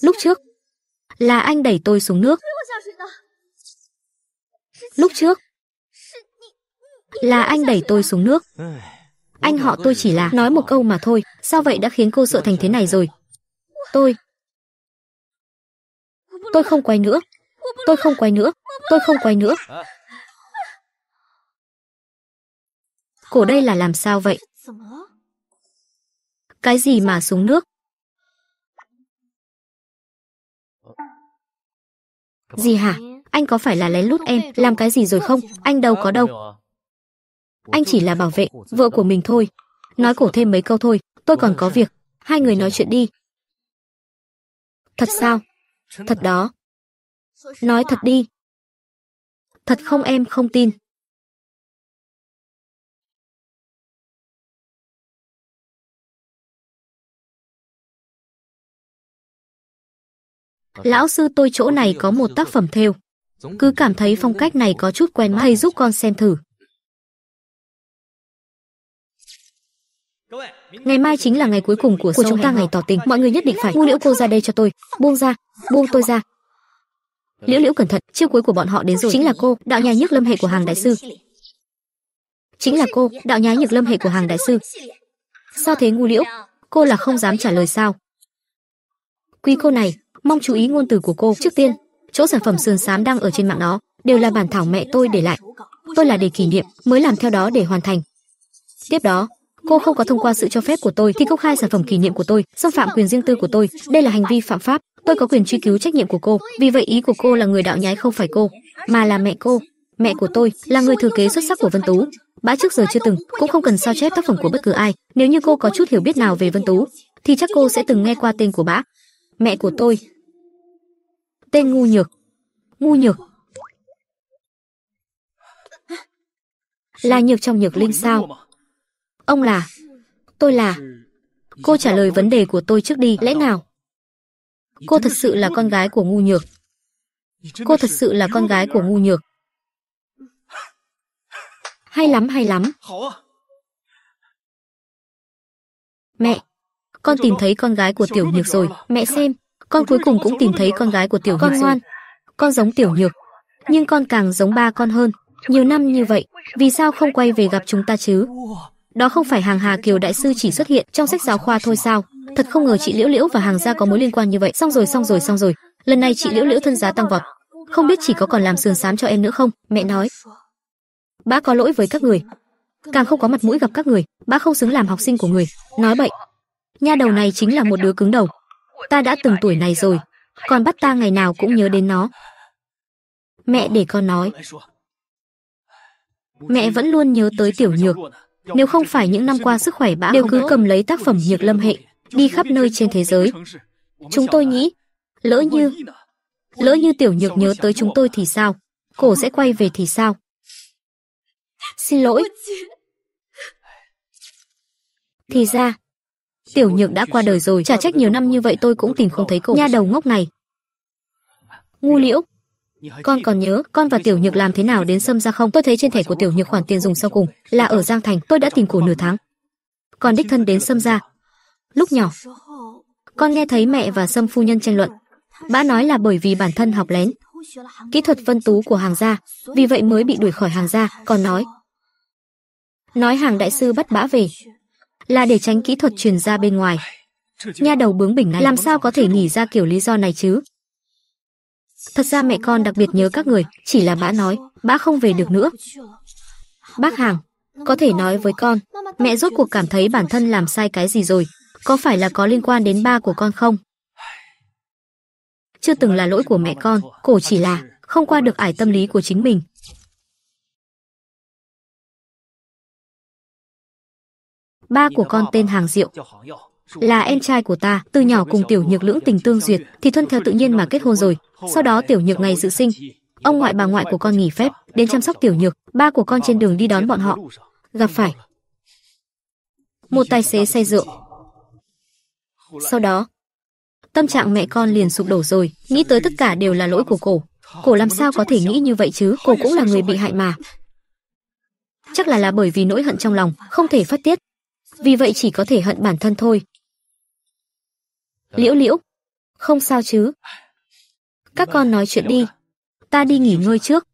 Lúc trước là anh đẩy tôi xuống nước. Lúc trước là anh đẩy tôi xuống nước. Anh họ tôi chỉ là nói một câu mà thôi, sao vậy đã khiến cô sợ thành thế này rồi? Tôi Tôi không quay nữa. Tôi không quay nữa. Tôi không quay nữa. Cổ đây là làm sao vậy? Cái gì mà xuống nước? Gì hả? Anh có phải là lén lút em, làm cái gì rồi không? Anh đâu có đâu. Anh chỉ là bảo vệ, vợ của mình thôi. Nói cổ thêm mấy câu thôi, tôi còn có việc. Hai người nói chuyện đi. Thật sao? Thật đó. Nói thật đi. Thật không em không tin. Lão sư tôi chỗ này có một tác phẩm theo, Cứ cảm thấy phong cách này có chút quen mắt. Thầy giúp con xem thử. Ngày mai chính là ngày cuối cùng của, của chúng ta ngày tỏ tình. Mọi người nhất định phải buông liễu cô ra đây cho tôi. Buông ra, buông tôi ra. Liễu liễu cẩn thận, chiêu cuối của bọn họ đến rồi. Chính là cô, đạo nhà nhức lâm hệ của hàng đại sư. Chính là cô, đạo nhà nhược lâm hệ của hàng đại sư. Sao thế ngu liễu? Cô là không dám trả lời sao? Quý cô này, mong chú ý ngôn từ của cô. Trước tiên, chỗ sản phẩm sườn xám đang ở trên mạng đó đều là bản thảo mẹ tôi để lại. Tôi là để kỷ niệm, mới làm theo đó để hoàn thành. Tiếp đó, cô không có thông qua sự cho phép của tôi thì công khai sản phẩm kỷ niệm của tôi, xâm phạm quyền riêng tư của tôi, đây là hành vi phạm pháp. Tôi có quyền truy cứu trách nhiệm của cô, vì vậy ý của cô là người đạo nhái không phải cô, mà là mẹ cô. Mẹ của tôi là người thừa kế xuất sắc của Vân Tú, bã trước giờ chưa từng, cũng không cần sao chép tác phẩm của bất cứ ai. Nếu như cô có chút hiểu biết nào về Vân Tú, thì chắc cô sẽ từng nghe qua tên của bã. Mẹ của tôi Tên ngu nhược. Ngu nhược. Là nhược trong nhược linh sao? Ông là. Tôi là. Cô trả lời vấn đề của tôi trước đi, lẽ nào? Cô thật sự là con gái của ngu nhược. Cô thật sự là con gái của ngu nhược. Hay lắm, hay lắm. Mẹ, con tìm thấy con gái của tiểu nhược rồi, mẹ xem. Con cuối cùng cũng tìm thấy con gái của tiểu con ngoan. Con giống tiểu nhược, nhưng con càng giống ba con hơn. Nhiều năm như vậy, vì sao không quay về gặp chúng ta chứ? Đó không phải hàng Hà Kiều đại sư chỉ xuất hiện trong sách giáo khoa thôi sao? Thật không ngờ chị Liễu Liễu và hàng gia có mối liên quan như vậy. Xong rồi, xong rồi, xong rồi. Lần này chị Liễu Liễu thân giá tăng vọt. Không biết chỉ có còn làm sườn xám cho em nữa không? Mẹ nói. bá có lỗi với các người. Càng không có mặt mũi gặp các người, bá không xứng làm học sinh của người. Nói bậy. Nha đầu này chính là một đứa cứng đầu ta đã từng tuổi này rồi, còn bắt ta ngày nào cũng nhớ đến nó. Mẹ để con nói. Mẹ vẫn luôn nhớ tới tiểu nhược. Nếu không phải những năm qua sức khỏe bã đều cứ cầm lấy tác phẩm nhược lâm hệ, đi khắp nơi trên thế giới. Chúng tôi nghĩ, lỡ như, lỡ như tiểu nhược nhớ tới chúng tôi thì sao? Cổ sẽ quay về thì sao? Xin lỗi. Thì ra, Tiểu Nhược đã qua đời rồi, trả trách nhiều năm như vậy tôi cũng tìm không thấy cô. Nha đầu ngốc này. Ngu Liễu, con còn nhớ con và Tiểu Nhược làm thế nào đến xâm ra không? Tôi thấy trên thẻ của Tiểu Nhược khoản tiền dùng sau cùng là ở Giang Thành, tôi đã tìm cổ nửa tháng. Còn đích thân đến xâm ra. Lúc nhỏ, con nghe thấy mẹ và Sâm phu nhân tranh luận. Bà nói là bởi vì bản thân học lén, kỹ thuật vân tú của hàng gia, vì vậy mới bị đuổi khỏi hàng gia, còn nói. Nói hàng đại sư bắt bã về, là để tránh kỹ thuật truyền ra bên ngoài. Nha đầu bướng bỉnh này làm sao có thể nghĩ ra kiểu lý do này chứ? Thật ra mẹ con đặc biệt nhớ các người, chỉ là bã nói, bã không về được nữa. Bác Hàng, có thể nói với con, mẹ rốt cuộc cảm thấy bản thân làm sai cái gì rồi, có phải là có liên quan đến ba của con không? Chưa từng là lỗi của mẹ con, cổ chỉ là không qua được ải tâm lý của chính mình, Ba của con tên Hàng Diệu, là em trai của ta, từ nhỏ cùng tiểu nhược lưỡng tình tương duyệt, thì thuận theo tự nhiên mà kết hôn rồi. Sau đó tiểu nhược ngày dự sinh, ông ngoại bà ngoại của con nghỉ phép, đến chăm sóc tiểu nhược, ba của con trên đường đi đón bọn họ, gặp phải một tài xế say rượu. Sau đó, tâm trạng mẹ con liền sụp đổ rồi, nghĩ tới tất cả đều là lỗi của cổ. Cổ làm sao có thể nghĩ như vậy chứ, cổ cũng là người bị hại mà. Chắc là là bởi vì nỗi hận trong lòng, không thể phát tiết, vì vậy chỉ có thể hận bản thân thôi. Liễu Liễu, không sao chứ? Các con nói chuyện đi, ta đi nghỉ ngơi trước.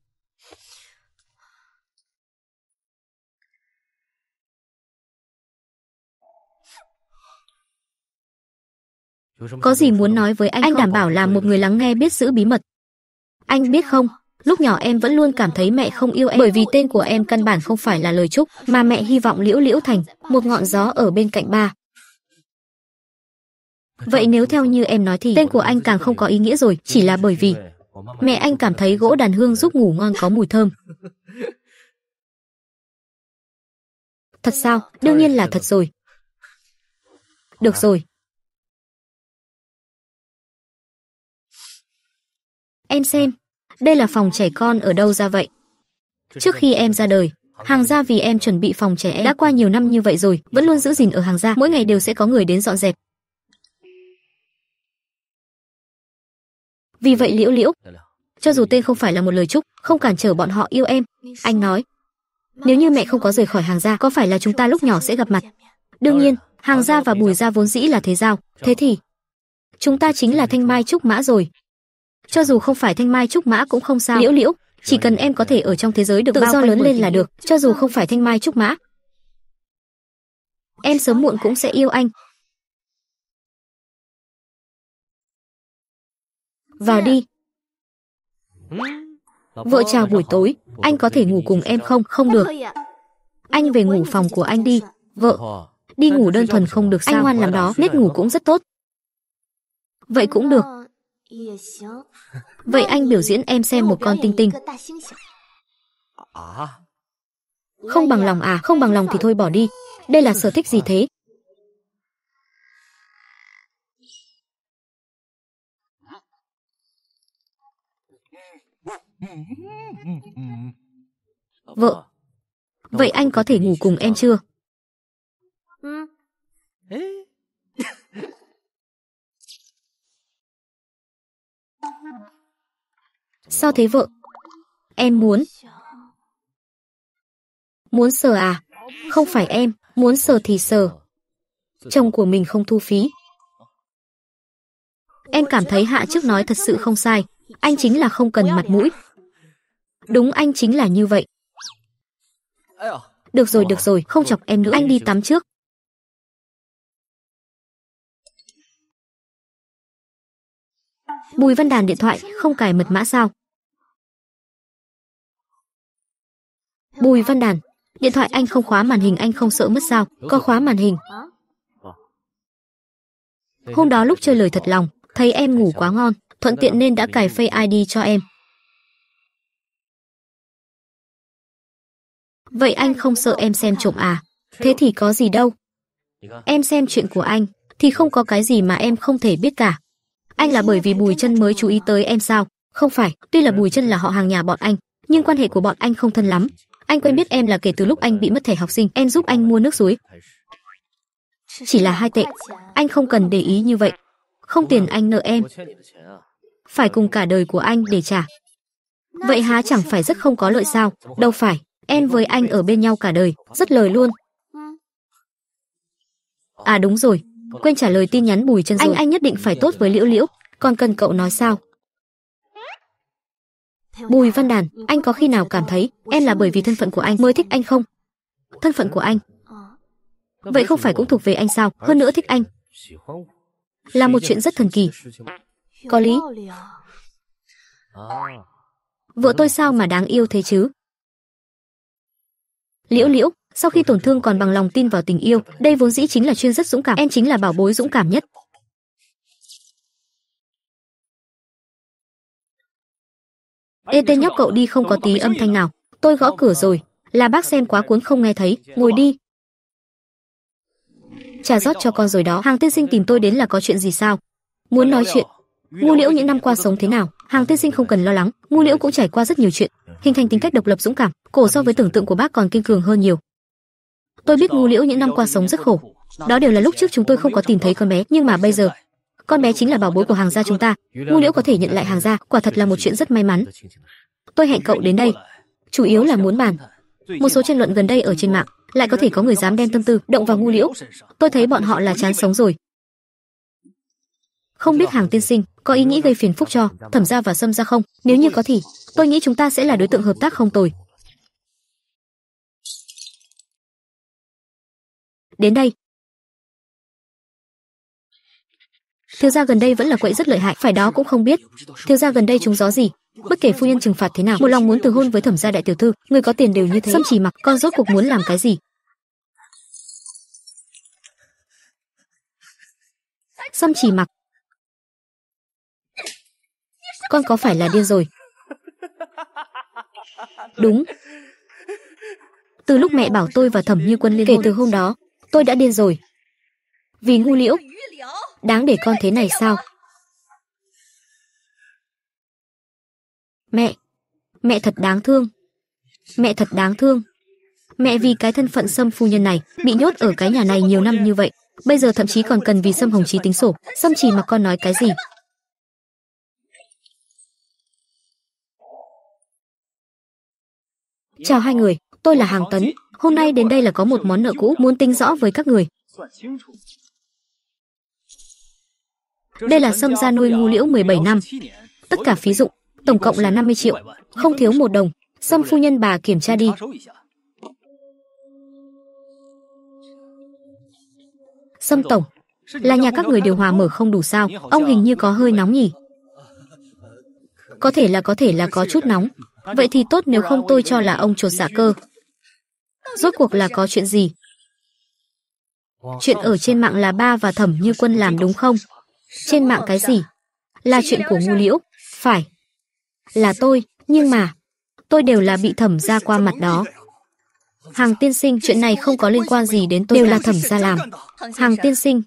Có gì muốn nói với anh Anh đảm bảo là một người lắng nghe biết giữ bí mật. Anh biết không, Lúc nhỏ em vẫn luôn cảm thấy mẹ không yêu em bởi vì tên của em căn bản không phải là lời chúc mà mẹ hy vọng Liễu Liễu thành một ngọn gió ở bên cạnh ba. Vậy nếu theo như em nói thì tên của anh càng không có ý nghĩa rồi, chỉ là bởi vì mẹ anh cảm thấy gỗ đàn hương giúp ngủ ngon có mùi thơm. Thật sao? Đương nhiên là thật rồi. Được rồi. Em xem, đây là phòng trẻ con ở đâu ra vậy? Trước khi em ra đời, hàng gia vì em chuẩn bị phòng trẻ em đã qua nhiều năm như vậy rồi, vẫn luôn giữ gìn ở hàng gia, mỗi ngày đều sẽ có người đến dọn dẹp. Vì vậy Liễu Liễu, cho dù tên không phải là một lời chúc, không cản trở bọn họ yêu em, anh nói. Nếu như mẹ không có rời khỏi hàng gia, có phải là chúng ta lúc nhỏ sẽ gặp mặt? Đương nhiên, hàng gia và bùi gia vốn dĩ là thế giao, thế thì chúng ta chính là thanh mai trúc mã rồi cho dù không phải thanh mai trúc mã cũng không sao liễu liễu chỉ cần em có thể ở trong thế giới được tự do lớn lên là được cho dù không phải thanh mai trúc mã em sớm muộn cũng sẽ yêu anh vào đi vợ chào buổi tối anh có thể ngủ cùng em không không được anh về ngủ phòng của anh đi vợ đi ngủ đơn thuần không được sao anh ngoan làm đó nét ngủ cũng rất tốt vậy cũng được Vậy anh biểu diễn em xem một con tinh tinh. À? Không bằng lòng à, không bằng lòng thì thôi bỏ đi. Đây là sở thích gì thế? Vợ, vậy anh có thể ngủ cùng em chưa? Ừ. Sao thế vợ? Em muốn. Muốn sờ à? Không phải em, muốn sờ thì sờ. Chồng của mình không thu phí. Em cảm thấy Hạ trước nói thật sự không sai. Anh chính là không cần mặt mũi. Đúng anh chính là như vậy. Được rồi, được rồi, không chọc em nữa. Anh đi tắm trước. Bùi Văn Đàn điện thoại không cài mật mã sao? Bùi Văn Đàn, điện thoại anh không khóa màn hình anh không sợ mất sao? Có khóa màn hình. Hôm đó lúc chơi lời thật lòng, thấy em ngủ quá ngon, thuận tiện nên đã cài Face ID cho em. Vậy anh không sợ em xem trộm à? Thế thì có gì đâu. Em xem chuyện của anh thì không có cái gì mà em không thể biết cả. Anh là bởi vì Bùi Chân mới chú ý tới em sao? Không phải, tuy là Bùi Chân là họ hàng nhà bọn anh, nhưng quan hệ của bọn anh không thân lắm. Anh quen biết em là kể từ lúc anh bị mất thẻ học sinh, em giúp anh mua nước suối. Chỉ là hai tệ. Anh không cần để ý như vậy. Không tiền anh nợ em. Phải cùng cả đời của anh để trả. Vậy há chẳng phải rất không có lợi sao? Đâu phải, em với anh ở bên nhau cả đời, rất lời luôn. À đúng rồi, quên trả lời tin nhắn Bùi Chân rồi. Anh anh nhất định phải tốt với Liễu Liễu, còn cần cậu nói sao? Bùi Văn Đàn, anh có khi nào cảm thấy em là bởi vì thân phận của anh mới thích anh không? Thân phận của anh? Vậy không phải cũng thuộc về anh sao? Hơn nữa thích anh là một chuyện rất thần kỳ. Có lý. Vợ tôi sao mà đáng yêu thế chứ? Liễu Liễu, sau khi tổn thương còn bằng lòng tin vào tình yêu đây vốn dĩ chính là chuyên rất dũng cảm em chính là bảo bối dũng cảm nhất ê tên nhóc cậu đi không có tí âm thanh nào tôi gõ cửa rồi là bác xem quá cuốn không nghe thấy ngồi đi trà rót cho con rồi đó hàng tiên sinh tìm tôi đến là có chuyện gì sao muốn nói chuyện ngu liễu những năm qua sống thế nào hàng tiên sinh không cần lo lắng ngu liễu cũng trải qua rất nhiều chuyện hình thành tính cách độc lập dũng cảm cổ so với tưởng tượng của bác còn kiên cường hơn nhiều Tôi biết Ngô Liễu những năm qua sống rất khổ. Đó đều là lúc trước chúng tôi không có tìm thấy con bé, nhưng mà bây giờ, con bé chính là bảo bối của hàng gia chúng ta. Ngô Liễu có thể nhận lại hàng gia, quả thật là một chuyện rất may mắn. Tôi hẹn cậu đến đây, chủ yếu là muốn bàn một số tranh luận gần đây ở trên mạng, lại có thể có người dám đem tâm tư động vào Ngô Liễu. Tôi thấy bọn họ là chán sống rồi. Không biết hàng tiên sinh có ý nghĩ gây phiền phúc cho thẩm gia và sâm gia không? Nếu như có thì, tôi nghĩ chúng ta sẽ là đối tượng hợp tác không tồi. đến đây thiếu gia gần đây vẫn là quậy rất lợi hại phải đó cũng không biết thiếu gia gần đây chúng gió gì bất kể phu nhân trừng phạt thế nào một lòng muốn từ hôn với thẩm gia đại tiểu thư người có tiền đều như thế sâm chỉ mặc con rốt cuộc muốn làm cái gì sâm chỉ mặc con có phải là điên rồi đúng từ lúc mẹ bảo tôi và thẩm như quân liên kể từ hôm đó tôi đã điên rồi. Vì ngu liễu, đáng để con thế này sao? Mẹ, mẹ thật đáng thương. Mẹ thật đáng thương. Mẹ vì cái thân phận xâm phu nhân này bị nhốt ở cái nhà này nhiều năm như vậy, bây giờ thậm chí còn cần vì xâm Hồng Chí tính sổ, xâm Chỉ mà con nói cái gì? Chào hai người, tôi là Hàng Tấn, Hôm nay đến đây là có một món nợ cũ muốn tính rõ với các người. Đây là sâm gia nuôi ngu liễu 17 năm. Tất cả phí dụng, tổng cộng là 50 triệu, không thiếu một đồng. Sâm phu nhân bà kiểm tra đi. Sâm tổng, là nhà các người điều hòa mở không đủ sao? Ông hình như có hơi nóng nhỉ? Có thể là có thể là có chút nóng. Vậy thì tốt nếu không tôi cho là ông chuột giả cơ. Rốt cuộc là có chuyện gì? Chuyện ở trên mạng là ba và thẩm như quân làm đúng không? Trên mạng cái gì? Là chuyện của ngu liễu, phải. Là tôi, nhưng mà... Tôi đều là bị thẩm ra qua mặt đó. Hàng tiên sinh, chuyện này không có liên quan gì đến tôi, đều là thẩm ra làm. Hàng tiên sinh,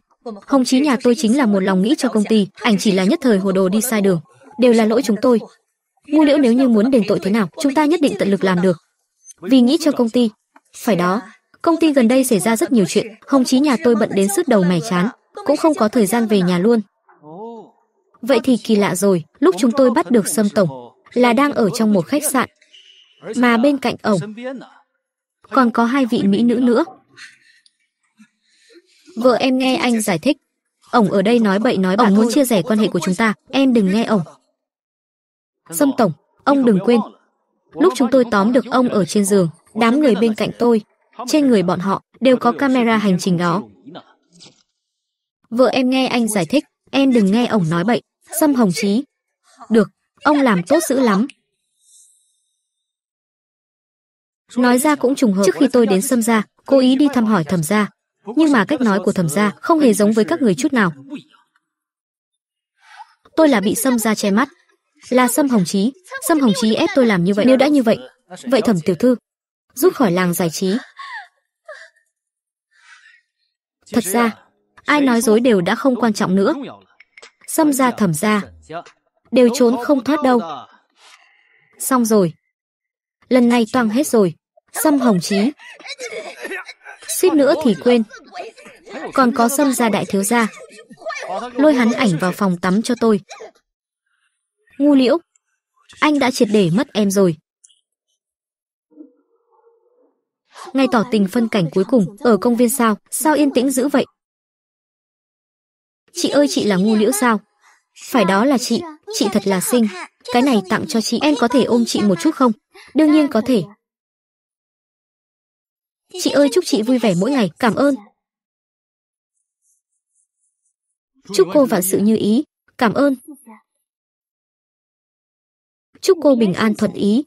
Hồng chí nhà tôi chính là một lòng nghĩ cho công ty, ảnh chỉ là nhất thời hồ đồ đi sai đường. Đều là lỗi chúng tôi. Ngu liễu nếu như muốn đền tội thế nào, chúng ta nhất định tận lực làm được. Vì nghĩ cho công ty, phải đó, công ty gần đây xảy ra rất nhiều chuyện, Hồng Chí nhà tôi bận đến sứt đầu mẻ chán, cũng không có thời gian về nhà luôn. Vậy thì kỳ lạ rồi, lúc chúng tôi bắt được Sâm Tổng là đang ở trong một khách sạn, mà bên cạnh ổng còn có hai vị mỹ nữ nữa. Vợ em nghe anh giải thích, ổng ở đây nói bậy nói bạ muốn chia rẽ quan hệ của chúng ta, em đừng nghe ổng. Sâm Tổng, ông đừng quên, lúc chúng tôi tóm được ông ở trên giường, đám người bên cạnh tôi, trên người bọn họ đều có camera hành trình đó. Vợ em nghe anh giải thích, em đừng nghe ổng nói bậy, xâm hồng chí. Được, ông làm tốt dữ lắm. Nói ra cũng trùng hợp trước khi tôi đến xâm gia, cố ý đi thăm hỏi thẩm gia. Nhưng mà cách nói của thẩm gia không hề giống với các người chút nào. Tôi là bị xâm gia che mắt. Là xâm hồng chí, xâm hồng chí ép tôi làm như vậy. Nếu đã như vậy, vậy thẩm tiểu thư, rút khỏi làng giải trí. Thật ra, ai nói dối đều đã không quan trọng nữa. Xâm ra thẩm ra, đều trốn không thoát đâu. Xong rồi. Lần này toang hết rồi. Xâm hồng chí. Suýt nữa thì quên. Còn có xâm ra đại thiếu gia. Lôi hắn ảnh vào phòng tắm cho tôi. Ngu liễu. Anh đã triệt để mất em rồi. ngay tỏ tình phân cảnh cuối cùng ở công viên sao, sao yên tĩnh dữ vậy? Chị ơi chị là ngu liễu sao? Phải đó là chị, chị thật là xinh. Cái này tặng cho chị, em có thể ôm chị một chút không? Đương nhiên có thể. Chị ơi chúc chị vui vẻ mỗi ngày, cảm ơn. Chúc cô vạn sự như ý, cảm ơn. Chúc cô bình an thuận ý.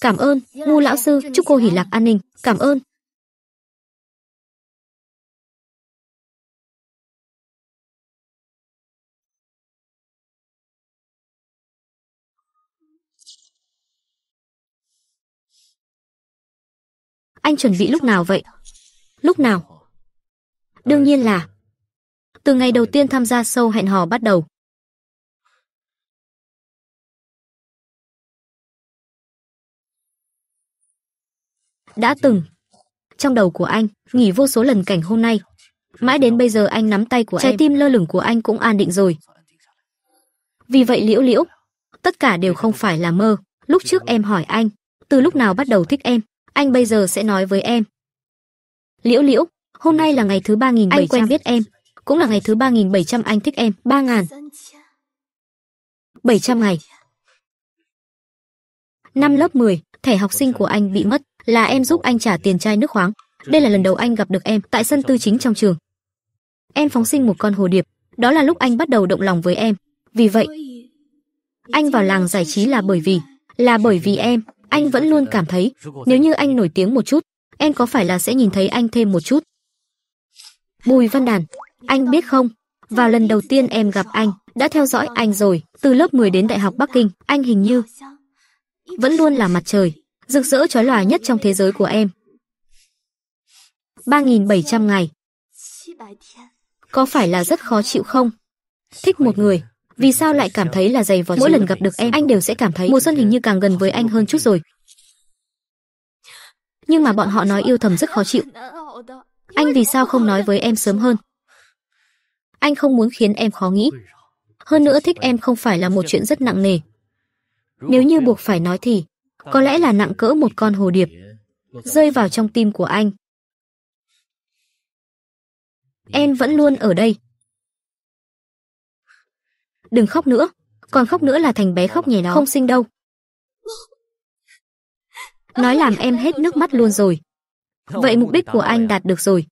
Cảm ơn, ngu lão sư, chúc cô hỉ lạc an ninh. Cảm ơn. Anh chuẩn bị lúc nào vậy? Lúc nào? Đương nhiên là từ ngày đầu tiên tham gia sâu hẹn hò bắt đầu. Đã từng. Trong đầu của anh, nghỉ vô số lần cảnh hôm nay. Mãi đến bây giờ anh nắm tay của Trái em. Trái tim lơ lửng của anh cũng an định rồi. Vì vậy liễu liễu, tất cả đều không phải là mơ. Lúc trước em hỏi anh, từ lúc nào bắt đầu thích em, anh bây giờ sẽ nói với em. Liễu liễu, hôm nay là ngày thứ ba nghìn Anh quen biết em, cũng là ngày thứ ba nghìn bảy trăm anh thích em, ba ngàn bảy trăm ngày. Năm lớp 10, thẻ học sinh của anh bị mất là em giúp anh trả tiền chai nước khoáng. Đây là lần đầu anh gặp được em tại sân tư chính trong trường. Em phóng sinh một con hồ điệp, đó là lúc anh bắt đầu động lòng với em. Vì vậy, anh vào làng giải trí là bởi vì, là bởi vì em, anh vẫn luôn cảm thấy, nếu như anh nổi tiếng một chút, em có phải là sẽ nhìn thấy anh thêm một chút. Bùi Văn Đàn, anh biết không, vào lần đầu tiên em gặp anh, đã theo dõi anh rồi, từ lớp 10 đến Đại học Bắc Kinh, anh hình như vẫn luôn là mặt trời, rực rỡ chói lòa nhất trong thế giới của em. 3.700 ngày. Có phải là rất khó chịu không? Thích một người, vì sao lại cảm thấy là dày vò mỗi lần gặp được em anh đều sẽ cảm thấy mùa xuân hình như càng gần với anh hơn chút rồi nhưng mà bọn họ nói yêu thầm rất khó chịu anh vì sao không nói với em sớm hơn anh không muốn khiến em khó nghĩ hơn nữa thích em không phải là một chuyện rất nặng nề nếu như buộc phải nói thì có lẽ là nặng cỡ một con hồ điệp, rơi vào trong tim của anh. Em vẫn luôn ở đây. Đừng khóc nữa, còn khóc nữa là thành bé khóc nhè đó Không sinh đâu. Nói làm em hết nước mắt luôn rồi. Vậy mục đích của anh đạt được rồi.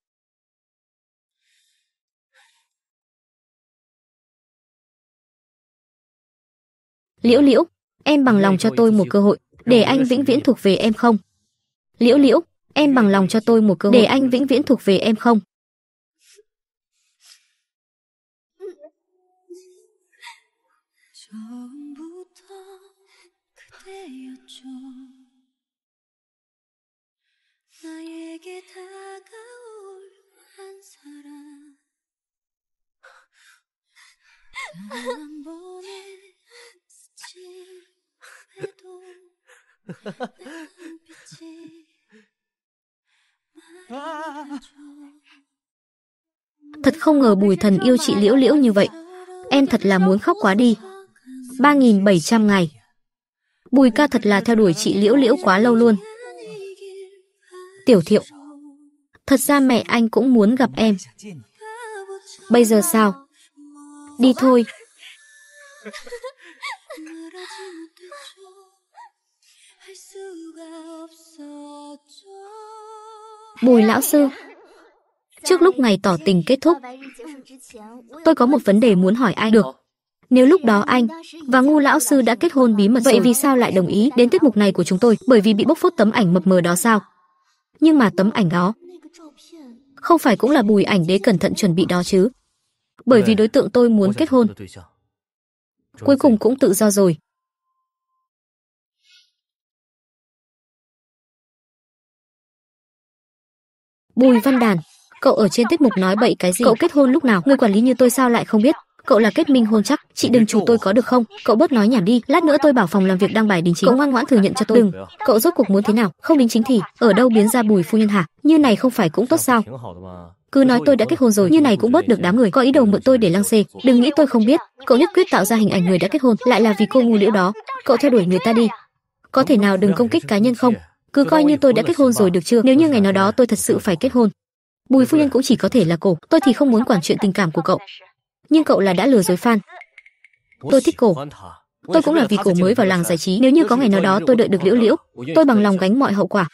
Liễu Liễu, em bằng lòng cho tôi một cơ hội để anh vĩnh viễn thuộc về em không? Liễu Liễu, em bằng lòng cho tôi một cơ hội để anh vĩnh viễn thuộc về em không? 나에게 다가올 한 사람 단한 번의 스침에도 Thật không ngờ Bùi Thần yêu chị Liễu Liễu như vậy. Em thật là muốn khóc quá đi. Ba nghìn bảy trăm ngày. Bùi ca thật là theo đuổi chị Liễu Liễu quá lâu luôn. Tiểu thiệu. Thật ra mẹ anh cũng muốn gặp em. Bây giờ sao? Đi thôi. Bùi lão sư, trước lúc ngày tỏ tình kết thúc, tôi có một vấn đề muốn hỏi anh. Được. Nếu lúc đó anh và ngu lão sư đã kết hôn bí mật Vậy rồi. vì sao lại đồng ý đến tiết mục này của chúng tôi? Bởi vì bị bốc phốt tấm ảnh mập mờ đó sao? Nhưng mà tấm ảnh đó không phải cũng là bùi ảnh đế cẩn thận chuẩn bị đó chứ? Bởi vì vâng. đối tượng tôi muốn kết hôn. Cuối cùng cũng tự do rồi. Bùi Văn Đàn, cậu ở trên tiết mục nói bậy cái gì? Cậu kết hôn lúc nào? Người quản lý như tôi sao lại không biết? Cậu là kết minh hôn chắc, chị đừng chủ tôi có được không? Cậu bớt nói nhảm đi, lát nữa tôi bảo phòng làm việc đăng bài đình chính. Cậu ngoan ngoãn thừa nhận cho tôi. Đừng, cậu rốt cuộc muốn thế nào? Không đính chính thì ở đâu biến ra Bùi phu nhân hả? Như này không phải cũng tốt sao? cứ nói tôi đã kết hôn rồi như này cũng bớt được đám người có ý đồ mượn tôi để lăng xê đừng nghĩ tôi không biết cậu nhất quyết tạo ra hình ảnh người đã kết hôn lại là vì cô ngu liễu đó cậu theo đuổi người ta đi có thể nào đừng công kích cá nhân không cứ coi như tôi đã kết hôn rồi được chưa nếu như ngày nào đó tôi thật sự phải kết hôn bùi phu nhân cũng chỉ có thể là cổ tôi thì không muốn quản chuyện tình cảm của cậu nhưng cậu là đã lừa dối fan tôi thích cổ tôi cũng là vì cổ mới vào làng giải trí nếu như có ngày nào đó tôi đợi được liễu liễu tôi bằng lòng gánh mọi hậu quả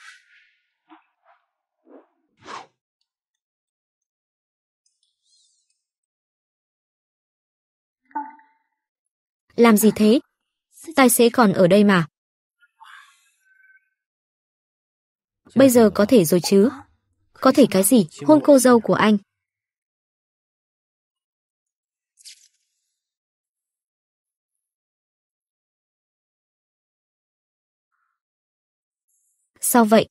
làm gì thế tài xế còn ở đây mà Bây giờ có thể rồi chứ? Có thể cái gì? Hôn cô dâu của anh. Sao vậy?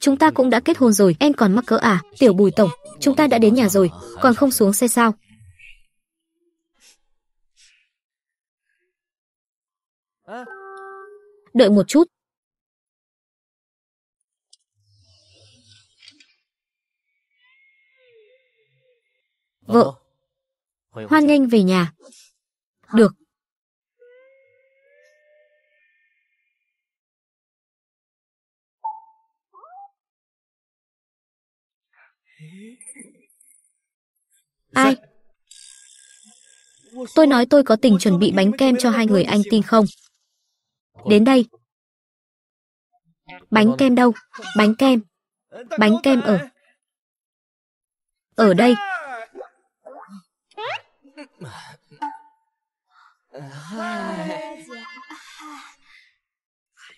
Chúng ta cũng đã kết hôn rồi, em còn mắc cỡ à? Tiểu Bùi tổng, chúng ta đã đến nhà rồi, còn không xuống xe sao? Đợi một chút, Ờ. vợ hoan nghênh về nhà được dạ. ai tôi nói tôi có tình chuẩn bị bánh kem cho hai người anh tin không đến đây bánh kem đâu bánh kem bánh kem ở ở đây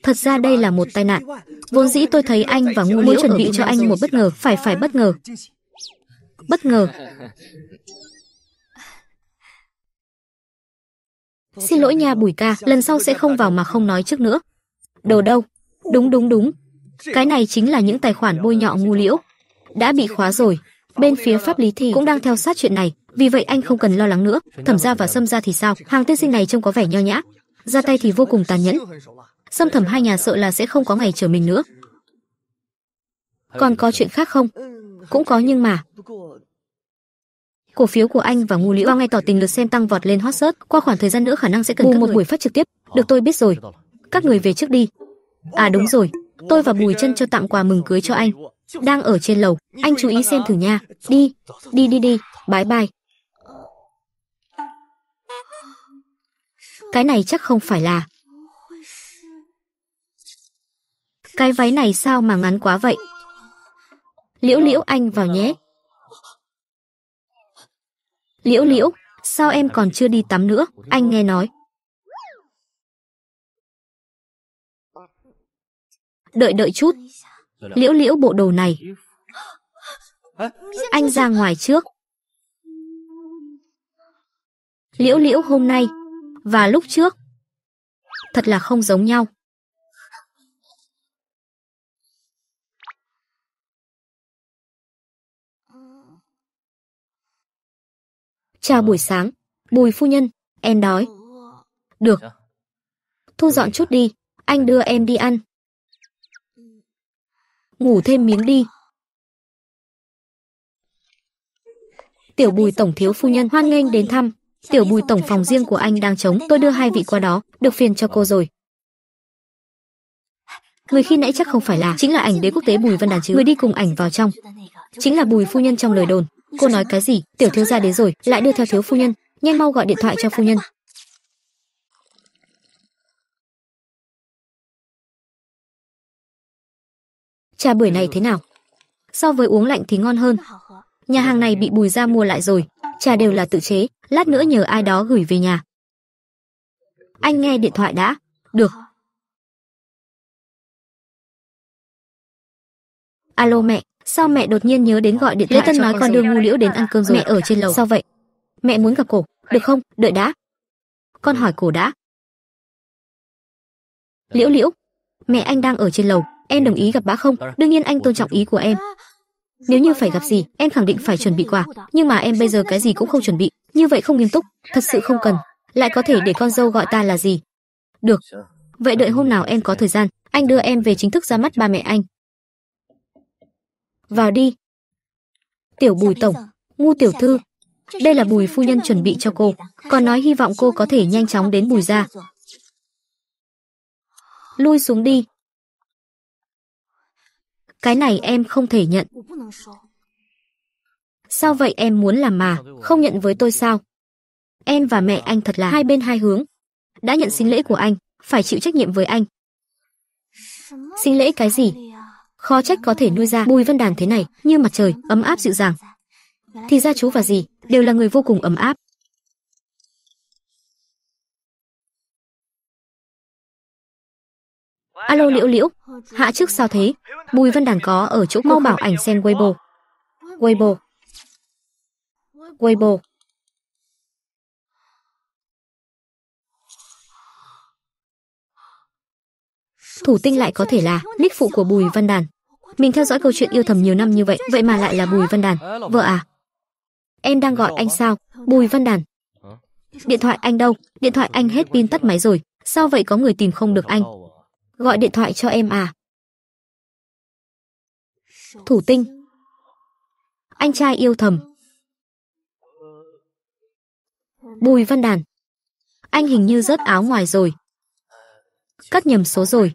Thật ra đây là một tai nạn. Vốn dĩ tôi thấy anh và ngu liễu chuẩn bị cho anh một bất ngờ, phải phải bất ngờ. Bất ngờ. Xin lỗi nha Bùi ca, lần sau sẽ không vào mà không nói trước nữa. Đồ đâu? Đúng đúng đúng. Cái này chính là những tài khoản bôi nhọ ngu liễu. Đã bị khóa rồi. Bên phía pháp lý thì cũng đang theo sát chuyện này vì vậy anh không cần lo lắng nữa thẩm ra và xâm ra thì sao hàng tiên sinh này trông có vẻ nho nhã ra tay thì vô cùng tàn nhẫn xâm thẩm hai nhà sợ là sẽ không có ngày chờ mình nữa còn có chuyện khác không cũng có nhưng mà cổ phiếu của anh và ngu liễu bao ngày tỏ tình lượt xem tăng vọt lên hot search qua khoảng thời gian nữa khả năng sẽ cần bù một người. buổi phát trực tiếp được tôi biết rồi các người về trước đi à đúng rồi tôi và bùi chân cho tặng quà mừng cưới cho anh đang ở trên lầu anh chú ý xem thử nha đi đi đi đi bye bye Cái này chắc không phải là... Cái váy này sao mà ngắn quá vậy? Liễu liễu anh vào nhé. Liễu liễu, sao em còn chưa đi tắm nữa? Anh nghe nói. Đợi đợi chút. Liễu liễu bộ đồ này. Anh ra ngoài trước. Liễu liễu hôm nay và lúc trước. Thật là không giống nhau. Chào buổi sáng, Bùi phu nhân, em đói. Được. Thu dọn chút đi, anh đưa em đi ăn. Ngủ thêm miếng đi. Tiểu Bùi tổng thiếu phu nhân hoan nghênh đến thăm. Tiểu Bùi tổng phòng riêng của anh đang trống, tôi đưa hai vị qua đó, được phiền cho cô rồi. Người khi nãy chắc không phải là, chính là ảnh đế quốc tế Bùi Văn Đàn chứ. Người đi cùng ảnh vào trong, chính là Bùi phu nhân trong lời đồn. Cô nói cái gì? Tiểu thiếu gia đến rồi, lại đưa theo thiếu phu nhân, nhanh mau gọi điện thoại cho phu nhân. Trà bưởi này thế nào? So với uống lạnh thì ngon hơn. Nhà hàng này bị Bùi gia mua lại rồi, trà đều là tự chế, lát nữa nhờ ai đó gửi về nhà. Anh nghe điện thoại đã. Được. Alo mẹ, sao mẹ đột nhiên nhớ đến gọi điện thoại Lê Tân nói con đưa ngu liễu đến ăn cơm rồi. Mẹ ở trên lầu. Sao vậy? Mẹ muốn gặp cổ, được không? Đợi đã. Con hỏi cổ đã. Liễu liễu, mẹ anh đang ở trên lầu, em đồng ý gặp bác không? Đương nhiên anh tôn trọng ý của em. Nếu như phải gặp gì, em khẳng định phải chuẩn bị quà, nhưng mà em bây giờ cái gì cũng không chuẩn bị, như vậy không nghiêm túc, thật sự không cần. Lại có thể để con dâu gọi ta là gì? Được. Vậy đợi hôm nào em có thời gian, anh đưa em về chính thức ra mắt ba mẹ anh. Vào đi. Tiểu Bùi tổng, Ngu tiểu thư, đây là Bùi phu nhân chuẩn bị cho cô, còn nói hy vọng cô có thể nhanh chóng đến Bùi gia. Lui xuống đi, cái này em không thể nhận. Sao vậy em muốn làm mà, không nhận với tôi sao? Em và mẹ anh thật là hai bên hai hướng. Đã nhận xin lễ của anh, phải chịu trách nhiệm với anh. xin lễ cái gì? Khó trách có thể nuôi ra Bùi Văn Đàn thế này, như mặt trời, ấm áp dịu dàng. Thì ra chú và dì đều là người vô cùng ấm áp. Alo Liễu Liễu, hạ trước sao thế? Bùi Văn Đảng có ở chỗ mau bảo ảnh xem Weibo. Weibo. Weibo. Thủ tinh lại có thể là nick phụ của Bùi Văn Đàn. Mình theo dõi câu chuyện yêu thầm nhiều năm như vậy, vậy mà lại là Bùi Văn Đàn. Vợ à? Em đang gọi anh sao? Bùi Văn Đàn. Điện thoại anh đâu? Điện thoại anh hết pin tắt máy rồi. Sao vậy có người tìm không được anh? gọi điện thoại cho em à? Thủ tinh. Anh trai yêu thầm. Bùi Văn Đàn. Anh hình như rớt áo ngoài rồi. Cắt nhầm số rồi.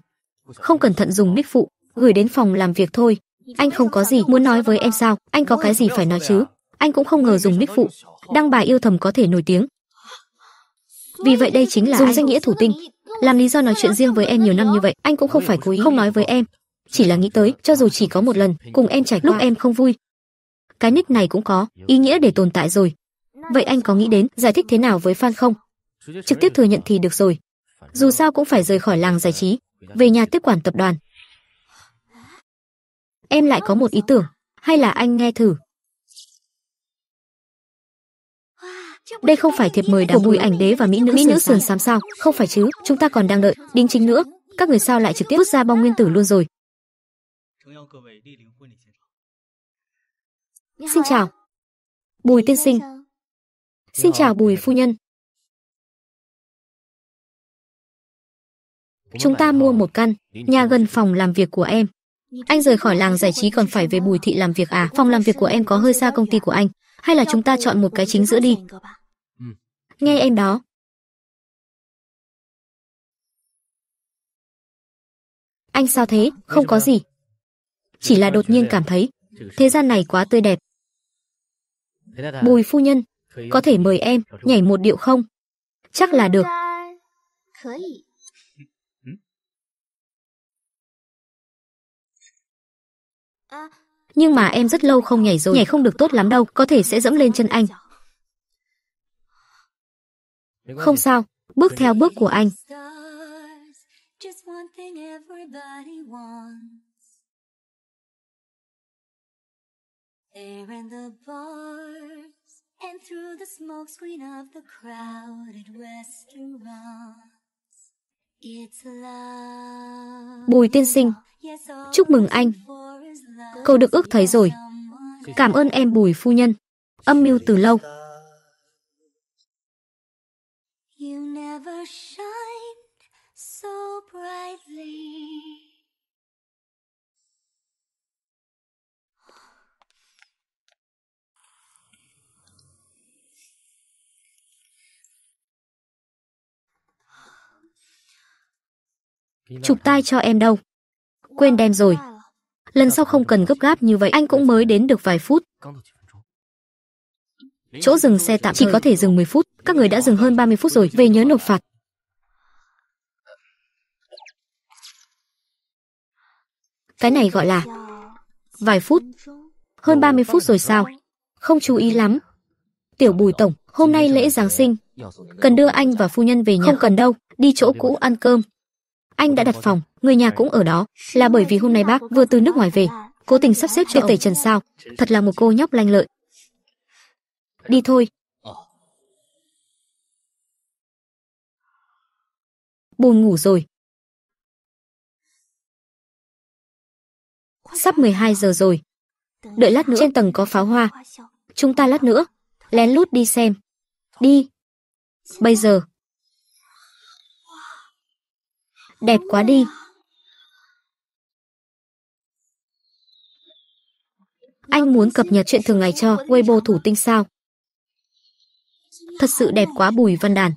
Không cẩn thận dùng nick phụ, gửi đến phòng làm việc thôi. Anh không có gì muốn nói với em sao? Anh có cái gì phải nói chứ? Anh cũng không ngờ dùng nick phụ, đăng bài yêu thầm có thể nổi tiếng. Vì vậy đây chính là dùng danh nghĩa thủ tinh, làm lý do nói chuyện riêng với em nhiều năm như vậy anh cũng không phải cố ý không nói với em chỉ là nghĩ tới cho dù chỉ có một lần cùng em trải lúc em không vui cái nick này cũng có ý nghĩa để tồn tại rồi vậy anh có nghĩ đến giải thích thế nào với fan không trực tiếp thừa nhận thì được rồi dù sao cũng phải rời khỏi làng giải trí về nhà tiếp quản tập đoàn em lại có một ý tưởng hay là anh nghe thử Đây không phải thiệp mời của Bùi Ảnh Đế và mỹ nữ mỹ nữ sườn xám sao? Không phải chứ, chúng ta còn đang đợi đính chính nữa. Các người sao lại trực tiếp vứt ra bong nguyên tử luôn rồi? Xin chào. Bùi tiên sinh. Xin chào Bùi phu nhân. Chúng ta mua một căn, nhà gần phòng làm việc của em. Anh rời khỏi làng giải trí còn phải về Bùi thị làm việc à? Phòng làm việc của em có hơi xa công ty của anh, hay là chúng ta chọn một cái chính giữa đi. Ừ. Nghe em đó. Anh sao thế? Không có gì. Chỉ là đột nhiên cảm thấy thế gian này quá tươi đẹp. Bùi phu nhân, có thể mời em nhảy một điệu không? Chắc là được. Ừ? Ừ? À, nhưng mà em rất lâu không nhảy rồi, nhảy không được tốt lắm đâu, có thể sẽ dẫm lên chân anh. Không sao, bước theo bước của anh. and through the smokescreen of the crowded restaurant. Bùi tiên sinh, chúc mừng anh. Cậu được ước thấy rồi. Cảm ơn em Bùi phu nhân. Âm mưu từ lâu. Chụp tay cho em đâu. Quên đem rồi. Lần sau không cần gấp gáp như vậy, anh cũng mới đến được vài phút. Chỗ dừng xe tạm chỉ có thể dừng 10 phút, các người đã dừng hơn 30 phút rồi, về nhớ nộp phạt. Cái này gọi là vài phút. Hơn 30 phút rồi sao? Không chú ý lắm. Tiểu Bùi tổng, hôm nay lễ Giáng sinh, cần đưa anh và phu nhân về nhà. Không cần đâu, đi chỗ cũ ăn cơm. Anh đã đặt phòng, người nhà cũng ở đó, là bởi vì hôm nay bác vừa từ nước ngoài về, cố tình sắp xếp cho tẩy trần sao? Thật là một cô nhóc lanh lợi. Đi thôi. Buồn ngủ rồi. Sắp 12 giờ rồi. Đợi lát nữa trên tầng có pháo hoa. Chúng ta lát nữa lén lút đi xem. Đi. Bây giờ đẹp quá đi. Anh muốn cập nhật chuyện thường ngày cho Weibo thủ tinh sao? Thật sự đẹp quá Bùi Văn Đàn.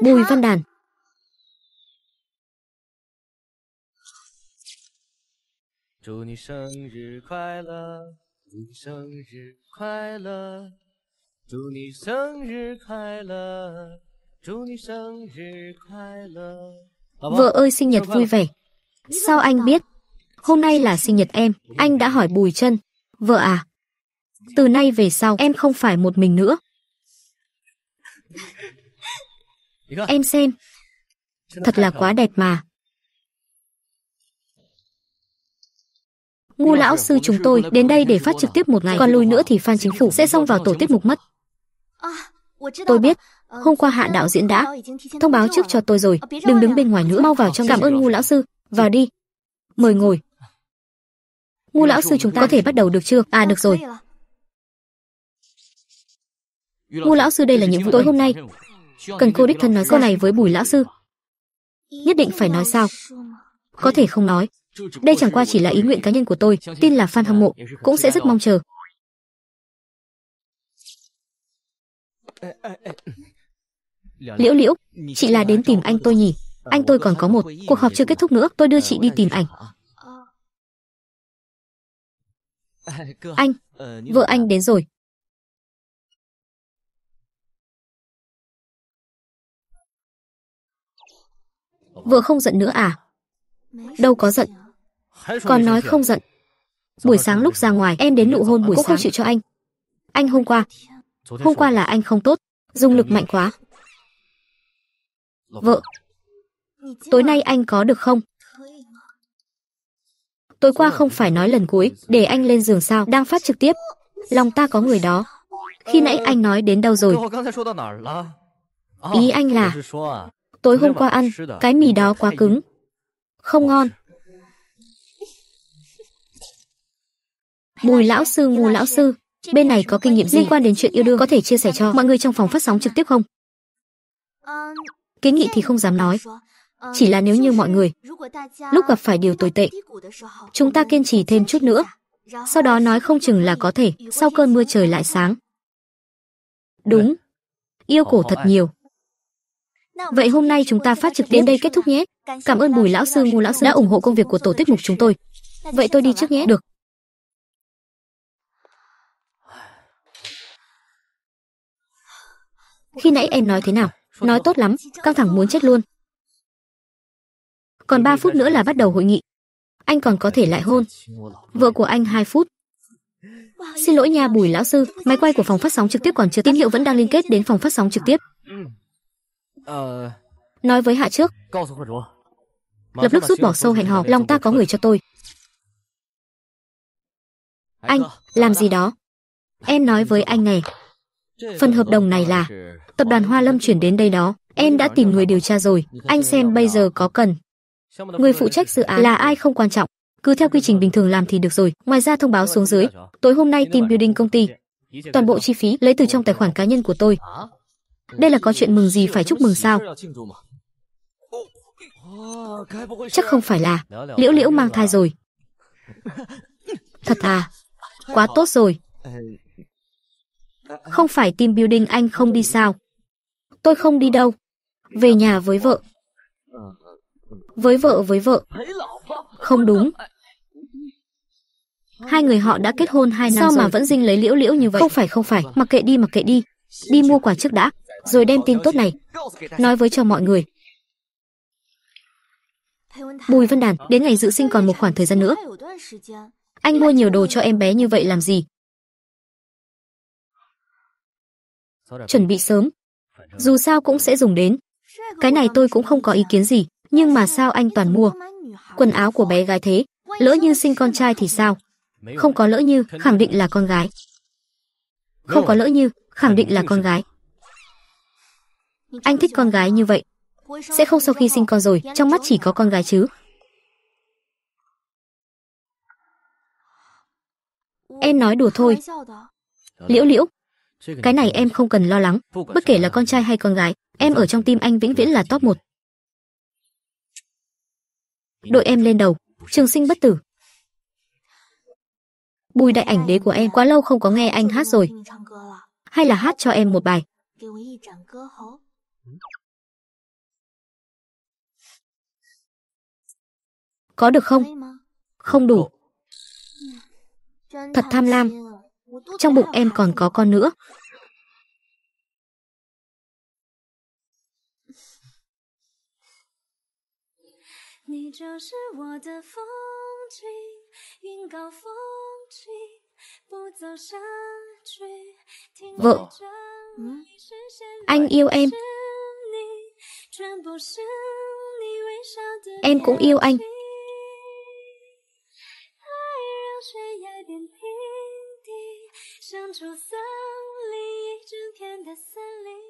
Bùi Văn Đàn. Chúc 你生日快乐，祝你生日快乐。祝你生日快乐，祝你生日快乐。Vợ ơi sinh nhật vui vẻ. Sao anh biết? Hôm nay là sinh nhật em, anh đã hỏi Bùi chân. Vợ à, từ nay về sau em không phải một mình nữa. Dạ. Em xem, thật là quá đẹp mà. Ngu lão sư chúng tôi đến đây để phát trực tiếp một ngày, còn lùi nữa thì fan chính phủ sẽ xông vào tổ tiết mục mất. Tôi biết, ờ, hôm qua hạ đạo diễn đã thông báo trước cho tôi rồi, đừng đứng bên ngoài nữa, mau vào trong. Cảm ơn Ngô lão sư, vào đi. Mời ngồi. Ngô lão sư chúng ta có thể bắt đầu được chưa? À ờ, được rồi. Ngô lão sư đây là nhiệm vụ tối hôm nay. Cần cô đích thân nói câu này với Bùi lão sư. Nhất định phải nói sao? Có thể không nói. Đây chẳng qua chỉ là ý nguyện cá nhân của tôi, tin là fan hâm mộ cũng sẽ rất mong chờ. Liễu Liễu, chị là đến tìm anh tôi nhỉ? Anh tôi còn có một cuộc họp chưa kết thúc nữa, tôi đưa chị đi tìm ảnh. Anh, vợ anh đến rồi. Vợ không giận nữa à? Đâu có giận. Còn nói không giận. Buổi sáng lúc ra ngoài em đến nụ hôn buổi sáng cũng không chịu cho anh. Anh hôm qua Hôm qua là anh không tốt, dung lực mạnh quá. Vợ, tối nay anh có được không? Tối qua không phải nói lần cuối, để anh lên giường sao, đang phát trực tiếp. Lòng ta có người đó. Khi nãy anh nói đến đâu rồi? Ý anh là, tối hôm qua ăn, cái mì đó quá cứng. Không ngon. Bùi lão sư, ngù lão sư, bên này có kinh nghiệm liên quan đến chuyện yêu đương có thể chia sẻ cho mọi người trong phòng phát sóng trực tiếp không? Kiến nghị thì không dám nói, chỉ là nếu như mọi người lúc gặp phải điều tồi tệ, chúng ta kiên trì thêm chút nữa, sau đó nói không chừng là có thể sau cơn mưa trời lại sáng. Đúng, yêu cổ thật nhiều. Vậy hôm nay chúng ta phát trực đến đây kết thúc nhé. Cảm ơn Bùi lão sư, Ngô lão sư đã ủng hộ công việc của tổ tiết mục chúng tôi. Vậy tôi đi trước nhé. Được. Khi nãy em nói thế nào? Nói tốt lắm, căng thẳng muốn chết luôn. Còn 3 phút nữa là bắt đầu hội nghị. Anh còn có thể lại hôn. Vợ của anh 2 phút. Xin lỗi nha Bùi lão sư, máy quay của phòng phát sóng trực tiếp còn chưa tín hiệu vẫn đang liên kết đến phòng phát sóng trực tiếp. Nói với Hạ trước. Lập tức rút bỏ sâu hẹn hò, lòng ta có người cho tôi. Anh, làm gì đó? Em nói với anh này, Phần hợp đồng này là tập đoàn Hoa Lâm chuyển đến đây đó. Em đã tìm người điều tra rồi, anh xem bây giờ có cần. Người phụ trách dự án là ai không quan trọng, cứ theo quy trình bình thường làm thì được rồi. Ngoài ra thông báo xuống dưới, tối hôm nay team building công ty, toàn bộ chi phí lấy từ trong tài khoản cá nhân của tôi. Đây là có chuyện mừng gì phải chúc mừng sao? Chắc không phải là Liễu Liễu mang thai rồi. Thật à, quá tốt rồi. Không phải team building anh không đi sao? Tôi không đi đâu. Về nhà với vợ. Với vợ với vợ. Không đúng. Hai người họ đã kết hôn hai năm Sao rồi. mà vẫn dinh lấy liễu liễu như vậy? Không phải không phải, mặc kệ đi mặc kệ đi. Đi mua quà trước đã, rồi đem tin tốt này. Nói với cho mọi người. Bùi Văn Đàn, đến ngày dự sinh còn một khoảng thời gian nữa. Anh mua nhiều đồ cho em bé như vậy làm gì? chuẩn bị sớm. Dù sao cũng sẽ dùng đến. Cái này tôi cũng không có ý kiến gì, nhưng mà sao anh toàn mua quần áo của bé gái thế, lỡ như sinh con trai thì sao? Không có lỡ như, khẳng định là con gái. Không có lỡ như, khẳng định là con gái. Anh thích con gái như vậy, sẽ không sau khi sinh con rồi, trong mắt chỉ có con gái chứ. Em nói đùa thôi. Liễu liễu, cái này em không cần lo lắng, bất kể là con trai hay con gái, em ở trong tim anh vĩnh viễn là top 1. Đội em lên đầu, trường sinh bất tử. Bùi đại ảnh đế của em quá lâu không có nghe anh hát rồi. Hay là hát cho em một bài. Có được không? Không đủ. Thật tham lam, trong bụng em còn có con nữa. Vợ, anh yêu em. Em cũng yêu anh. 像出森林，一整片的森林。